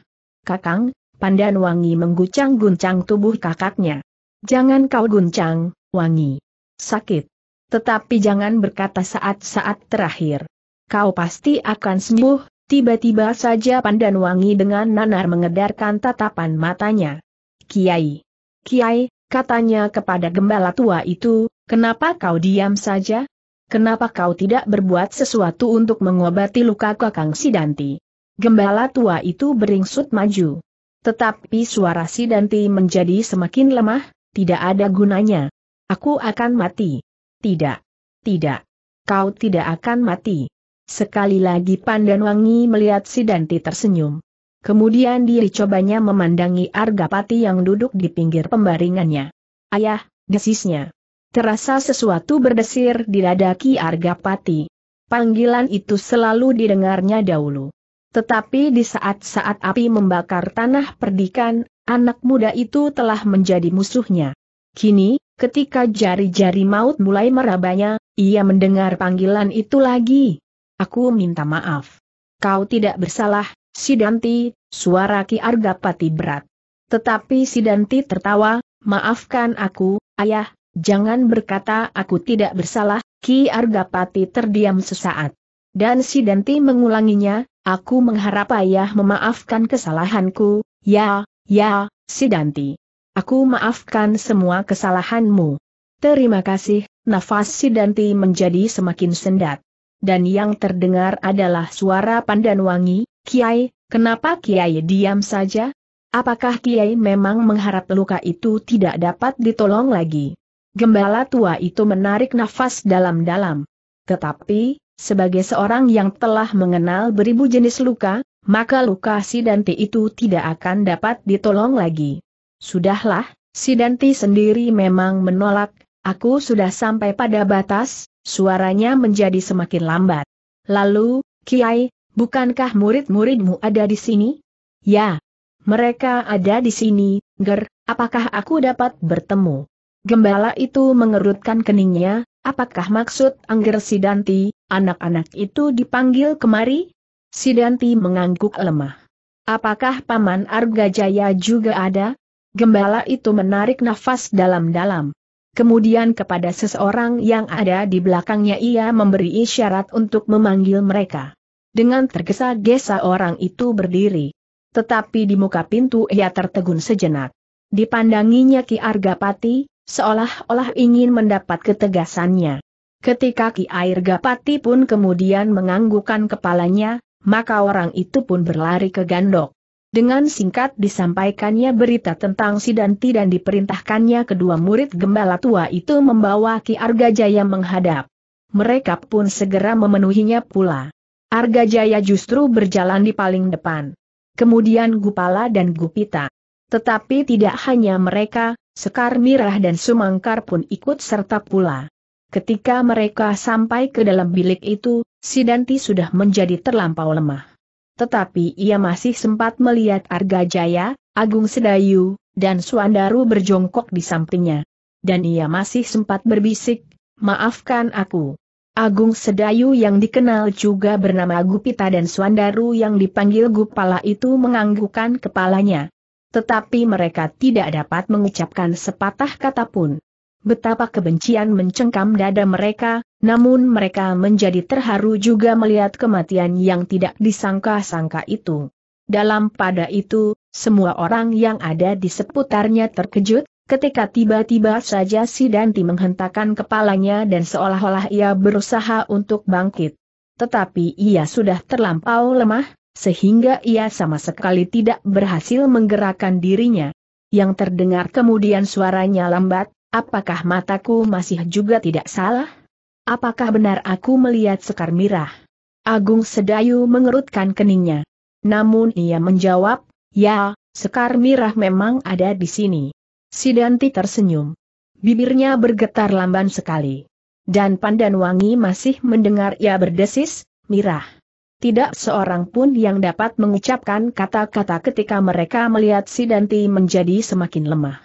Kakang, pandan wangi mengguncang-guncang tubuh kakaknya. Jangan kau guncang, wangi. Sakit. Tetapi jangan berkata saat-saat terakhir. Kau pasti akan sembuh, tiba-tiba saja pandan wangi dengan nanar mengedarkan tatapan matanya. Kiai. Kiai, Katanya kepada gembala tua itu, kenapa kau diam saja? Kenapa kau tidak berbuat sesuatu untuk mengobati luka kakang Sidanti? Gembala tua itu beringsut maju. Tetapi suara Sidanti menjadi semakin lemah, tidak ada gunanya. Aku akan mati. Tidak. Tidak. Kau tidak akan mati. Sekali lagi Wangi melihat Sidanti tersenyum. Kemudian dia dicobanya memandangi Argapati yang duduk di pinggir pembaringannya. Ayah, desisnya. Terasa sesuatu berdesir di dada Ki Argapati. Panggilan itu selalu didengarnya dahulu. Tetapi di saat-saat api membakar tanah perdikan, anak muda itu telah menjadi musuhnya. Kini, ketika jari-jari maut mulai merabanya, ia mendengar panggilan itu lagi. Aku minta maaf. Kau tidak bersalah, Sidanti, suara Ki Argapati berat. Tetapi Sidanti tertawa, maafkan aku, ayah, jangan berkata aku tidak bersalah, Ki Argapati terdiam sesaat. Dan Sidanti mengulanginya, aku mengharap ayah memaafkan kesalahanku, ya, ya, Sidanti. Aku maafkan semua kesalahanmu. Terima kasih, nafas Sidanti menjadi semakin sendat dan yang terdengar adalah suara Pandan Wangi, Kiai, kenapa Kiai diam saja? Apakah Kiai memang mengharap luka itu tidak dapat ditolong lagi? Gembala tua itu menarik nafas dalam-dalam. Tetapi, sebagai seorang yang telah mengenal beribu jenis luka, maka luka Sidanti itu tidak akan dapat ditolong lagi. Sudahlah, Sidanti sendiri memang menolak, aku sudah sampai pada batas, Suaranya menjadi semakin lambat. Lalu, Kiai, bukankah murid-muridmu ada di sini? Ya, mereka ada di sini, Ger, apakah aku dapat bertemu? Gembala itu mengerutkan keningnya, apakah maksud Angger Sidanti, anak-anak itu dipanggil kemari? Sidanti mengangguk lemah. Apakah Paman Argajaya juga ada? Gembala itu menarik nafas dalam-dalam. Kemudian kepada seseorang yang ada di belakangnya ia memberi isyarat untuk memanggil mereka. Dengan tergesa-gesa orang itu berdiri. Tetapi di muka pintu ia tertegun sejenak. Dipandanginya Ki Argapati, seolah-olah ingin mendapat ketegasannya. Ketika Ki Argapati pun kemudian menganggukkan kepalanya, maka orang itu pun berlari ke gandok. Dengan singkat disampaikannya berita tentang Sidanti dan diperintahkannya kedua murid gembala tua itu membawa Ki Arga Jaya menghadap. Mereka pun segera memenuhinya pula. Arga Jaya justru berjalan di paling depan. Kemudian Gupala dan Gupita. Tetapi tidak hanya mereka, Sekar Mirah dan Sumangkar pun ikut serta pula. Ketika mereka sampai ke dalam bilik itu, Sidanti sudah menjadi terlampau lemah tetapi ia masih sempat melihat Arga Jaya, Agung Sedayu, dan Suandaru berjongkok di sampingnya. Dan ia masih sempat berbisik, maafkan aku. Agung Sedayu yang dikenal juga bernama Gupita dan Suandaru yang dipanggil Gupala itu menganggukkan kepalanya. Tetapi mereka tidak dapat mengucapkan sepatah kata pun. Betapa kebencian mencengkam dada mereka, namun mereka menjadi terharu juga melihat kematian yang tidak disangka-sangka itu. Dalam pada itu, semua orang yang ada di seputarnya terkejut, ketika tiba-tiba saja si Danti menghentakkan kepalanya dan seolah-olah ia berusaha untuk bangkit. Tetapi ia sudah terlampau lemah, sehingga ia sama sekali tidak berhasil menggerakkan dirinya. Yang terdengar kemudian suaranya lambat, apakah mataku masih juga tidak salah? apakah benar aku melihat sekar mirah? Agung Sedayu mengerutkan keningnya. Namun ia menjawab, ya, sekar mirah memang ada di sini. Sidanti tersenyum. Bibirnya bergetar lamban sekali. Dan Pandan Wangi masih mendengar ia berdesis, mirah. Tidak seorang pun yang dapat mengucapkan kata-kata ketika mereka melihat Sidanti menjadi semakin lemah.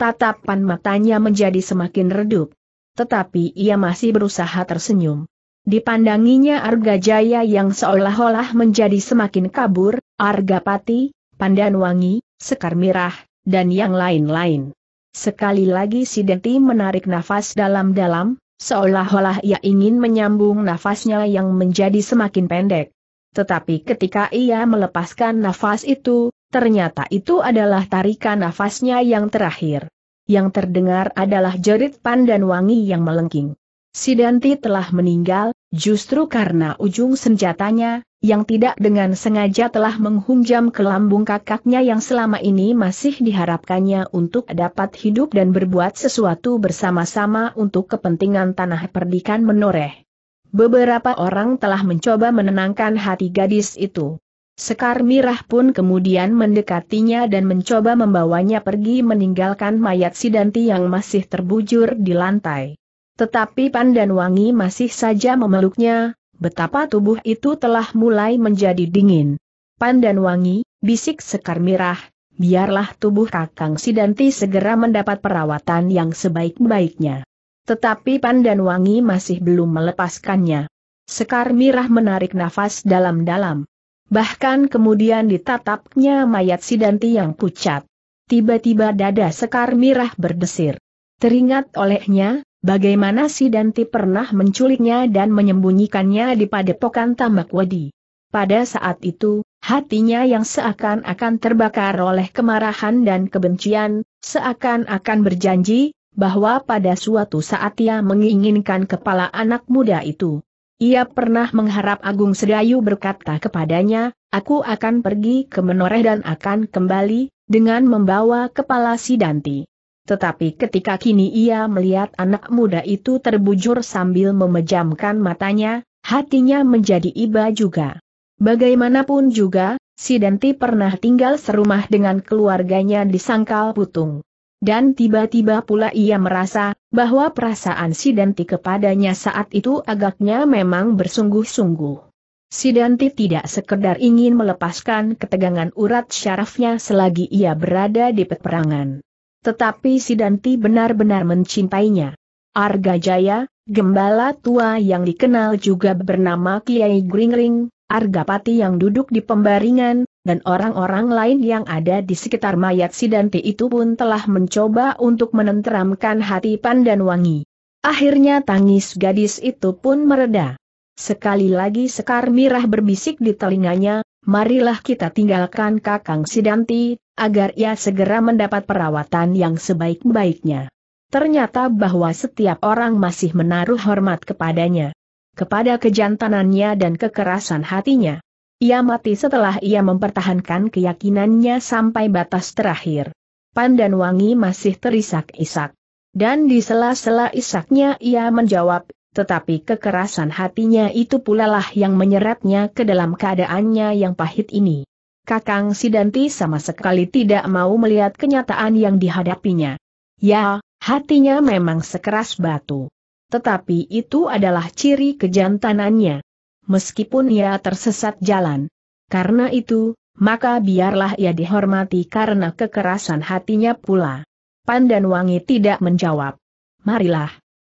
Tatapan matanya menjadi semakin redup tetapi ia masih berusaha tersenyum. Dipandanginya Arga Jaya yang seolah-olah menjadi semakin kabur, Arga Pati, Pandanwangi, Sekar Mirah, dan yang lain-lain. Sekali lagi si Denti menarik nafas dalam-dalam, seolah-olah ia ingin menyambung nafasnya yang menjadi semakin pendek. Tetapi ketika ia melepaskan nafas itu, ternyata itu adalah tarikan nafasnya yang terakhir yang terdengar adalah jerit pan dan wangi yang melengking. Sidanti telah meninggal, justru karena ujung senjatanya, yang tidak dengan sengaja telah menghunjam ke lambung kakaknya yang selama ini masih diharapkannya untuk dapat hidup dan berbuat sesuatu bersama-sama untuk kepentingan tanah perdikan menoreh. Beberapa orang telah mencoba menenangkan hati gadis itu. Sekar Mirah pun kemudian mendekatinya dan mencoba membawanya pergi meninggalkan mayat Sidanti yang masih terbujur di lantai. Tetapi Pandan Wangi masih saja memeluknya, betapa tubuh itu telah mulai menjadi dingin. Pandan Wangi, bisik Sekar Mirah, biarlah tubuh Kakang Sidanti segera mendapat perawatan yang sebaik-baiknya. Tetapi Pandan Wangi masih belum melepaskannya. Sekar Mirah menarik nafas dalam-dalam. Bahkan kemudian ditatapnya mayat Sidanti yang pucat. Tiba-tiba dada Sekar Mirah berdesir. Teringat olehnya, bagaimana Sidanti pernah menculiknya dan menyembunyikannya di padepokan Tamakwadi. Pada saat itu, hatinya yang seakan-akan terbakar oleh kemarahan dan kebencian, seakan-akan berjanji, bahwa pada suatu saat ia menginginkan kepala anak muda itu. Ia pernah mengharap Agung Sedayu berkata kepadanya, aku akan pergi ke Menoreh dan akan kembali, dengan membawa kepala Sidanti. Tetapi ketika kini ia melihat anak muda itu terbujur sambil memejamkan matanya, hatinya menjadi iba juga. Bagaimanapun juga, Sidanti pernah tinggal serumah dengan keluarganya di Sangkal Putung dan tiba-tiba pula ia merasa, bahwa perasaan Sidanti kepadanya saat itu agaknya memang bersungguh-sungguh. Sidanti tidak sekedar ingin melepaskan ketegangan urat syarafnya selagi ia berada di peperangan. Tetapi Sidanti benar-benar mencintainya. Arga Jaya, gembala tua yang dikenal juga bernama Kiai Gringring, Argapati yang duduk di pembaringan, dan orang-orang lain yang ada di sekitar mayat Sidanti itu pun telah mencoba untuk menenteramkan hati Pandan Wangi. Akhirnya tangis gadis itu pun mereda. Sekali lagi Sekar Mirah berbisik di telinganya, marilah kita tinggalkan Kakang Sidanti, agar ia segera mendapat perawatan yang sebaik-baiknya. Ternyata bahwa setiap orang masih menaruh hormat kepadanya kepada kejantanannya dan kekerasan hatinya. Ia mati setelah ia mempertahankan keyakinannya sampai batas terakhir. Pandan wangi masih terisak-isak. Dan di sela-sela isaknya ia menjawab, tetapi kekerasan hatinya itu pula lah yang menyeretnya ke dalam keadaannya yang pahit ini. Kakang Sidanti sama sekali tidak mau melihat kenyataan yang dihadapinya. Ya, hatinya memang sekeras batu. Tetapi itu adalah ciri kejantanannya meskipun ia tersesat jalan. Karena itu, maka biarlah ia dihormati karena kekerasan hatinya pula. Pandan Wangi tidak menjawab. Marilah.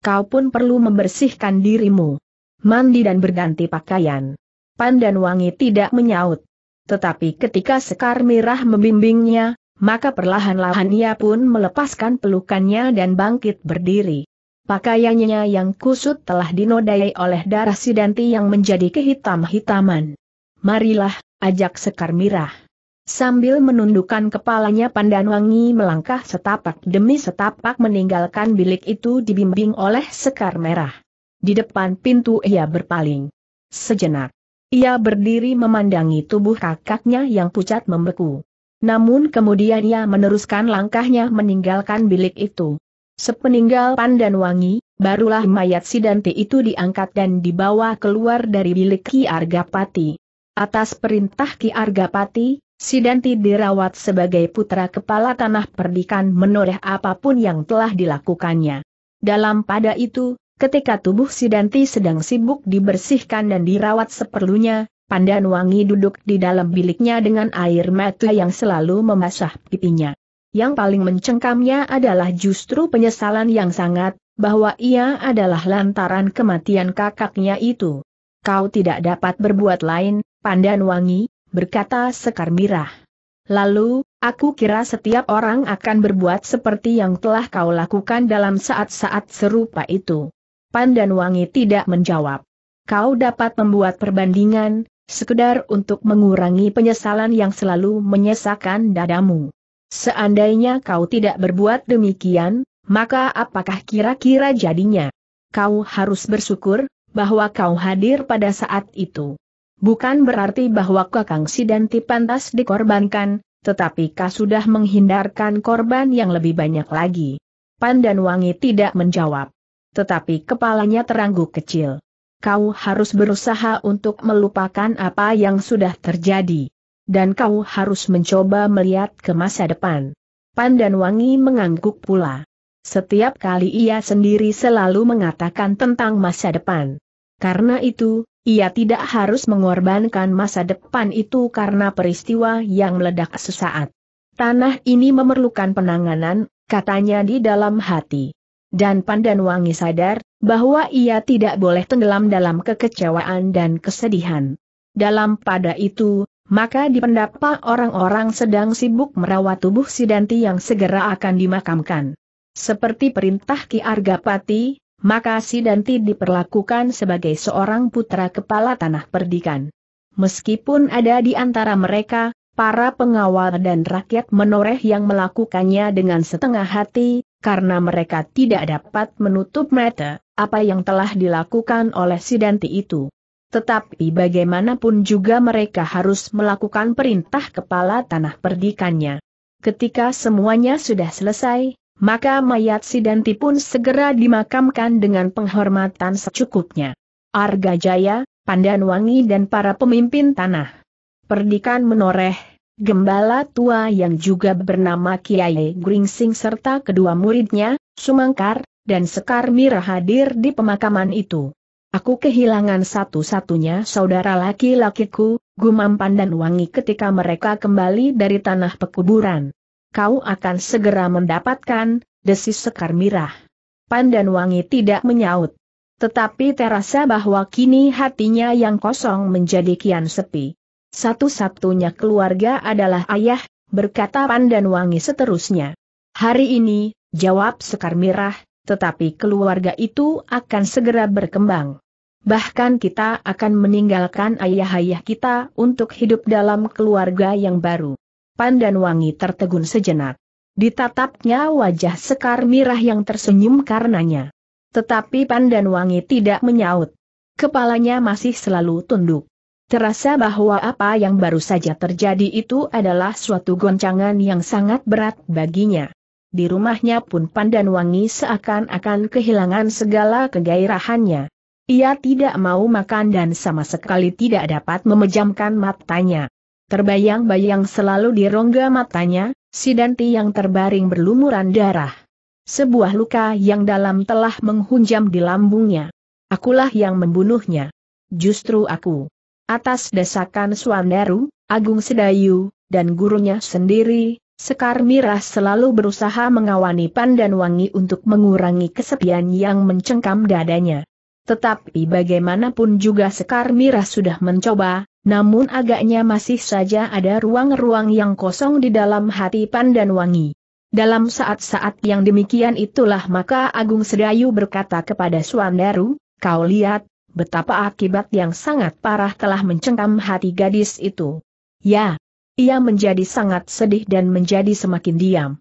Kau pun perlu membersihkan dirimu. Mandi dan berganti pakaian. Pandan Wangi tidak menyaut. Tetapi ketika Sekar Mirah membimbingnya, maka perlahan-lahan ia pun melepaskan pelukannya dan bangkit berdiri. Pakaiannya yang kusut telah dinodai oleh darah sidanti yang menjadi kehitam-hitaman. Marilah, ajak Sekar Mirah. Sambil menundukkan kepalanya Pandanwangi melangkah setapak demi setapak meninggalkan bilik itu dibimbing oleh Sekar Merah. Di depan pintu ia berpaling. Sejenak. Ia berdiri memandangi tubuh kakaknya yang pucat membeku. Namun kemudian ia meneruskan langkahnya meninggalkan bilik itu. Sepeninggal Pandan Wangi, barulah mayat Sidanti itu diangkat dan dibawa keluar dari bilik Ki Argapati. Atas perintah Ki Argapati, Sidanti dirawat sebagai putra kepala tanah perdikan menoreh apapun yang telah dilakukannya. Dalam pada itu, ketika tubuh Sidanti sedang sibuk dibersihkan dan dirawat seperlunya, Pandan Wangi duduk di dalam biliknya dengan air mata yang selalu membasah pipinya yang paling mencengkamnya adalah justru penyesalan yang sangat, bahwa ia adalah lantaran kematian kakaknya itu. Kau tidak dapat berbuat lain, Pandan Wangi, berkata Sekar Mirah. Lalu, aku kira setiap orang akan berbuat seperti yang telah kau lakukan dalam saat-saat serupa itu. Pandan Wangi tidak menjawab. Kau dapat membuat perbandingan, sekedar untuk mengurangi penyesalan yang selalu menyesakan dadamu. Seandainya kau tidak berbuat demikian, maka apakah kira-kira jadinya? Kau harus bersyukur, bahwa kau hadir pada saat itu. Bukan berarti bahwa Kakang Sidanti pantas dikorbankan, tetapi kau sudah menghindarkan korban yang lebih banyak lagi. Wangi tidak menjawab. Tetapi kepalanya teranggu kecil. Kau harus berusaha untuk melupakan apa yang sudah terjadi dan kau harus mencoba melihat ke masa depan. Pandan Wangi mengangguk pula. Setiap kali ia sendiri selalu mengatakan tentang masa depan. Karena itu, ia tidak harus mengorbankan masa depan itu karena peristiwa yang meledak sesaat. Tanah ini memerlukan penanganan, katanya di dalam hati. Dan Pandan Wangi sadar, bahwa ia tidak boleh tenggelam dalam kekecewaan dan kesedihan. Dalam pada itu, maka di pendapa orang-orang sedang sibuk merawat tubuh Sidanti yang segera akan dimakamkan. Seperti perintah Ki Argapati, maka Sidanti diperlakukan sebagai seorang putra kepala tanah perdikan. Meskipun ada di antara mereka, para pengawal dan rakyat menoreh yang melakukannya dengan setengah hati, karena mereka tidak dapat menutup mata apa yang telah dilakukan oleh Sidanti itu. Tetapi bagaimanapun juga mereka harus melakukan perintah kepala tanah perdikannya. Ketika semuanya sudah selesai, maka mayat Sidanti pun segera dimakamkan dengan penghormatan secukupnya. Arga Jaya, Pandanwangi dan para pemimpin tanah. Perdikan menoreh, gembala tua yang juga bernama Kiai Gringsing serta kedua muridnya, Sumangkar, dan Sekar Mira hadir di pemakaman itu. Aku kehilangan satu-satunya saudara laki-lakiku, gumam Pandan Wangi ketika mereka kembali dari tanah pekuburan. Kau akan segera mendapatkan, desis Sekar Mirah. Pandan Wangi tidak menyaut. Tetapi terasa bahwa kini hatinya yang kosong menjadi kian sepi. Satu-satunya keluarga adalah ayah, berkata Pandan Wangi seterusnya. Hari ini, jawab Sekar Mirah, tetapi keluarga itu akan segera berkembang. Bahkan kita akan meninggalkan ayah-ayah kita untuk hidup dalam keluarga yang baru. Wangi tertegun sejenak. Ditatapnya wajah Sekar Mirah yang tersenyum karenanya. Tetapi Wangi tidak menyaut. Kepalanya masih selalu tunduk. Terasa bahwa apa yang baru saja terjadi itu adalah suatu goncangan yang sangat berat baginya di rumahnya pun Pandan Wangi seakan-akan kehilangan segala kegairahannya. Ia tidak mau makan dan sama sekali tidak dapat memejamkan matanya. Terbayang-bayang selalu di rongga matanya, si Danti yang terbaring berlumuran darah. Sebuah luka yang dalam telah menghunjam di lambungnya. Akulah yang membunuhnya. Justru aku. Atas desakan Suandaru, Agung Sedayu, dan gurunya sendiri, Sekar Mirah selalu berusaha mengawani Pandan Wangi untuk mengurangi kesepian yang mencengkam dadanya. Tetapi bagaimanapun juga Sekar Mirah sudah mencoba, namun agaknya masih saja ada ruang-ruang yang kosong di dalam hati Pandan Wangi. Dalam saat-saat yang demikian itulah maka Agung Sedayu berkata kepada Suandaru, kau lihat, betapa akibat yang sangat parah telah mencengkam hati gadis itu. Ya, ia menjadi sangat sedih dan menjadi semakin diam.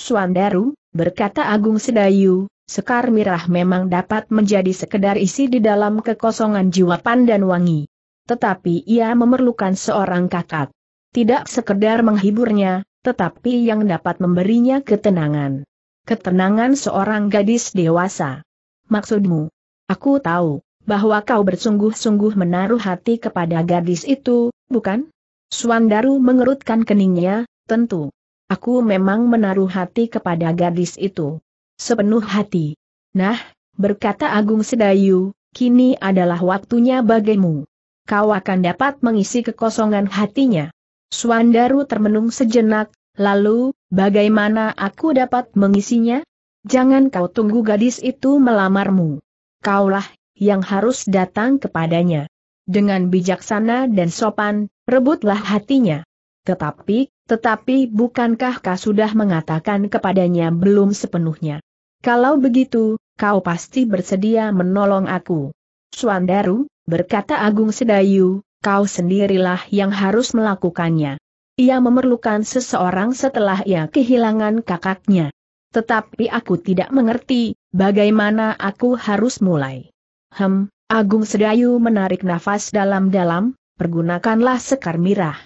Suandaru, berkata Agung Sedayu, Sekar mirah memang dapat menjadi sekedar isi di dalam kekosongan jiwa pandan wangi. Tetapi ia memerlukan seorang kakak. Tidak sekedar menghiburnya, tetapi yang dapat memberinya ketenangan. Ketenangan seorang gadis dewasa. Maksudmu? Aku tahu, bahwa kau bersungguh-sungguh menaruh hati kepada gadis itu, bukan? Suandaru mengerutkan keningnya, tentu. Aku memang menaruh hati kepada gadis itu. Sepenuh hati. Nah, berkata Agung Sedayu, kini adalah waktunya bagimu. Kau akan dapat mengisi kekosongan hatinya. Suandaru termenung sejenak, lalu, bagaimana aku dapat mengisinya? Jangan kau tunggu gadis itu melamarmu. Kaulah yang harus datang kepadanya. Dengan bijaksana dan sopan, rebutlah hatinya. Tetapi, tetapi bukankah kau sudah mengatakan kepadanya belum sepenuhnya? Kalau begitu, kau pasti bersedia menolong aku. Suandaru, berkata Agung Sedayu, kau sendirilah yang harus melakukannya. Ia memerlukan seseorang setelah ia kehilangan kakaknya. Tetapi aku tidak mengerti, bagaimana aku harus mulai. Hem, Agung Sedayu menarik nafas dalam-dalam, pergunakanlah sekar mirah.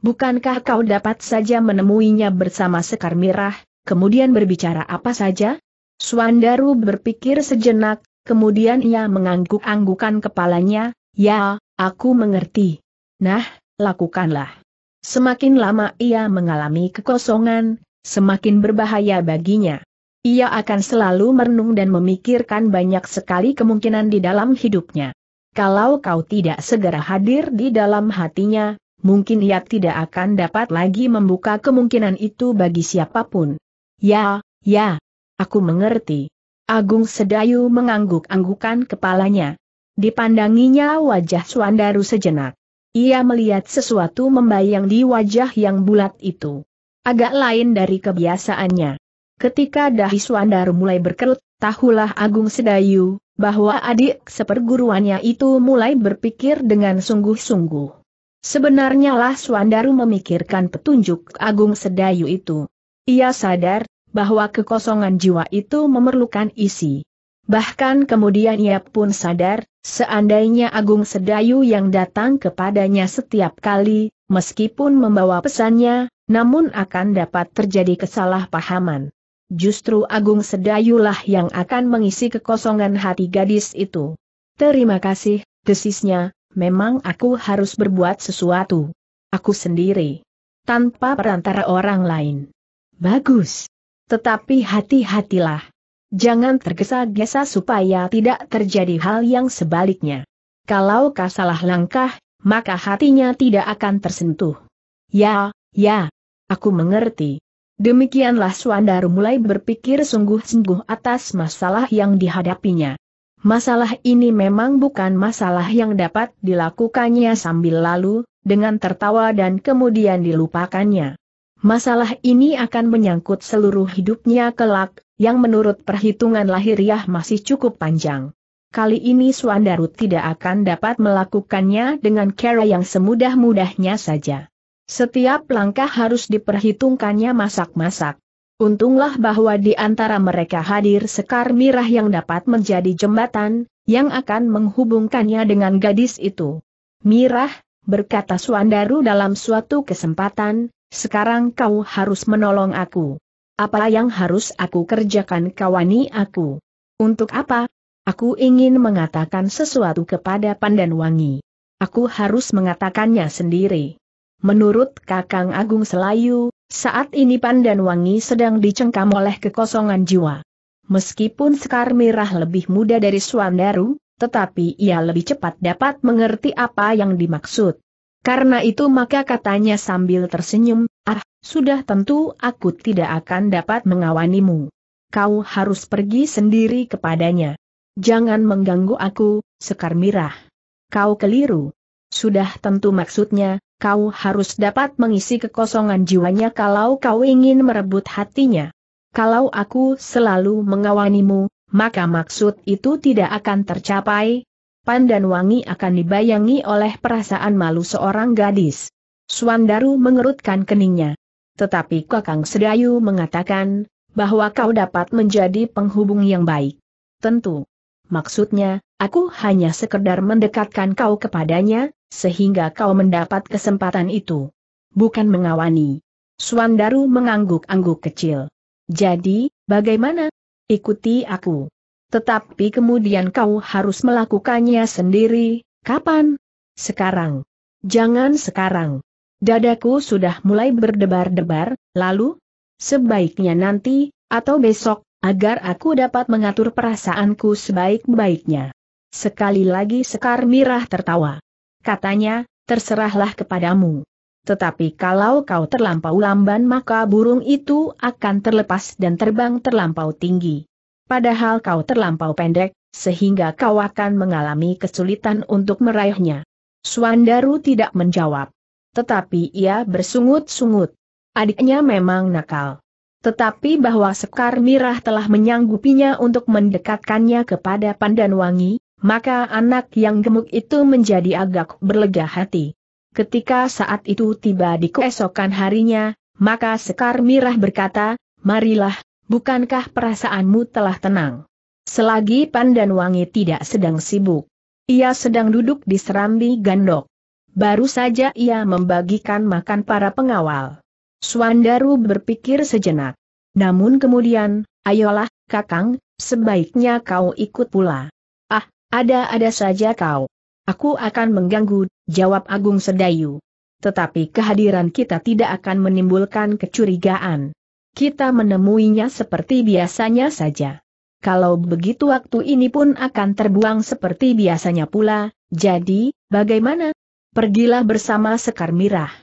Bukankah kau dapat saja menemuinya bersama sekar mirah, kemudian berbicara apa saja? Swandaru berpikir sejenak, kemudian ia mengangguk-anggukan kepalanya, ya, aku mengerti. Nah, lakukanlah. Semakin lama ia mengalami kekosongan, semakin berbahaya baginya. Ia akan selalu merenung dan memikirkan banyak sekali kemungkinan di dalam hidupnya. Kalau kau tidak segera hadir di dalam hatinya, mungkin ia tidak akan dapat lagi membuka kemungkinan itu bagi siapapun. Ya, ya, aku mengerti. Agung Sedayu mengangguk-anggukan kepalanya. Dipandanginya wajah Suandaru sejenak. Ia melihat sesuatu membayang di wajah yang bulat itu. Agak lain dari kebiasaannya. Ketika dahi Suandaru mulai berkerut, tahulah Agung Sedayu, bahwa adik seperguruannya itu mulai berpikir dengan sungguh-sungguh. Sebenarnya lah Suandaru memikirkan petunjuk Agung Sedayu itu. Ia sadar, bahwa kekosongan jiwa itu memerlukan isi. Bahkan kemudian ia pun sadar, seandainya Agung Sedayu yang datang kepadanya setiap kali, meskipun membawa pesannya, namun akan dapat terjadi kesalahpahaman justru Agung Sedayulah yang akan mengisi kekosongan hati gadis itu. Terima kasih, desisnya, memang aku harus berbuat sesuatu. Aku sendiri. Tanpa perantara orang lain. Bagus. Tetapi hati-hatilah. Jangan tergesa-gesa supaya tidak terjadi hal yang sebaliknya. Kalau kau salah langkah, maka hatinya tidak akan tersentuh. Ya, ya. Aku mengerti. Demikianlah Suandar mulai berpikir sungguh-sungguh atas masalah yang dihadapinya. Masalah ini memang bukan masalah yang dapat dilakukannya sambil lalu, dengan tertawa dan kemudian dilupakannya. Masalah ini akan menyangkut seluruh hidupnya kelak, yang menurut perhitungan lahiriah masih cukup panjang. Kali ini Suandaru tidak akan dapat melakukannya dengan cara yang semudah-mudahnya saja. Setiap langkah harus diperhitungkannya masak-masak. Untunglah bahwa di antara mereka hadir sekar mirah yang dapat menjadi jembatan, yang akan menghubungkannya dengan gadis itu. Mirah, berkata Suandaru dalam suatu kesempatan, sekarang kau harus menolong aku. Apa yang harus aku kerjakan kawani aku? Untuk apa? Aku ingin mengatakan sesuatu kepada Pandan Wangi. Aku harus mengatakannya sendiri. Menurut Kakang Agung Selayu, saat ini Pandan Wangi sedang dicengkam oleh kekosongan jiwa. Meskipun Sekar Mirah lebih muda dari Suandaru, tetapi ia lebih cepat dapat mengerti apa yang dimaksud. Karena itu maka katanya sambil tersenyum, ah, sudah tentu aku tidak akan dapat mengawanimu. Kau harus pergi sendiri kepadanya. Jangan mengganggu aku, Sekar Mirah. Kau keliru. Sudah tentu maksudnya, kau harus dapat mengisi kekosongan jiwanya kalau kau ingin merebut hatinya. Kalau aku selalu mengawanimu, maka maksud itu tidak akan tercapai. Pandan Wangi akan dibayangi oleh perasaan malu seorang gadis. Suandaru mengerutkan keningnya. Tetapi Kakang Sedayu mengatakan, bahwa kau dapat menjadi penghubung yang baik. Tentu. Maksudnya, Aku hanya sekedar mendekatkan kau kepadanya, sehingga kau mendapat kesempatan itu. Bukan mengawani. Suandaru mengangguk-angguk kecil. Jadi, bagaimana? Ikuti aku. Tetapi kemudian kau harus melakukannya sendiri, kapan? Sekarang. Jangan sekarang. Dadaku sudah mulai berdebar-debar, lalu? Sebaiknya nanti, atau besok, agar aku dapat mengatur perasaanku sebaik-baiknya. Sekali lagi Sekar Mirah tertawa. Katanya, terserahlah kepadamu. Tetapi kalau kau terlampau lamban maka burung itu akan terlepas dan terbang terlampau tinggi. Padahal kau terlampau pendek, sehingga kau akan mengalami kesulitan untuk meraihnya. Suandaru tidak menjawab. Tetapi ia bersungut-sungut. Adiknya memang nakal. Tetapi bahwa Sekar Mirah telah menyanggupinya untuk mendekatkannya kepada Pandanwangi, maka anak yang gemuk itu menjadi agak berlega hati. Ketika saat itu tiba di keesokan harinya, maka Sekar Mirah berkata, Marilah, bukankah perasaanmu telah tenang? Selagi Pandan Wangi tidak sedang sibuk, ia sedang duduk di serambi gandok. Baru saja ia membagikan makan para pengawal. Suandaru berpikir sejenak. Namun kemudian, ayolah, kakang, sebaiknya kau ikut pula. Ada-ada saja kau. Aku akan mengganggu, jawab Agung Sedayu. Tetapi kehadiran kita tidak akan menimbulkan kecurigaan. Kita menemuinya seperti biasanya saja. Kalau begitu waktu ini pun akan terbuang seperti biasanya pula, jadi, bagaimana? Pergilah bersama Sekar Mirah.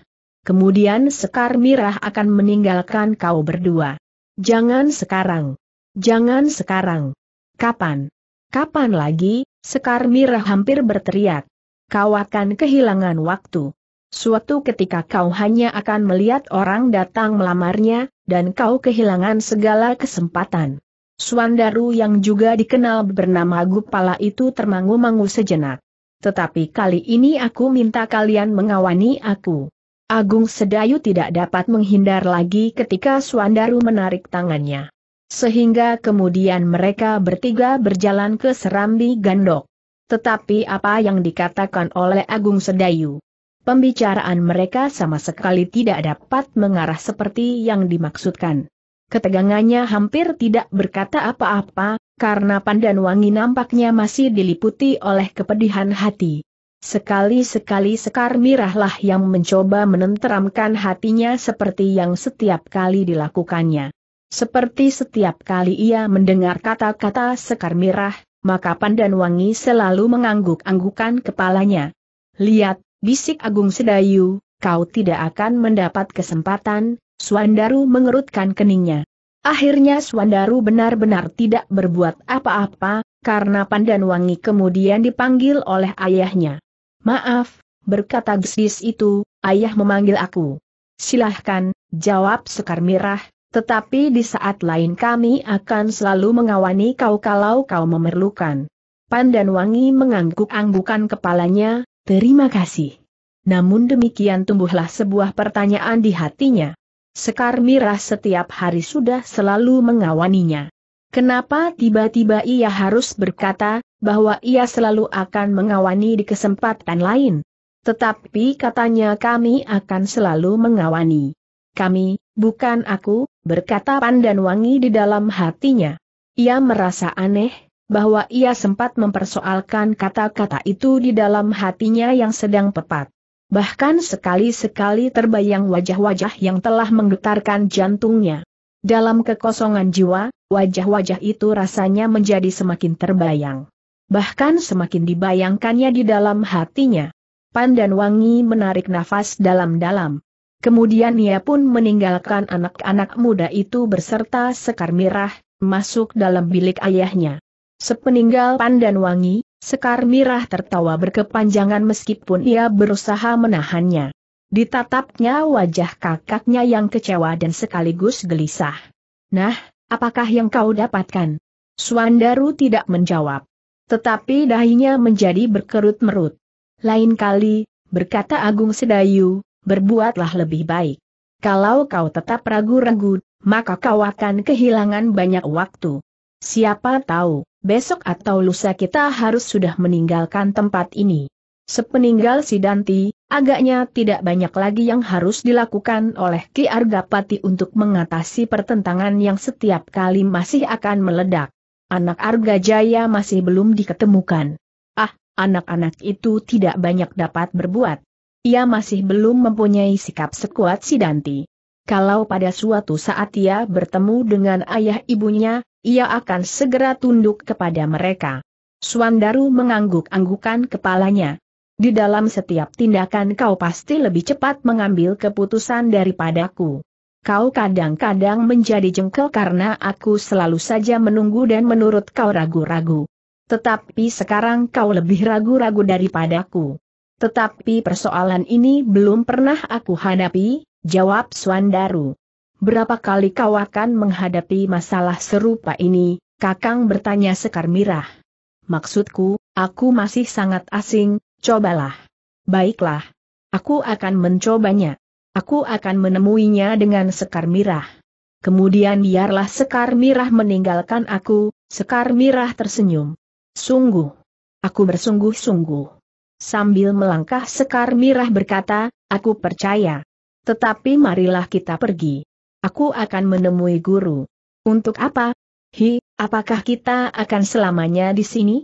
Kemudian Sekar Mirah akan meninggalkan kau berdua. Jangan sekarang. Jangan sekarang. Kapan? Kapan lagi, Sekar mirah hampir berteriak. Kau akan kehilangan waktu. Suatu ketika kau hanya akan melihat orang datang melamarnya, dan kau kehilangan segala kesempatan. Suandaru yang juga dikenal bernama Gupala itu termangu-mangu sejenak. Tetapi kali ini aku minta kalian mengawani aku. Agung Sedayu tidak dapat menghindar lagi ketika Suandaru menarik tangannya. Sehingga kemudian mereka bertiga berjalan ke Serambi Gandok. Tetapi apa yang dikatakan oleh Agung Sedayu? Pembicaraan mereka sama sekali tidak dapat mengarah seperti yang dimaksudkan. Ketegangannya hampir tidak berkata apa-apa, karena Pandan Wangi nampaknya masih diliputi oleh kepedihan hati. Sekali-sekali Sekar Mirahlah yang mencoba menenteramkan hatinya seperti yang setiap kali dilakukannya. Seperti setiap kali ia mendengar kata-kata sekar mirah, maka Pandan Wangi selalu mengangguk-anggukan kepalanya. Lihat, bisik Agung Sedayu, kau tidak akan mendapat kesempatan, Suandaru mengerutkan keningnya. Akhirnya Suandaru benar-benar tidak berbuat apa-apa, karena Pandan Wangi kemudian dipanggil oleh ayahnya. Maaf, berkata Gesis itu, ayah memanggil aku. Silahkan, jawab Sekar Mirah, tetapi di saat lain kami akan selalu mengawani kau kalau kau memerlukan. Pandan Wangi mengangguk-anggukan kepalanya, terima kasih. Namun demikian tumbuhlah sebuah pertanyaan di hatinya. Sekar Mirah setiap hari sudah selalu mengawaninya. Kenapa tiba-tiba ia harus berkata, bahwa ia selalu akan mengawani di kesempatan lain? Tetapi katanya kami akan selalu mengawani. Kami, bukan aku, berkata pandan Wangi di dalam hatinya. Ia merasa aneh, bahwa ia sempat mempersoalkan kata-kata itu di dalam hatinya yang sedang pepat. Bahkan sekali-sekali terbayang wajah-wajah yang telah menggetarkan jantungnya. Dalam kekosongan jiwa, wajah-wajah itu rasanya menjadi semakin terbayang. Bahkan semakin dibayangkannya di dalam hatinya. Pandan Wangi menarik nafas dalam-dalam. Kemudian ia pun meninggalkan anak-anak muda itu berserta Sekar Mirah, masuk dalam bilik ayahnya. Sepeninggal Pandan Wangi, Sekar Mirah tertawa berkepanjangan meskipun ia berusaha menahannya. Ditatapnya wajah kakaknya yang kecewa dan sekaligus gelisah. Nah, apakah yang kau dapatkan? Suandaru tidak menjawab. Tetapi dahinya menjadi berkerut-merut. Lain kali, berkata Agung Sedayu, berbuatlah lebih baik. Kalau kau tetap ragu-ragu, maka kau akan kehilangan banyak waktu. Siapa tahu, besok atau lusa kita harus sudah meninggalkan tempat ini. Sepeninggal si Danti, agaknya tidak banyak lagi yang harus dilakukan oleh Ki Argapati untuk mengatasi pertentangan yang setiap kali masih akan meledak. Anak Arga Jaya masih belum diketemukan. Ah, anak-anak itu tidak banyak dapat berbuat. Ia masih belum mempunyai sikap sekuat Sidanti. Kalau pada suatu saat ia bertemu dengan ayah ibunya, ia akan segera tunduk kepada mereka. Suandaru mengangguk-anggukan kepalanya. Di dalam setiap tindakan kau pasti lebih cepat mengambil keputusan daripadaku. Kau kadang-kadang menjadi jengkel karena aku selalu saja menunggu dan menurut kau ragu-ragu. Tetapi sekarang kau lebih ragu-ragu daripadaku. Tetapi persoalan ini belum pernah aku hadapi, jawab Swandaru. Berapa kali kau akan menghadapi masalah serupa ini, Kakang bertanya Sekar Mirah. Maksudku, aku masih sangat asing, cobalah. Baiklah. Aku akan mencobanya. Aku akan menemuinya dengan Sekar Mirah. Kemudian biarlah Sekar Mirah meninggalkan aku, Sekar Mirah tersenyum. Sungguh. Aku bersungguh-sungguh. Sambil melangkah Sekar Mirah berkata, aku percaya. Tetapi marilah kita pergi. Aku akan menemui guru. Untuk apa? Hi, apakah kita akan selamanya di sini?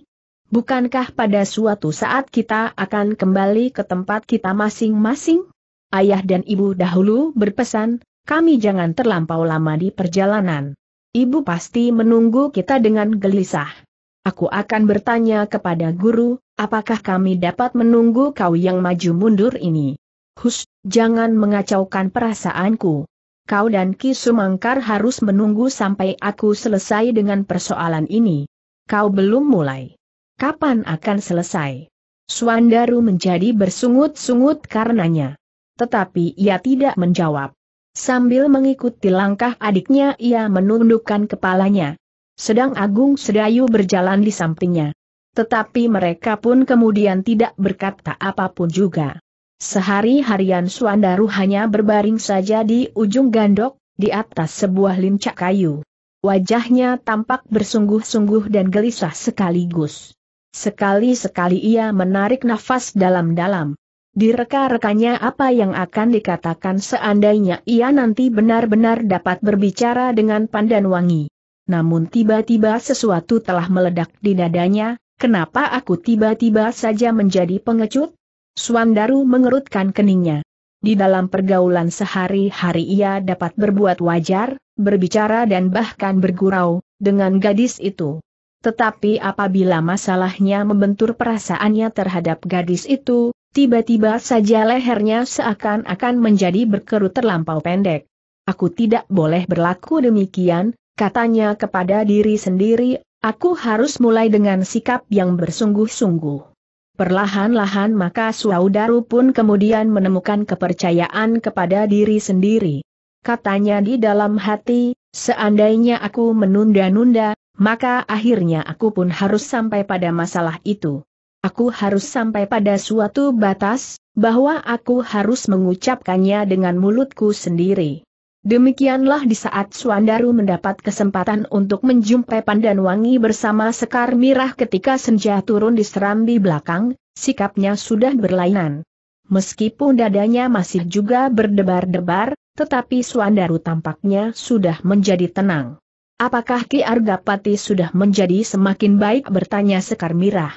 Bukankah pada suatu saat kita akan kembali ke tempat kita masing-masing? Ayah dan ibu dahulu berpesan, kami jangan terlampau lama di perjalanan. Ibu pasti menunggu kita dengan gelisah. Aku akan bertanya kepada guru, apakah kami dapat menunggu kau yang maju mundur ini? Hus, jangan mengacaukan perasaanku. Kau dan Ki Sumangkar harus menunggu sampai aku selesai dengan persoalan ini. Kau belum mulai. Kapan akan selesai? Suandaru menjadi bersungut-sungut karenanya. Tetapi ia tidak menjawab. Sambil mengikuti langkah adiknya ia menundukkan kepalanya, sedang Agung Sedayu berjalan di sampingnya. Tetapi mereka pun kemudian tidak berkata apapun juga. Sehari-harian Suandaru hanya berbaring saja di ujung gandok, di atas sebuah lincak kayu. Wajahnya tampak bersungguh-sungguh dan gelisah sekaligus. Sekali-sekali ia menarik nafas dalam-dalam. Direka-rekanya apa yang akan dikatakan seandainya ia nanti benar-benar dapat berbicara dengan Pandan Wangi. Namun tiba-tiba sesuatu telah meledak di dadanya, kenapa aku tiba-tiba saja menjadi pengecut? Suandaru mengerutkan keningnya. Di dalam pergaulan sehari-hari ia dapat berbuat wajar, berbicara dan bahkan bergurau, dengan gadis itu. Tetapi apabila masalahnya membentur perasaannya terhadap gadis itu, tiba-tiba saja lehernya seakan-akan menjadi berkerut terlampau pendek. Aku tidak boleh berlaku demikian, Katanya kepada diri sendiri, aku harus mulai dengan sikap yang bersungguh-sungguh. Perlahan-lahan maka Suaudaru pun kemudian menemukan kepercayaan kepada diri sendiri. Katanya di dalam hati, seandainya aku menunda-nunda, maka akhirnya aku pun harus sampai pada masalah itu. Aku harus sampai pada suatu batas, bahwa aku harus mengucapkannya dengan mulutku sendiri. Demikianlah di saat Suandaru mendapat kesempatan untuk menjumpai Pandan Wangi bersama Sekar Mirah ketika senja turun di serambi belakang, sikapnya sudah berlainan. Meskipun dadanya masih juga berdebar-debar, tetapi Suandaru tampaknya sudah menjadi tenang. Apakah Ki Argapati sudah menjadi semakin baik bertanya Sekar Mirah?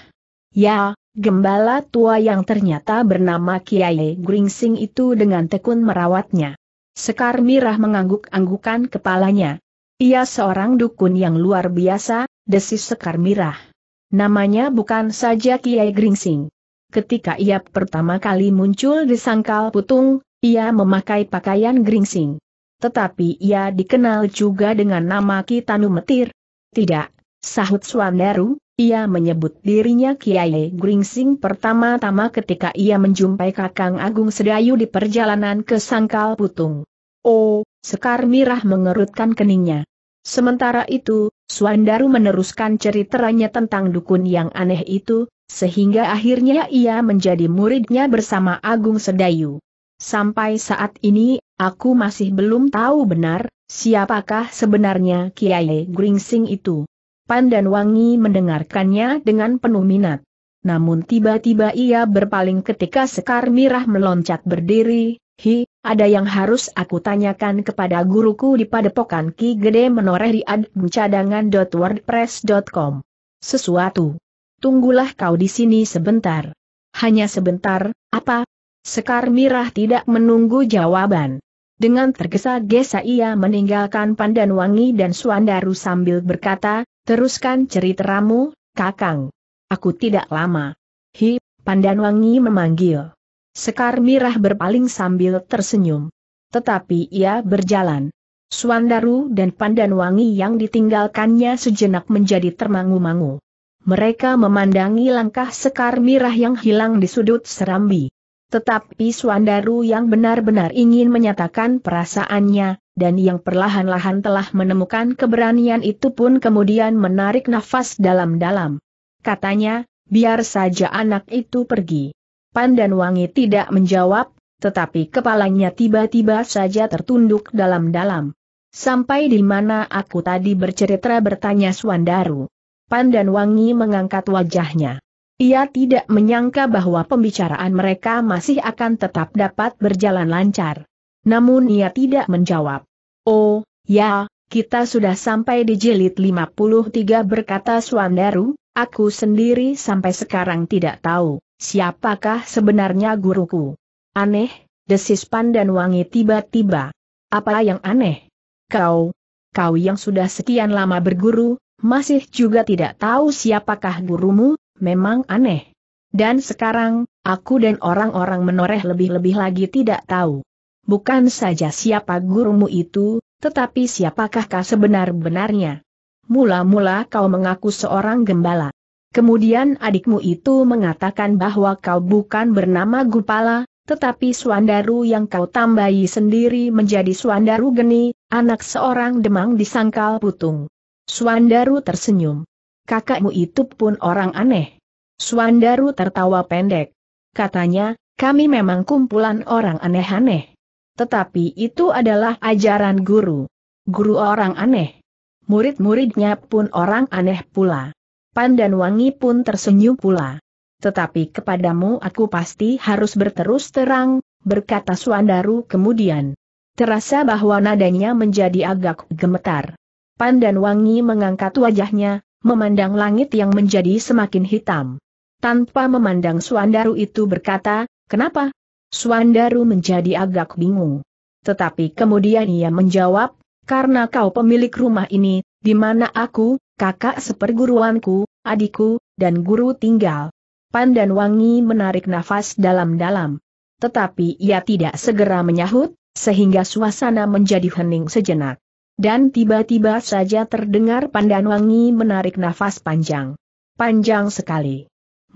Ya, gembala tua yang ternyata bernama Kiai Gringsing itu dengan tekun merawatnya. Sekar Mirah mengangguk-anggukan kepalanya. Ia seorang dukun yang luar biasa, desis Sekar Mirah. Namanya bukan saja Kiai Gringsing. Ketika ia pertama kali muncul di Sangkal Putung, ia memakai pakaian Gringsing. Tetapi ia dikenal juga dengan nama Kitanu Metir. Tidak, sahut Swandaru, ia menyebut dirinya Kiai Gringsing pertama-tama ketika ia menjumpai Kakang Agung Sedayu di perjalanan ke Sangkal Putung. Oh, Sekar Mirah mengerutkan keningnya. Sementara itu, Suandaru meneruskan ceritanya tentang dukun yang aneh itu, sehingga akhirnya ia menjadi muridnya bersama Agung Sedayu. Sampai saat ini, aku masih belum tahu benar, siapakah sebenarnya Kiai Gringsing itu. Pandan Wangi mendengarkannya dengan penuh minat. Namun tiba-tiba ia berpaling ketika Sekar Mirah meloncat berdiri, Hi, ada yang harus aku tanyakan kepada guruku di padepokan Ki Gede menoreh di admin Sesuatu. Tunggulah kau di sini sebentar. Hanya sebentar, apa? Sekar Mirah tidak menunggu jawaban. Dengan tergesa-gesa ia meninggalkan Pandan Wangi dan Suandaru sambil berkata, Teruskan ceritamu, Kakang. Aku tidak lama. Hi, Wangi memanggil. Sekar Mirah berpaling sambil tersenyum. Tetapi ia berjalan. Suandaru dan Pandan Wangi yang ditinggalkannya sejenak menjadi termangu-mangu. Mereka memandangi langkah Sekar Mirah yang hilang di sudut serambi. Tetapi Suandaru yang benar-benar ingin menyatakan perasaannya, dan yang perlahan-lahan telah menemukan keberanian itu pun kemudian menarik nafas dalam-dalam. Katanya, biar saja anak itu pergi. Pandan Wangi tidak menjawab, tetapi kepalanya tiba-tiba saja tertunduk dalam-dalam. Sampai di mana aku tadi bercerita bertanya Suandaru. Pandan Wangi mengangkat wajahnya. Ia tidak menyangka bahwa pembicaraan mereka masih akan tetap dapat berjalan lancar. Namun ia tidak menjawab. Oh, ya, kita sudah sampai di jilid 53 berkata Suandaru, aku sendiri sampai sekarang tidak tahu, siapakah sebenarnya guruku. Aneh, desis pandan wangi tiba-tiba. Apa yang aneh? Kau, kau yang sudah sekian lama berguru, masih juga tidak tahu siapakah gurumu, memang aneh. Dan sekarang, aku dan orang-orang menoreh lebih-lebih lagi tidak tahu bukan saja siapa gurumu itu, tetapi siapakah kau sebenar-benarnya. Mula-mula kau mengaku seorang gembala. Kemudian adikmu itu mengatakan bahwa kau bukan bernama Gupala, tetapi Suandaru yang kau tambahi sendiri menjadi Suandaru Geni, anak seorang demang di Sangkal putung. Suandaru tersenyum. Kakakmu itu pun orang aneh. Suandaru tertawa pendek. Katanya, kami memang kumpulan orang aneh-aneh. Tetapi itu adalah ajaran guru. Guru orang aneh. Murid-muridnya pun orang aneh pula. Pandan Wangi pun tersenyum pula. Tetapi kepadamu aku pasti harus berterus terang, berkata Suandaru kemudian. Terasa bahwa nadanya menjadi agak gemetar. Pandan Wangi mengangkat wajahnya, memandang langit yang menjadi semakin hitam. Tanpa memandang Suandaru itu berkata, kenapa, Suandaru menjadi agak bingung. Tetapi kemudian ia menjawab, karena kau pemilik rumah ini, di mana aku, kakak seperguruanku, adikku, dan guru tinggal. Pandan Wangi menarik nafas dalam-dalam. Tetapi ia tidak segera menyahut, sehingga suasana menjadi hening sejenak. Dan tiba-tiba saja terdengar Pandan Wangi menarik nafas panjang. Panjang sekali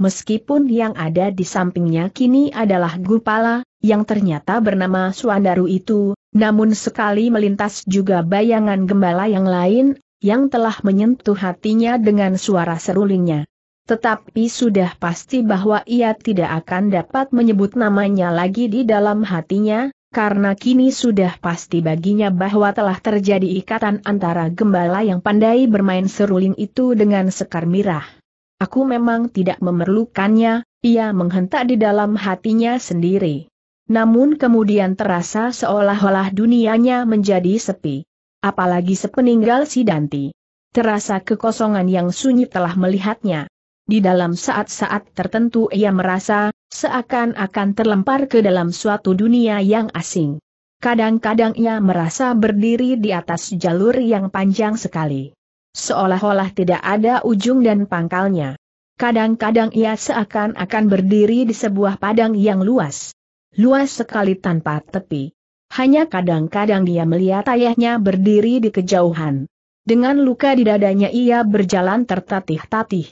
meskipun yang ada di sampingnya kini adalah Gupala, yang ternyata bernama Suandaru itu, namun sekali melintas juga bayangan gembala yang lain, yang telah menyentuh hatinya dengan suara serulingnya. Tetapi sudah pasti bahwa ia tidak akan dapat menyebut namanya lagi di dalam hatinya, karena kini sudah pasti baginya bahwa telah terjadi ikatan antara gembala yang pandai bermain seruling itu dengan Sekar Mirah. Aku memang tidak memerlukannya, ia menghentak di dalam hatinya sendiri. Namun kemudian terasa seolah-olah dunianya menjadi sepi. Apalagi sepeninggal si Danti. Terasa kekosongan yang sunyi telah melihatnya. Di dalam saat-saat tertentu ia merasa, seakan-akan terlempar ke dalam suatu dunia yang asing. Kadang-kadang ia merasa berdiri di atas jalur yang panjang sekali. Seolah-olah tidak ada ujung dan pangkalnya. Kadang-kadang ia seakan-akan berdiri di sebuah padang yang luas. Luas sekali tanpa tepi. Hanya kadang-kadang dia melihat ayahnya berdiri di kejauhan. Dengan luka di dadanya ia berjalan tertatih-tatih.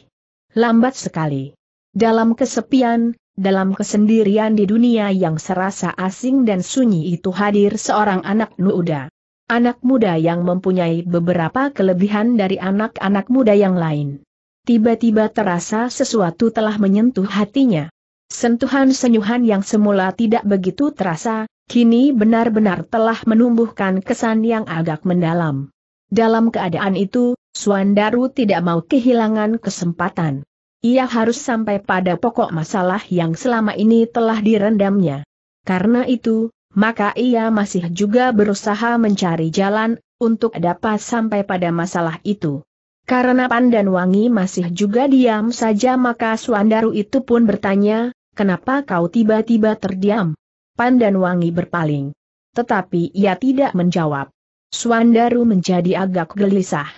Lambat sekali. Dalam kesepian, dalam kesendirian di dunia yang serasa asing dan sunyi itu hadir seorang anak muda anak muda yang mempunyai beberapa kelebihan dari anak-anak muda yang lain. Tiba-tiba terasa sesuatu telah menyentuh hatinya. Sentuhan senyuhan yang semula tidak begitu terasa, kini benar-benar telah menumbuhkan kesan yang agak mendalam. Dalam keadaan itu, Suandaru tidak mau kehilangan kesempatan. Ia harus sampai pada pokok masalah yang selama ini telah direndamnya. Karena itu, maka ia masih juga berusaha mencari jalan, untuk dapat sampai pada masalah itu. Karena Pandan Wangi masih juga diam saja maka Suandaru itu pun bertanya, kenapa kau tiba-tiba terdiam? Pandan Wangi berpaling. Tetapi ia tidak menjawab. Suandaru menjadi agak gelisah.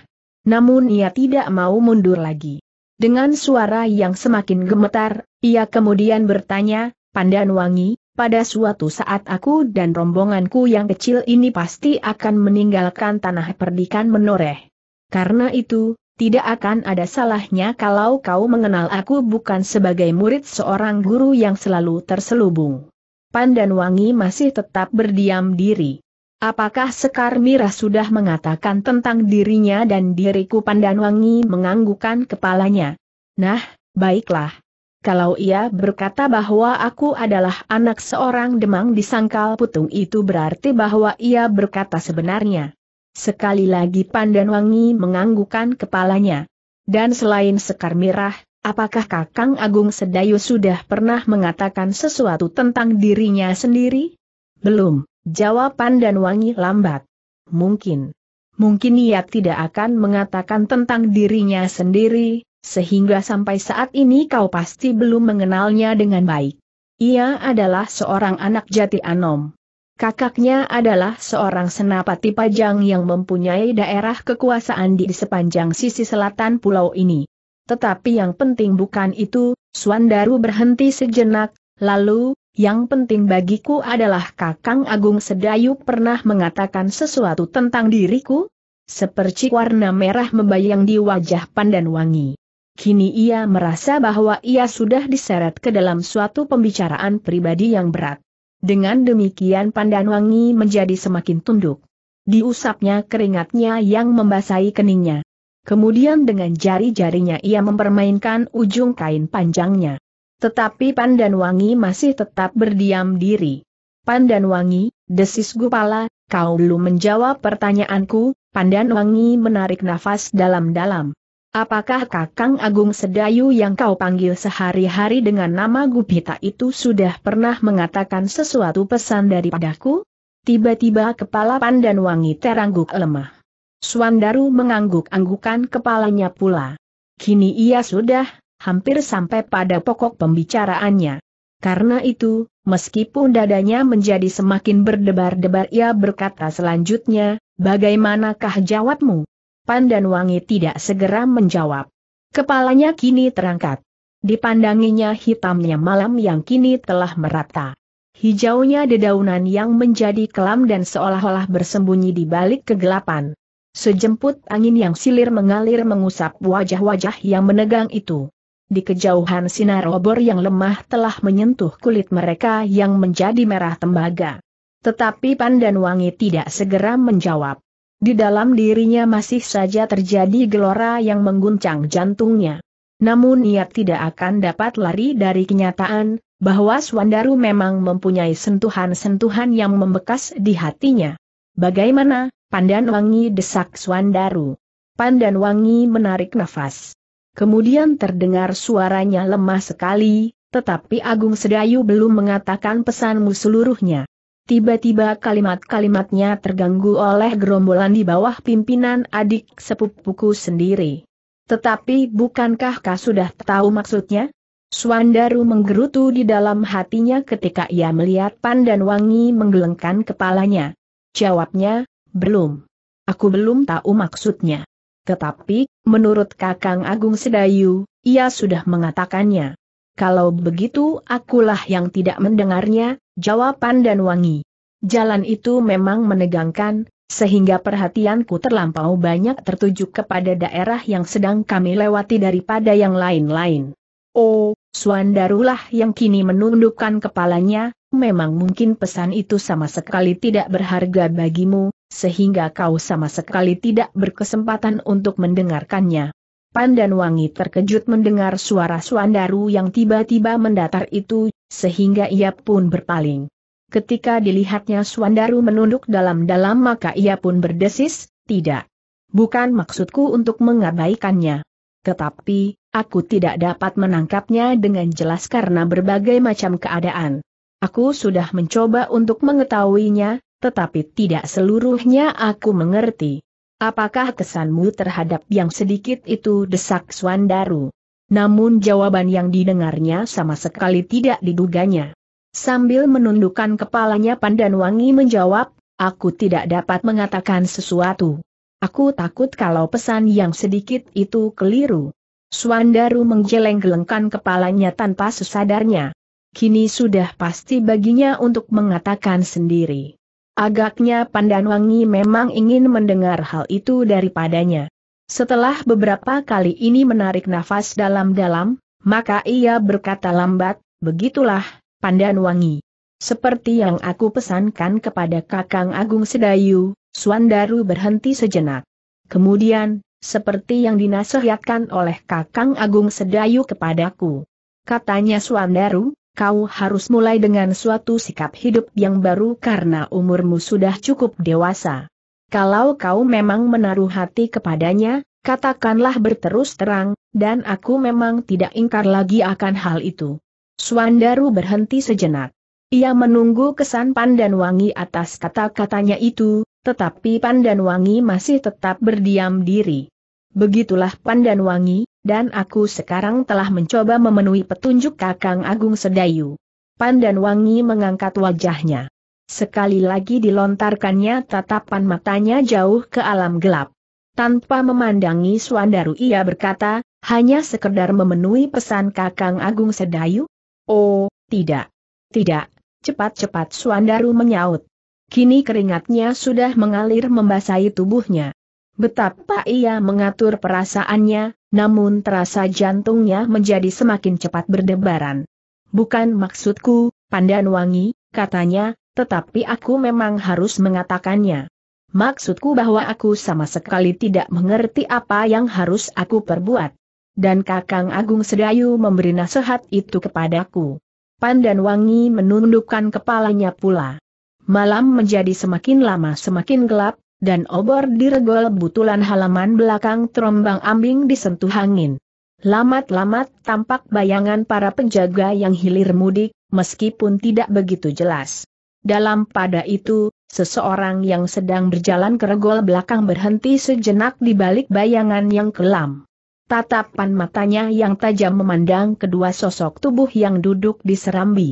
Namun ia tidak mau mundur lagi. Dengan suara yang semakin gemetar, ia kemudian bertanya, Pandan Wangi, pada suatu saat aku dan rombonganku yang kecil ini pasti akan meninggalkan tanah perdikan menoreh. Karena itu, tidak akan ada salahnya kalau kau mengenal aku bukan sebagai murid seorang guru yang selalu terselubung. Pandan Wangi masih tetap berdiam diri. Apakah Sekar Mira sudah mengatakan tentang dirinya dan diriku Pandan Wangi menganggukkan kepalanya? Nah, baiklah, kalau ia berkata bahwa aku adalah anak seorang demang di Sangkal putung itu berarti bahwa ia berkata sebenarnya. Sekali lagi Pandan Wangi menganggukan kepalanya. Dan selain Sekar Mirah, apakah Kakang Agung Sedayu sudah pernah mengatakan sesuatu tentang dirinya sendiri? Belum, jawab Pandan Wangi lambat. Mungkin. Mungkin ia tidak akan mengatakan tentang dirinya sendiri, sehingga sampai saat ini kau pasti belum mengenalnya dengan baik. Ia adalah seorang anak jati Anom. Kakaknya adalah seorang senapati pajang yang mempunyai daerah kekuasaan di sepanjang sisi selatan pulau ini. Tetapi yang penting bukan itu, Suandaru berhenti sejenak, lalu, yang penting bagiku adalah Kakang Agung Sedayu pernah mengatakan sesuatu tentang diriku? Seperti warna merah membayang di wajah Pandan Wangi. Kini ia merasa bahwa ia sudah diseret ke dalam suatu pembicaraan pribadi yang berat. Dengan demikian pandan wangi menjadi semakin tunduk. Diusapnya keringatnya yang membasahi keningnya. Kemudian dengan jari-jarinya ia mempermainkan ujung kain panjangnya. Tetapi pandan wangi masih tetap berdiam diri. Pandan wangi, desis Gupala, kau belum menjawab pertanyaanku, pandan wangi menarik nafas dalam-dalam. Apakah Kakang Agung Sedayu yang kau panggil sehari-hari dengan nama Gupita itu sudah pernah mengatakan sesuatu pesan daripadaku? Tiba-tiba kepala pandan Wangi terangguk lemah. Suandaru mengangguk-anggukan kepalanya pula. Kini ia sudah hampir sampai pada pokok pembicaraannya. Karena itu, meskipun dadanya menjadi semakin berdebar-debar ia berkata selanjutnya, bagaimanakah jawabmu? Pandan Wangi tidak segera menjawab. Kepalanya kini terangkat. Dipandanginya hitamnya malam yang kini telah merata. Hijaunya dedaunan yang menjadi kelam dan seolah-olah bersembunyi di balik kegelapan. Sejemput angin yang silir mengalir mengusap wajah-wajah yang menegang itu. Di kejauhan sinar obor yang lemah telah menyentuh kulit mereka yang menjadi merah tembaga. Tetapi Pandan Wangi tidak segera menjawab. Di dalam dirinya masih saja terjadi gelora yang mengguncang jantungnya. Namun ia tidak akan dapat lari dari kenyataan, bahwa Swandaru memang mempunyai sentuhan-sentuhan yang membekas di hatinya. Bagaimana, Pandan Wangi desak Swandaru. Pandan Wangi menarik nafas. Kemudian terdengar suaranya lemah sekali, tetapi Agung Sedayu belum mengatakan pesanmu seluruhnya. Tiba-tiba kalimat-kalimatnya terganggu oleh gerombolan di bawah pimpinan adik sepupuku sendiri. Tetapi bukankah kau sudah tahu maksudnya? Swandaru menggerutu di dalam hatinya ketika ia melihat Pandan Wangi menggelengkan kepalanya. Jawabnya, belum. Aku belum tahu maksudnya. Tetapi, menurut Kakang Agung Sedayu, ia sudah mengatakannya. Kalau begitu akulah yang tidak mendengarnya, jawaban dan wangi. Jalan itu memang menegangkan, sehingga perhatianku terlampau banyak tertuju kepada daerah yang sedang kami lewati daripada yang lain-lain. Oh, Suandarulah yang kini menundukkan kepalanya, memang mungkin pesan itu sama sekali tidak berharga bagimu, sehingga kau sama sekali tidak berkesempatan untuk mendengarkannya. Pandan Wangi terkejut mendengar suara Suandaru yang tiba-tiba mendatar itu, sehingga ia pun berpaling. Ketika dilihatnya Suandaru menunduk dalam-dalam maka ia pun berdesis, tidak. Bukan maksudku untuk mengabaikannya. Tetapi, aku tidak dapat menangkapnya dengan jelas karena berbagai macam keadaan. Aku sudah mencoba untuk mengetahuinya, tetapi tidak seluruhnya aku mengerti. Apakah kesanmu terhadap yang sedikit itu desak Suandaru? Namun jawaban yang didengarnya sama sekali tidak diduganya. Sambil menundukkan kepalanya wangi menjawab, aku tidak dapat mengatakan sesuatu. Aku takut kalau pesan yang sedikit itu keliru. Suandaru menggeleng-gelengkan kepalanya tanpa sesadarnya. Kini sudah pasti baginya untuk mengatakan sendiri. Agaknya Pandanwangi memang ingin mendengar hal itu daripadanya. Setelah beberapa kali ini menarik nafas dalam-dalam, maka ia berkata lambat, begitulah, pandan wangi. Seperti yang aku pesankan kepada Kakang Agung Sedayu, Suandaru berhenti sejenak. Kemudian, seperti yang dinasihatkan oleh Kakang Agung Sedayu kepadaku. Katanya Suandaru, kau harus mulai dengan suatu sikap hidup yang baru karena umurmu sudah cukup dewasa. Kalau kau memang menaruh hati kepadanya, katakanlah berterus terang, dan aku memang tidak ingkar lagi akan hal itu. Swandaru berhenti sejenak. Ia menunggu kesan Pandan Wangi atas kata-katanya itu, tetapi Pandan Wangi masih tetap berdiam diri. Begitulah Pandan Wangi, dan aku sekarang telah mencoba memenuhi petunjuk Kakang Agung Sedayu. Pandan Wangi mengangkat wajahnya. Sekali lagi dilontarkannya tatapan matanya jauh ke alam gelap. Tanpa memandangi Suandaru ia berkata, hanya sekedar memenuhi pesan Kakang Agung Sedayu? Oh, tidak. Tidak, cepat-cepat Suandaru menyaut. Kini keringatnya sudah mengalir membasahi tubuhnya. Betapa ia mengatur perasaannya, namun terasa jantungnya menjadi semakin cepat berdebaran. Bukan maksudku, Pandan Wangi, katanya, tetapi aku memang harus mengatakannya. Maksudku bahwa aku sama sekali tidak mengerti apa yang harus aku perbuat. Dan Kakang Agung Sedayu memberi nasihat itu kepadaku. Pandan Wangi menundukkan kepalanya pula. Malam menjadi semakin lama semakin gelap, dan obor diregol butulan halaman belakang terombang ambing disentuh angin. Lamat-lamat tampak bayangan para penjaga yang hilir mudik, meskipun tidak begitu jelas. Dalam pada itu, seseorang yang sedang berjalan ke keregol belakang berhenti sejenak di balik bayangan yang kelam. Tatapan matanya yang tajam memandang kedua sosok tubuh yang duduk di serambi.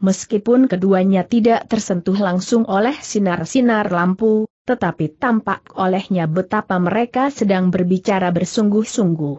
Meskipun keduanya tidak tersentuh langsung oleh sinar-sinar lampu, tetapi tampak olehnya betapa mereka sedang berbicara bersungguh-sungguh.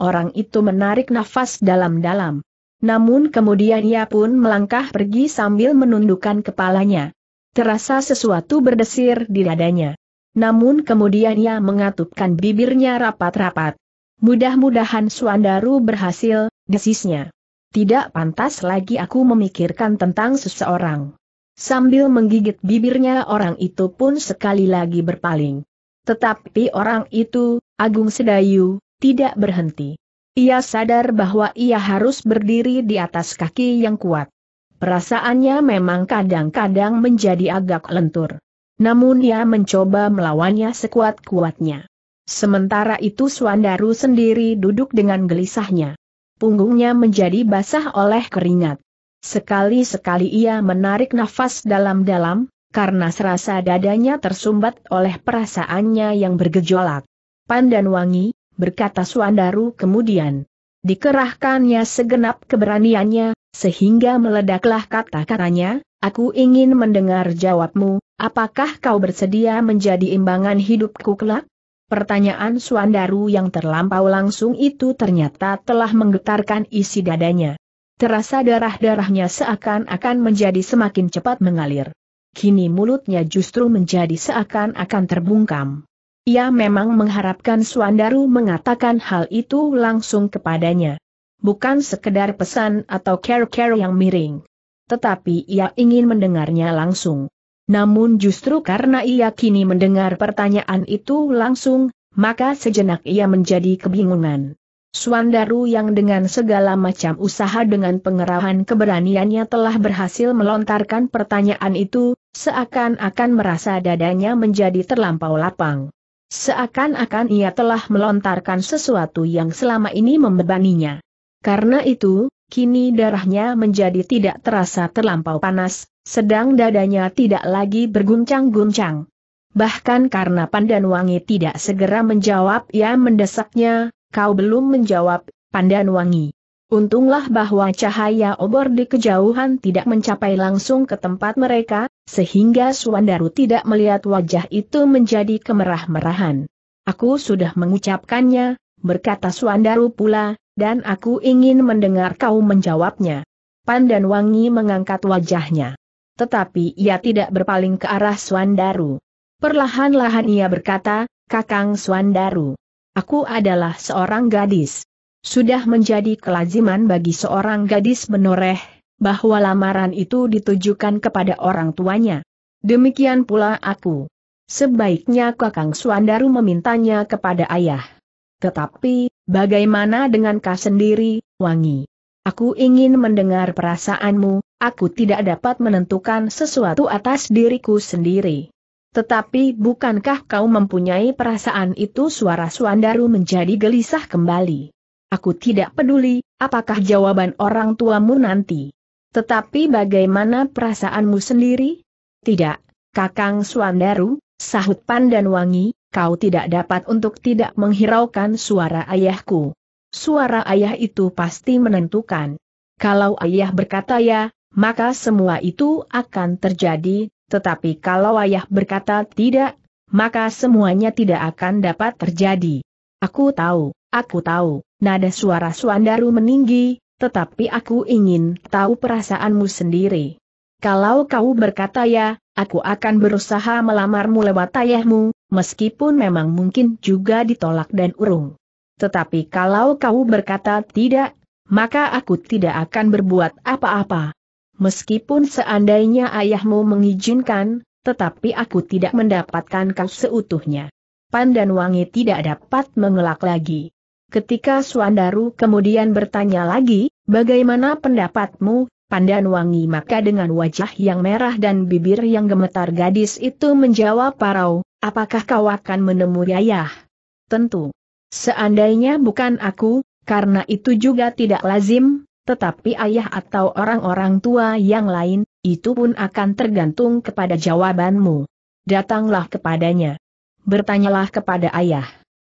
Orang itu menarik nafas dalam-dalam. Namun kemudian ia pun melangkah pergi sambil menundukkan kepalanya. Terasa sesuatu berdesir di dadanya. Namun kemudian ia mengatupkan bibirnya rapat-rapat. Mudah-mudahan Suandaru berhasil, desisnya. Tidak pantas lagi aku memikirkan tentang seseorang. Sambil menggigit bibirnya orang itu pun sekali lagi berpaling. Tetapi orang itu, Agung Sedayu, tidak berhenti. Ia sadar bahwa ia harus berdiri di atas kaki yang kuat. Perasaannya memang kadang-kadang menjadi agak lentur. Namun ia mencoba melawannya sekuat-kuatnya. Sementara itu Swandaru sendiri duduk dengan gelisahnya. Punggungnya menjadi basah oleh keringat. Sekali-sekali ia menarik nafas dalam-dalam, karena serasa dadanya tersumbat oleh perasaannya yang bergejolak. Pandan wangi, berkata Suandaru kemudian. Dikerahkannya segenap keberaniannya, sehingga meledaklah kata-katanya, aku ingin mendengar jawabmu, apakah kau bersedia menjadi imbangan hidupku kelak? Pertanyaan Suandaru yang terlampau langsung itu ternyata telah menggetarkan isi dadanya. Terasa darah-darahnya seakan-akan menjadi semakin cepat mengalir. Kini mulutnya justru menjadi seakan-akan terbungkam. Ia memang mengharapkan Suandaru mengatakan hal itu langsung kepadanya. Bukan sekedar pesan atau care-care yang miring. Tetapi ia ingin mendengarnya langsung. Namun justru karena ia kini mendengar pertanyaan itu langsung, maka sejenak ia menjadi kebingungan. Suandaru yang dengan segala macam usaha dengan pengerahan keberaniannya telah berhasil melontarkan pertanyaan itu, seakan-akan merasa dadanya menjadi terlampau lapang. Seakan-akan ia telah melontarkan sesuatu yang selama ini membebaninya. Karena itu, kini darahnya menjadi tidak terasa terlampau panas, sedang dadanya tidak lagi berguncang-guncang. Bahkan karena Pandan Wangi tidak segera menjawab ia mendesaknya, kau belum menjawab, Pandan Wangi. Untunglah bahwa cahaya obor di kejauhan tidak mencapai langsung ke tempat mereka, sehingga Suandaru tidak melihat wajah itu menjadi kemerah-merahan. Aku sudah mengucapkannya, berkata Suandaru pula, dan aku ingin mendengar kau menjawabnya. Pandan Wangi mengangkat wajahnya. Tetapi ia tidak berpaling ke arah Suandaru. Perlahan-lahan ia berkata, Kakang Suandaru. Aku adalah seorang gadis. Sudah menjadi kelaziman bagi seorang gadis menoreh, bahwa lamaran itu ditujukan kepada orang tuanya. Demikian pula aku. Sebaiknya Kakang Suandaru memintanya kepada ayah. Tetapi, bagaimana dengan kau sendiri, Wangi? Aku ingin mendengar perasaanmu, aku tidak dapat menentukan sesuatu atas diriku sendiri. Tetapi bukankah kau mempunyai perasaan itu suara Suandaru menjadi gelisah kembali. Aku tidak peduli, apakah jawaban orang tuamu nanti. Tetapi bagaimana perasaanmu sendiri? Tidak, Kakang Suandaru, sahut Pandan Wangi, kau tidak dapat untuk tidak menghiraukan suara ayahku. Suara ayah itu pasti menentukan. Kalau ayah berkata ya, maka semua itu akan terjadi, tetapi kalau ayah berkata tidak, maka semuanya tidak akan dapat terjadi. Aku tahu, aku tahu. Nada suara Suandaru meninggi, tetapi aku ingin tahu perasaanmu sendiri. Kalau kau berkata ya, aku akan berusaha melamarmu lewat ayahmu, meskipun memang mungkin juga ditolak dan urung. Tetapi kalau kau berkata tidak, maka aku tidak akan berbuat apa-apa. Meskipun seandainya ayahmu mengizinkan, tetapi aku tidak mendapatkan kau seutuhnya. Pandan Wangi tidak dapat mengelak lagi. Ketika Suandaru kemudian bertanya lagi, bagaimana pendapatmu, Pandan Wangi? maka dengan wajah yang merah dan bibir yang gemetar gadis itu menjawab parau, apakah kau akan menemui ayah? Tentu. Seandainya bukan aku, karena itu juga tidak lazim, tetapi ayah atau orang-orang tua yang lain, itu pun akan tergantung kepada jawabanmu. Datanglah kepadanya. Bertanyalah kepada ayah.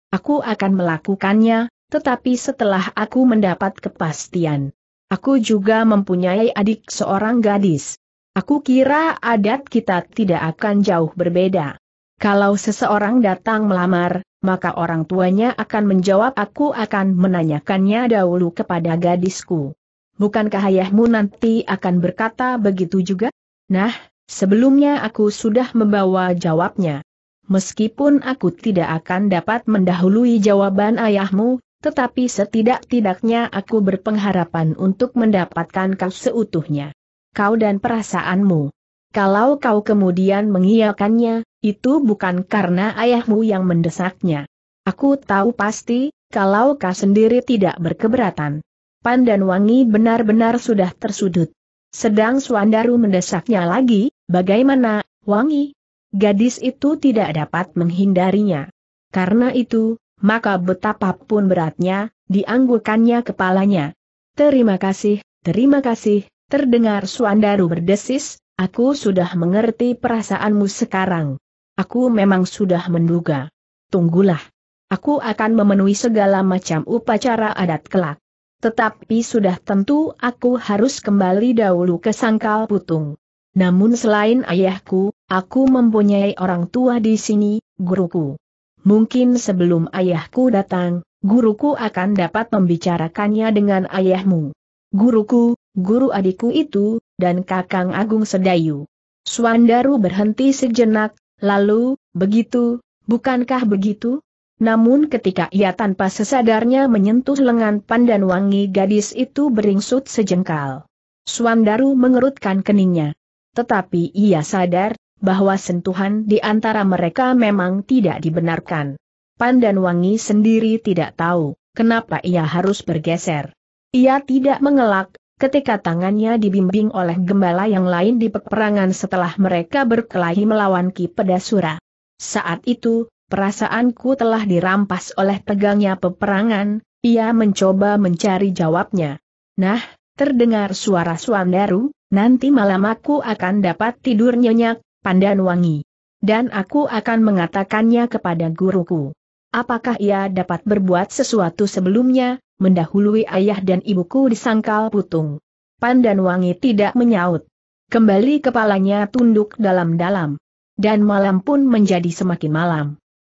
Aku akan melakukannya, tetapi setelah aku mendapat kepastian. Aku juga mempunyai adik seorang gadis. Aku kira adat kita tidak akan jauh berbeda. Kalau seseorang datang melamar, maka orang tuanya akan menjawab aku akan menanyakannya dahulu kepada gadisku. Bukankah ayahmu nanti akan berkata begitu juga? Nah, sebelumnya aku sudah membawa jawabnya meskipun aku tidak akan dapat mendahului jawaban ayahmu, tetapi setidak-tidaknya aku berpengharapan untuk mendapatkan kau seutuhnya. Kau dan perasaanmu. Kalau kau kemudian mengiyakannya, itu bukan karena ayahmu yang mendesaknya. Aku tahu pasti, kalau kau sendiri tidak berkeberatan. Wangi benar-benar sudah tersudut. Sedang Suandaru mendesaknya lagi, bagaimana, Wangi? Gadis itu tidak dapat menghindarinya. Karena itu, maka betapapun beratnya, dianggurkannya kepalanya. Terima kasih, terima kasih, terdengar Suandaru berdesis, aku sudah mengerti perasaanmu sekarang. Aku memang sudah menduga. Tunggulah. Aku akan memenuhi segala macam upacara adat kelak. Tetapi sudah tentu aku harus kembali dahulu ke Sangkal Putung. Namun selain ayahku, Aku mempunyai orang tua di sini, guruku. Mungkin sebelum ayahku datang, guruku akan dapat membicarakannya dengan ayahmu. Guruku, guru adikku itu, dan kakang Agung Sedayu. Swandaru berhenti sejenak, lalu, begitu, bukankah begitu? Namun ketika ia tanpa sesadarnya menyentuh lengan pandan wangi gadis itu beringsut sejengkal. Swandaru mengerutkan keningnya. Tetapi ia sadar, bahwa sentuhan di antara mereka memang tidak dibenarkan. Pandan Wangi sendiri tidak tahu kenapa ia harus bergeser. Ia tidak mengelak ketika tangannya dibimbing oleh gembala yang lain di peperangan setelah mereka berkelahi melawan Ki Pedasura. Saat itu, perasaanku telah dirampas oleh tegangnya peperangan, ia mencoba mencari jawabnya. Nah, terdengar suara Suandaru, nanti malam aku akan dapat tidur nyenyak, pandan wangi. Dan aku akan mengatakannya kepada guruku. Apakah ia dapat berbuat sesuatu sebelumnya, mendahului ayah dan ibuku di sangkal putung? Pandan wangi tidak menyaut. Kembali kepalanya tunduk dalam-dalam. Dan malam pun menjadi semakin malam.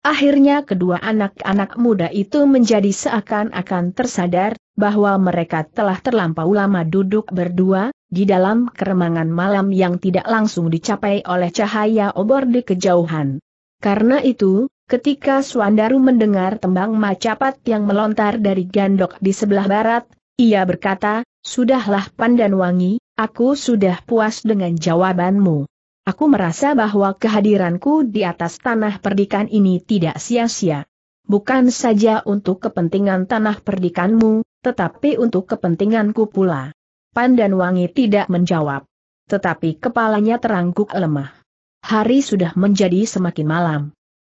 Akhirnya kedua anak-anak muda itu menjadi seakan-akan tersadar, bahwa mereka telah terlampau lama duduk berdua, di dalam keremangan malam yang tidak langsung dicapai oleh cahaya obor di kejauhan. Karena itu, ketika Suandaru mendengar tembang macapat yang melontar dari gandok di sebelah barat, ia berkata, Sudahlah pandan wangi, aku sudah puas dengan jawabanmu. Aku merasa bahwa kehadiranku di atas tanah perdikan ini tidak sia-sia. Bukan saja untuk kepentingan tanah perdikanmu, tetapi untuk kepentinganku pula. Pandan Wangi tidak menjawab. Tetapi kepalanya terangguk lemah. Hari sudah menjadi semakin malam.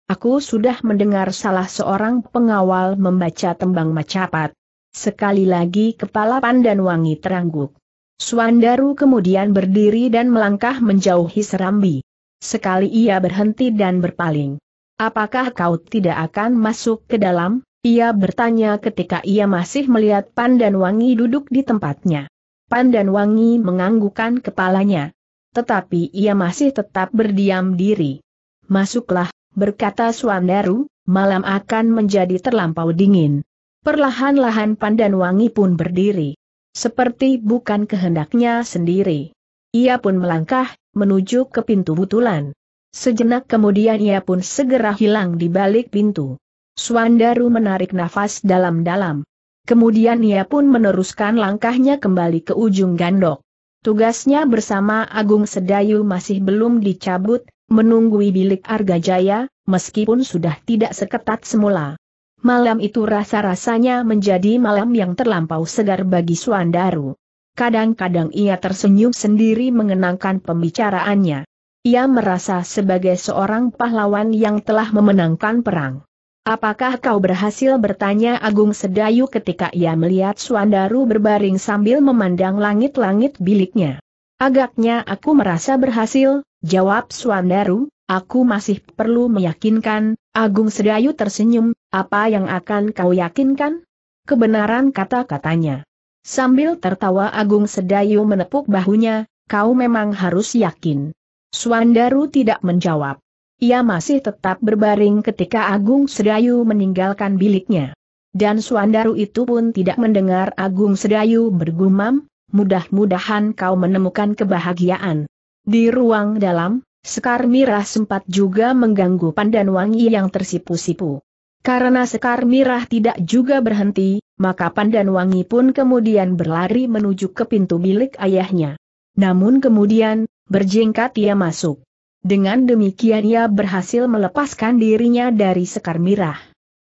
Aku sudah mendengar salah seorang pengawal membaca tembang macapat. Sekali lagi kepala Pandan Wangi terangguk. Suandaru kemudian berdiri dan melangkah menjauhi Serambi. Sekali ia berhenti dan berpaling. Apakah kau tidak akan masuk ke dalam? Ia bertanya ketika ia masih melihat Pandan Wangi duduk di tempatnya. Pandan Wangi menganggukkan kepalanya. Tetapi ia masih tetap berdiam diri. Masuklah, berkata Suandaru, malam akan menjadi terlampau dingin. Perlahan-lahan Pandan Wangi pun berdiri. Seperti bukan kehendaknya sendiri. Ia pun melangkah, menuju ke pintu butulan. Sejenak kemudian ia pun segera hilang di balik pintu. Suandaru menarik nafas dalam-dalam. Kemudian ia pun meneruskan langkahnya kembali ke ujung gandok. Tugasnya bersama Agung Sedayu masih belum dicabut, menunggui bilik Arga Jaya, meskipun sudah tidak seketat semula. Malam itu rasa-rasanya menjadi malam yang terlampau segar bagi Suandaru. Kadang-kadang ia tersenyum sendiri mengenangkan pembicaraannya. Ia merasa sebagai seorang pahlawan yang telah memenangkan perang. Apakah kau berhasil bertanya Agung Sedayu ketika ia melihat Suandaru berbaring sambil memandang langit-langit biliknya? Agaknya aku merasa berhasil, jawab Suandaru, aku masih perlu meyakinkan, Agung Sedayu tersenyum, apa yang akan kau yakinkan? Kebenaran kata-katanya. Sambil tertawa Agung Sedayu menepuk bahunya, kau memang harus yakin. Suandaru tidak menjawab. Ia masih tetap berbaring ketika Agung Sedayu meninggalkan biliknya. Dan Suandaru itu pun tidak mendengar Agung Sedayu bergumam, mudah-mudahan kau menemukan kebahagiaan. Di ruang dalam, Sekar Mirah sempat juga mengganggu Pandan Wangi yang tersipu-sipu. Karena Sekar Mirah tidak juga berhenti, maka Pandan Wangi pun kemudian berlari menuju ke pintu bilik ayahnya. Namun kemudian, berjingkat ia masuk. Dengan demikian ia berhasil melepaskan dirinya dari sekar mirah.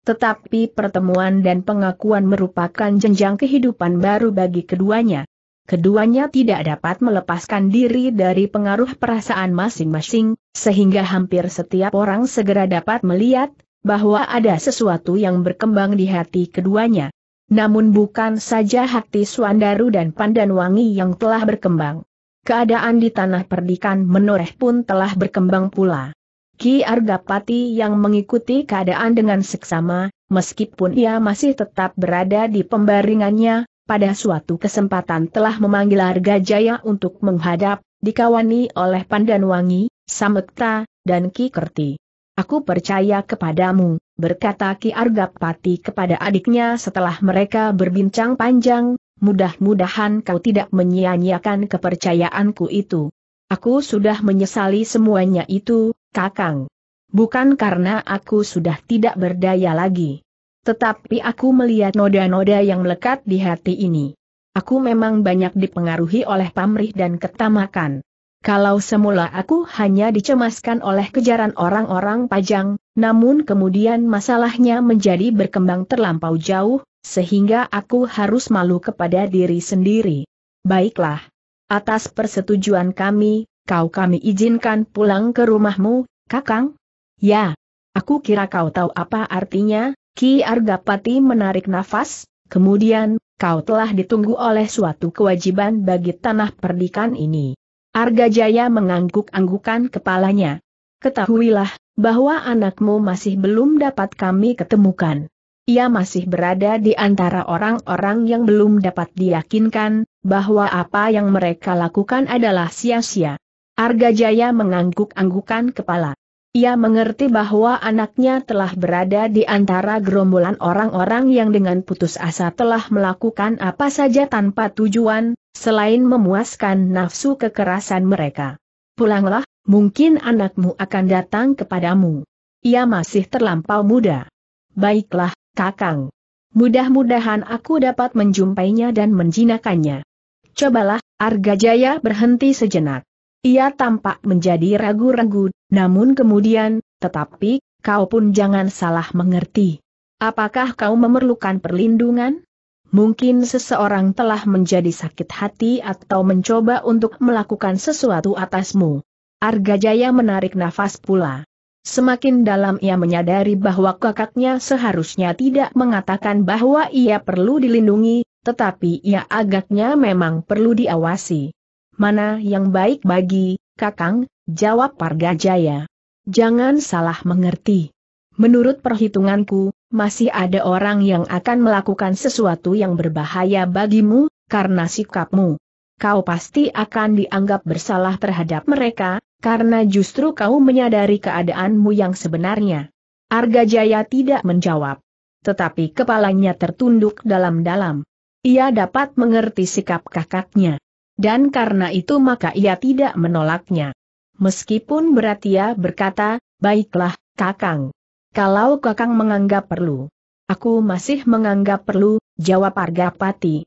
Tetapi pertemuan dan pengakuan merupakan jenjang kehidupan baru bagi keduanya. Keduanya tidak dapat melepaskan diri dari pengaruh perasaan masing-masing, sehingga hampir setiap orang segera dapat melihat bahwa ada sesuatu yang berkembang di hati keduanya. Namun bukan saja hati Suandaru dan Pandanwangi yang telah berkembang. Keadaan di tanah perdikan menoreh pun telah berkembang pula. Ki Argapati yang mengikuti keadaan dengan seksama, meskipun ia masih tetap berada di pembaringannya, pada suatu kesempatan telah memanggil Argajaya untuk menghadap, dikawani oleh Pandanwangi, Samekta, dan Ki Kerti. Aku percaya kepadamu, berkata Ki Argapati kepada adiknya setelah mereka berbincang panjang, Mudah-mudahan kau tidak menyia-nyiakan kepercayaanku itu. Aku sudah menyesali semuanya itu, Kakang. Bukan karena aku sudah tidak berdaya lagi. Tetapi aku melihat noda-noda yang melekat di hati ini. Aku memang banyak dipengaruhi oleh pamrih dan ketamakan. Kalau semula aku hanya dicemaskan oleh kejaran orang-orang pajang, namun kemudian masalahnya menjadi berkembang terlampau jauh, sehingga aku harus malu kepada diri sendiri. Baiklah. Atas persetujuan kami, kau kami izinkan pulang ke rumahmu, Kakang? Ya. Aku kira kau tahu apa artinya, Ki Argapati menarik nafas, kemudian, kau telah ditunggu oleh suatu kewajiban bagi tanah perdikan ini. Argajaya mengangguk-anggukan kepalanya. Ketahuilah, bahwa anakmu masih belum dapat kami ketemukan. Ia masih berada di antara orang-orang yang belum dapat diyakinkan, bahwa apa yang mereka lakukan adalah sia-sia. Argajaya mengangguk-anggukan kepala. Ia mengerti bahwa anaknya telah berada di antara gerombolan orang-orang yang dengan putus asa telah melakukan apa saja tanpa tujuan, selain memuaskan nafsu kekerasan mereka. Pulanglah, mungkin anakmu akan datang kepadamu. Ia masih terlampau muda. Baiklah, Kakang. Mudah-mudahan aku dapat menjumpainya dan menjinakannya. Cobalah, Argajaya berhenti sejenak. Ia tampak menjadi ragu-ragu, namun kemudian, tetapi, kau pun jangan salah mengerti. Apakah kau memerlukan perlindungan? Mungkin seseorang telah menjadi sakit hati atau mencoba untuk melakukan sesuatu atasmu. Argajaya menarik nafas pula. Semakin dalam ia menyadari bahwa kakaknya seharusnya tidak mengatakan bahwa ia perlu dilindungi, tetapi ia agaknya memang perlu diawasi. Mana yang baik bagi Kakang, jawab Parga Jaya. Jangan salah mengerti. Menurut perhitunganku, masih ada orang yang akan melakukan sesuatu yang berbahaya bagimu, karena sikapmu. Kau pasti akan dianggap bersalah terhadap mereka, karena justru kau menyadari keadaanmu yang sebenarnya. Arga Jaya tidak menjawab. Tetapi kepalanya tertunduk dalam-dalam. Ia dapat mengerti sikap kakaknya. Dan karena itu maka ia tidak menolaknya. Meskipun berat ia berkata, baiklah, kakang. Kalau kakang menganggap perlu. Aku masih menganggap perlu, jawab Argapati.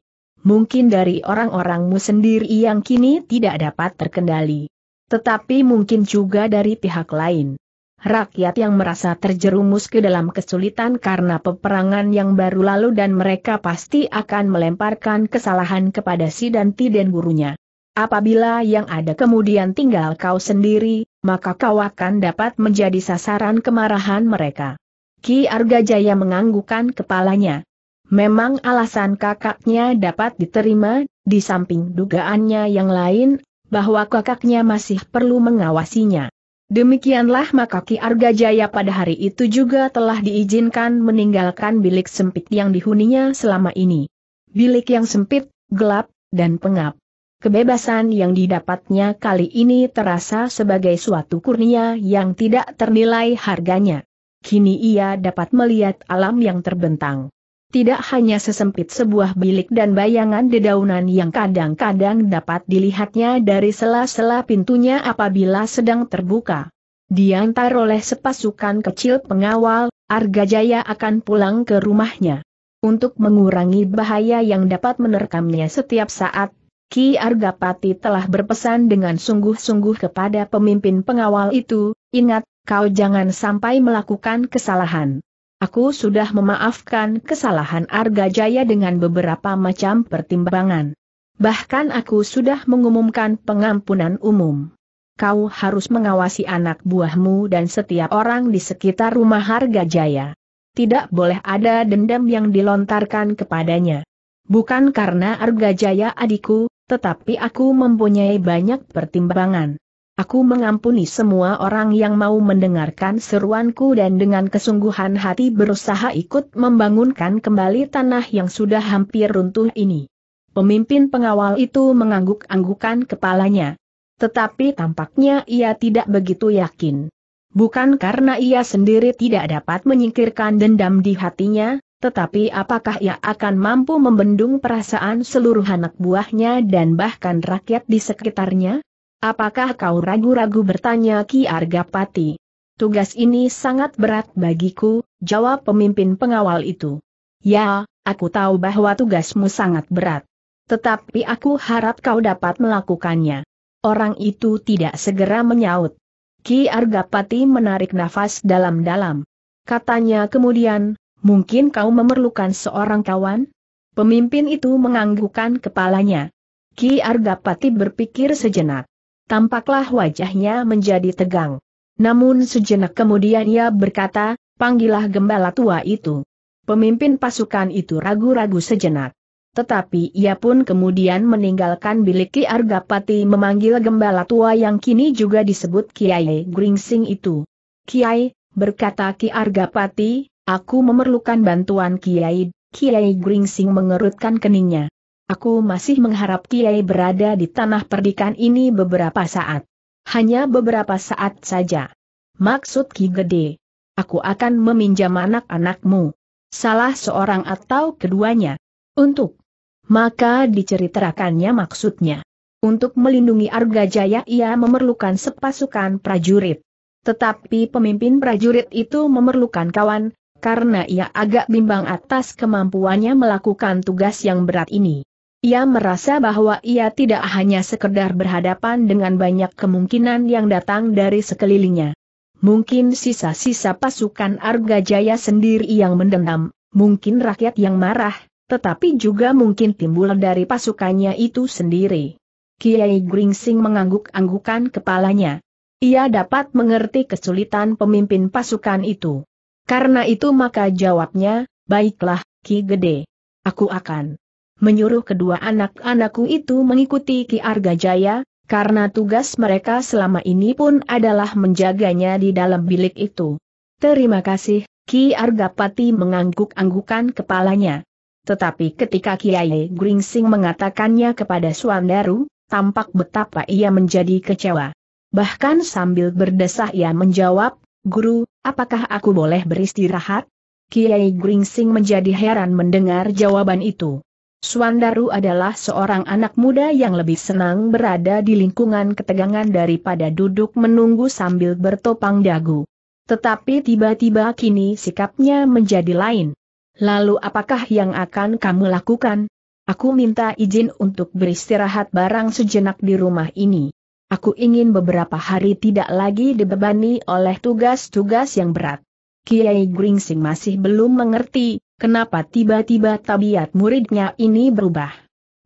Mungkin dari orang-orangmu sendiri yang kini tidak dapat terkendali. Tetapi mungkin juga dari pihak lain rakyat yang merasa terjerumus ke dalam kesulitan karena peperangan yang baru lalu dan mereka pasti akan melemparkan kesalahan kepada si Danti dan gurunya. Apabila yang ada kemudian tinggal kau sendiri, maka kau akan dapat menjadi sasaran kemarahan mereka. Ki Arga Jaya menganggukan kepalanya. Memang alasan kakaknya dapat diterima, di samping dugaannya yang lain, bahwa kakaknya masih perlu mengawasinya. Demikianlah maka Ki Arga Jaya pada hari itu juga telah diizinkan meninggalkan bilik sempit yang dihuninya selama ini. Bilik yang sempit, gelap, dan pengap. Kebebasan yang didapatnya kali ini terasa sebagai suatu kurnia yang tidak ternilai harganya. Kini ia dapat melihat alam yang terbentang. Tidak hanya sesempit sebuah bilik dan bayangan dedaunan yang kadang-kadang dapat dilihatnya dari sela-sela pintunya apabila sedang terbuka. Diantar oleh sepasukan kecil pengawal, Arga Jaya akan pulang ke rumahnya. Untuk mengurangi bahaya yang dapat menerkamnya setiap saat, Ki Argapati telah berpesan dengan sungguh-sungguh kepada pemimpin pengawal itu, ingat, kau jangan sampai melakukan kesalahan. Aku sudah memaafkan kesalahan Arga Jaya dengan beberapa macam pertimbangan. Bahkan aku sudah mengumumkan pengampunan umum. Kau harus mengawasi anak buahmu dan setiap orang di sekitar rumah Arga Jaya. Tidak boleh ada dendam yang dilontarkan kepadanya. Bukan karena Arga Jaya adikku, tetapi aku mempunyai banyak pertimbangan. Aku mengampuni semua orang yang mau mendengarkan seruanku dan dengan kesungguhan hati berusaha ikut membangunkan kembali tanah yang sudah hampir runtuh ini. Pemimpin pengawal itu mengangguk-anggukan kepalanya. Tetapi tampaknya ia tidak begitu yakin. Bukan karena ia sendiri tidak dapat menyingkirkan dendam di hatinya, tetapi apakah ia akan mampu membendung perasaan seluruh anak buahnya dan bahkan rakyat di sekitarnya? Apakah kau ragu-ragu bertanya Ki Argapati? Tugas ini sangat berat bagiku, jawab pemimpin pengawal itu. Ya, aku tahu bahwa tugasmu sangat berat. Tetapi aku harap kau dapat melakukannya. Orang itu tidak segera menyaut. Ki Argapati menarik nafas dalam-dalam. Katanya kemudian, mungkin kau memerlukan seorang kawan? Pemimpin itu menganggukkan kepalanya. Ki Argapati berpikir sejenak tampaklah wajahnya menjadi tegang. Namun sejenak kemudian ia berkata, panggillah gembala tua itu. Pemimpin pasukan itu ragu-ragu sejenak. Tetapi ia pun kemudian meninggalkan bilik Ki Argapati memanggil gembala tua yang kini juga disebut Kiai Gringsing itu. Kiai, berkata Ki Argapati, aku memerlukan bantuan Kiai. Kiai Gringsing mengerutkan keningnya. Aku masih mengharap Kiai berada di tanah perdikan ini beberapa saat. Hanya beberapa saat saja. Maksud Ki Gede. Aku akan meminjam anak-anakmu. Salah seorang atau keduanya. Untuk. Maka diceritakannya maksudnya. Untuk melindungi Arga Jaya ia memerlukan sepasukan prajurit. Tetapi pemimpin prajurit itu memerlukan kawan, karena ia agak bimbang atas kemampuannya melakukan tugas yang berat ini. Ia merasa bahwa ia tidak hanya sekedar berhadapan dengan banyak kemungkinan yang datang dari sekelilingnya. Mungkin sisa-sisa pasukan Arga Jaya sendiri yang mendendam, mungkin rakyat yang marah, tetapi juga mungkin timbul dari pasukannya itu sendiri. Kiai Gringsing mengangguk-anggukan kepalanya. Ia dapat mengerti kesulitan pemimpin pasukan itu. Karena itu maka jawabnya, baiklah, Ki Gede. Aku akan menyuruh kedua anak-anakku itu mengikuti Ki Arga Jaya, karena tugas mereka selama ini pun adalah menjaganya di dalam bilik itu. Terima kasih, Ki Arga Pati mengangguk-anggukan kepalanya. Tetapi ketika Kiai Gringsing mengatakannya kepada Suandaru, tampak betapa ia menjadi kecewa. Bahkan sambil berdesah ia menjawab, Guru, apakah aku boleh beristirahat? Kiai Gringsing menjadi heran mendengar jawaban itu. Suandaru adalah seorang anak muda yang lebih senang berada di lingkungan ketegangan daripada duduk menunggu sambil bertopang dagu. Tetapi tiba-tiba kini sikapnya menjadi lain. Lalu apakah yang akan kamu lakukan? Aku minta izin untuk beristirahat barang sejenak di rumah ini. Aku ingin beberapa hari tidak lagi dibebani oleh tugas-tugas yang berat. Kiai Gringsing masih belum mengerti, kenapa tiba-tiba tabiat muridnya ini berubah.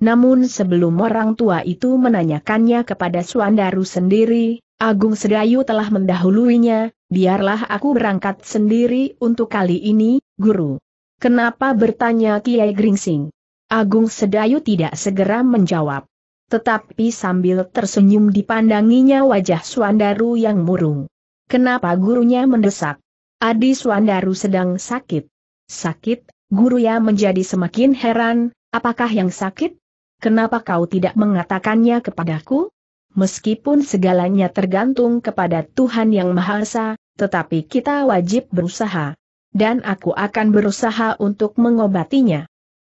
Namun sebelum orang tua itu menanyakannya kepada Suandaru sendiri, Agung Sedayu telah mendahuluinya, biarlah aku berangkat sendiri untuk kali ini, guru. Kenapa bertanya Kiai Gringsing? Agung Sedayu tidak segera menjawab. Tetapi sambil tersenyum dipandanginya wajah Suandaru yang murung. Kenapa gurunya mendesak? Adi Suandaru sedang sakit. Sakit, guru ya menjadi semakin heran, apakah yang sakit? Kenapa kau tidak mengatakannya kepadaku? Meskipun segalanya tergantung kepada Tuhan Yang Maha Esa, tetapi kita wajib berusaha. Dan aku akan berusaha untuk mengobatinya.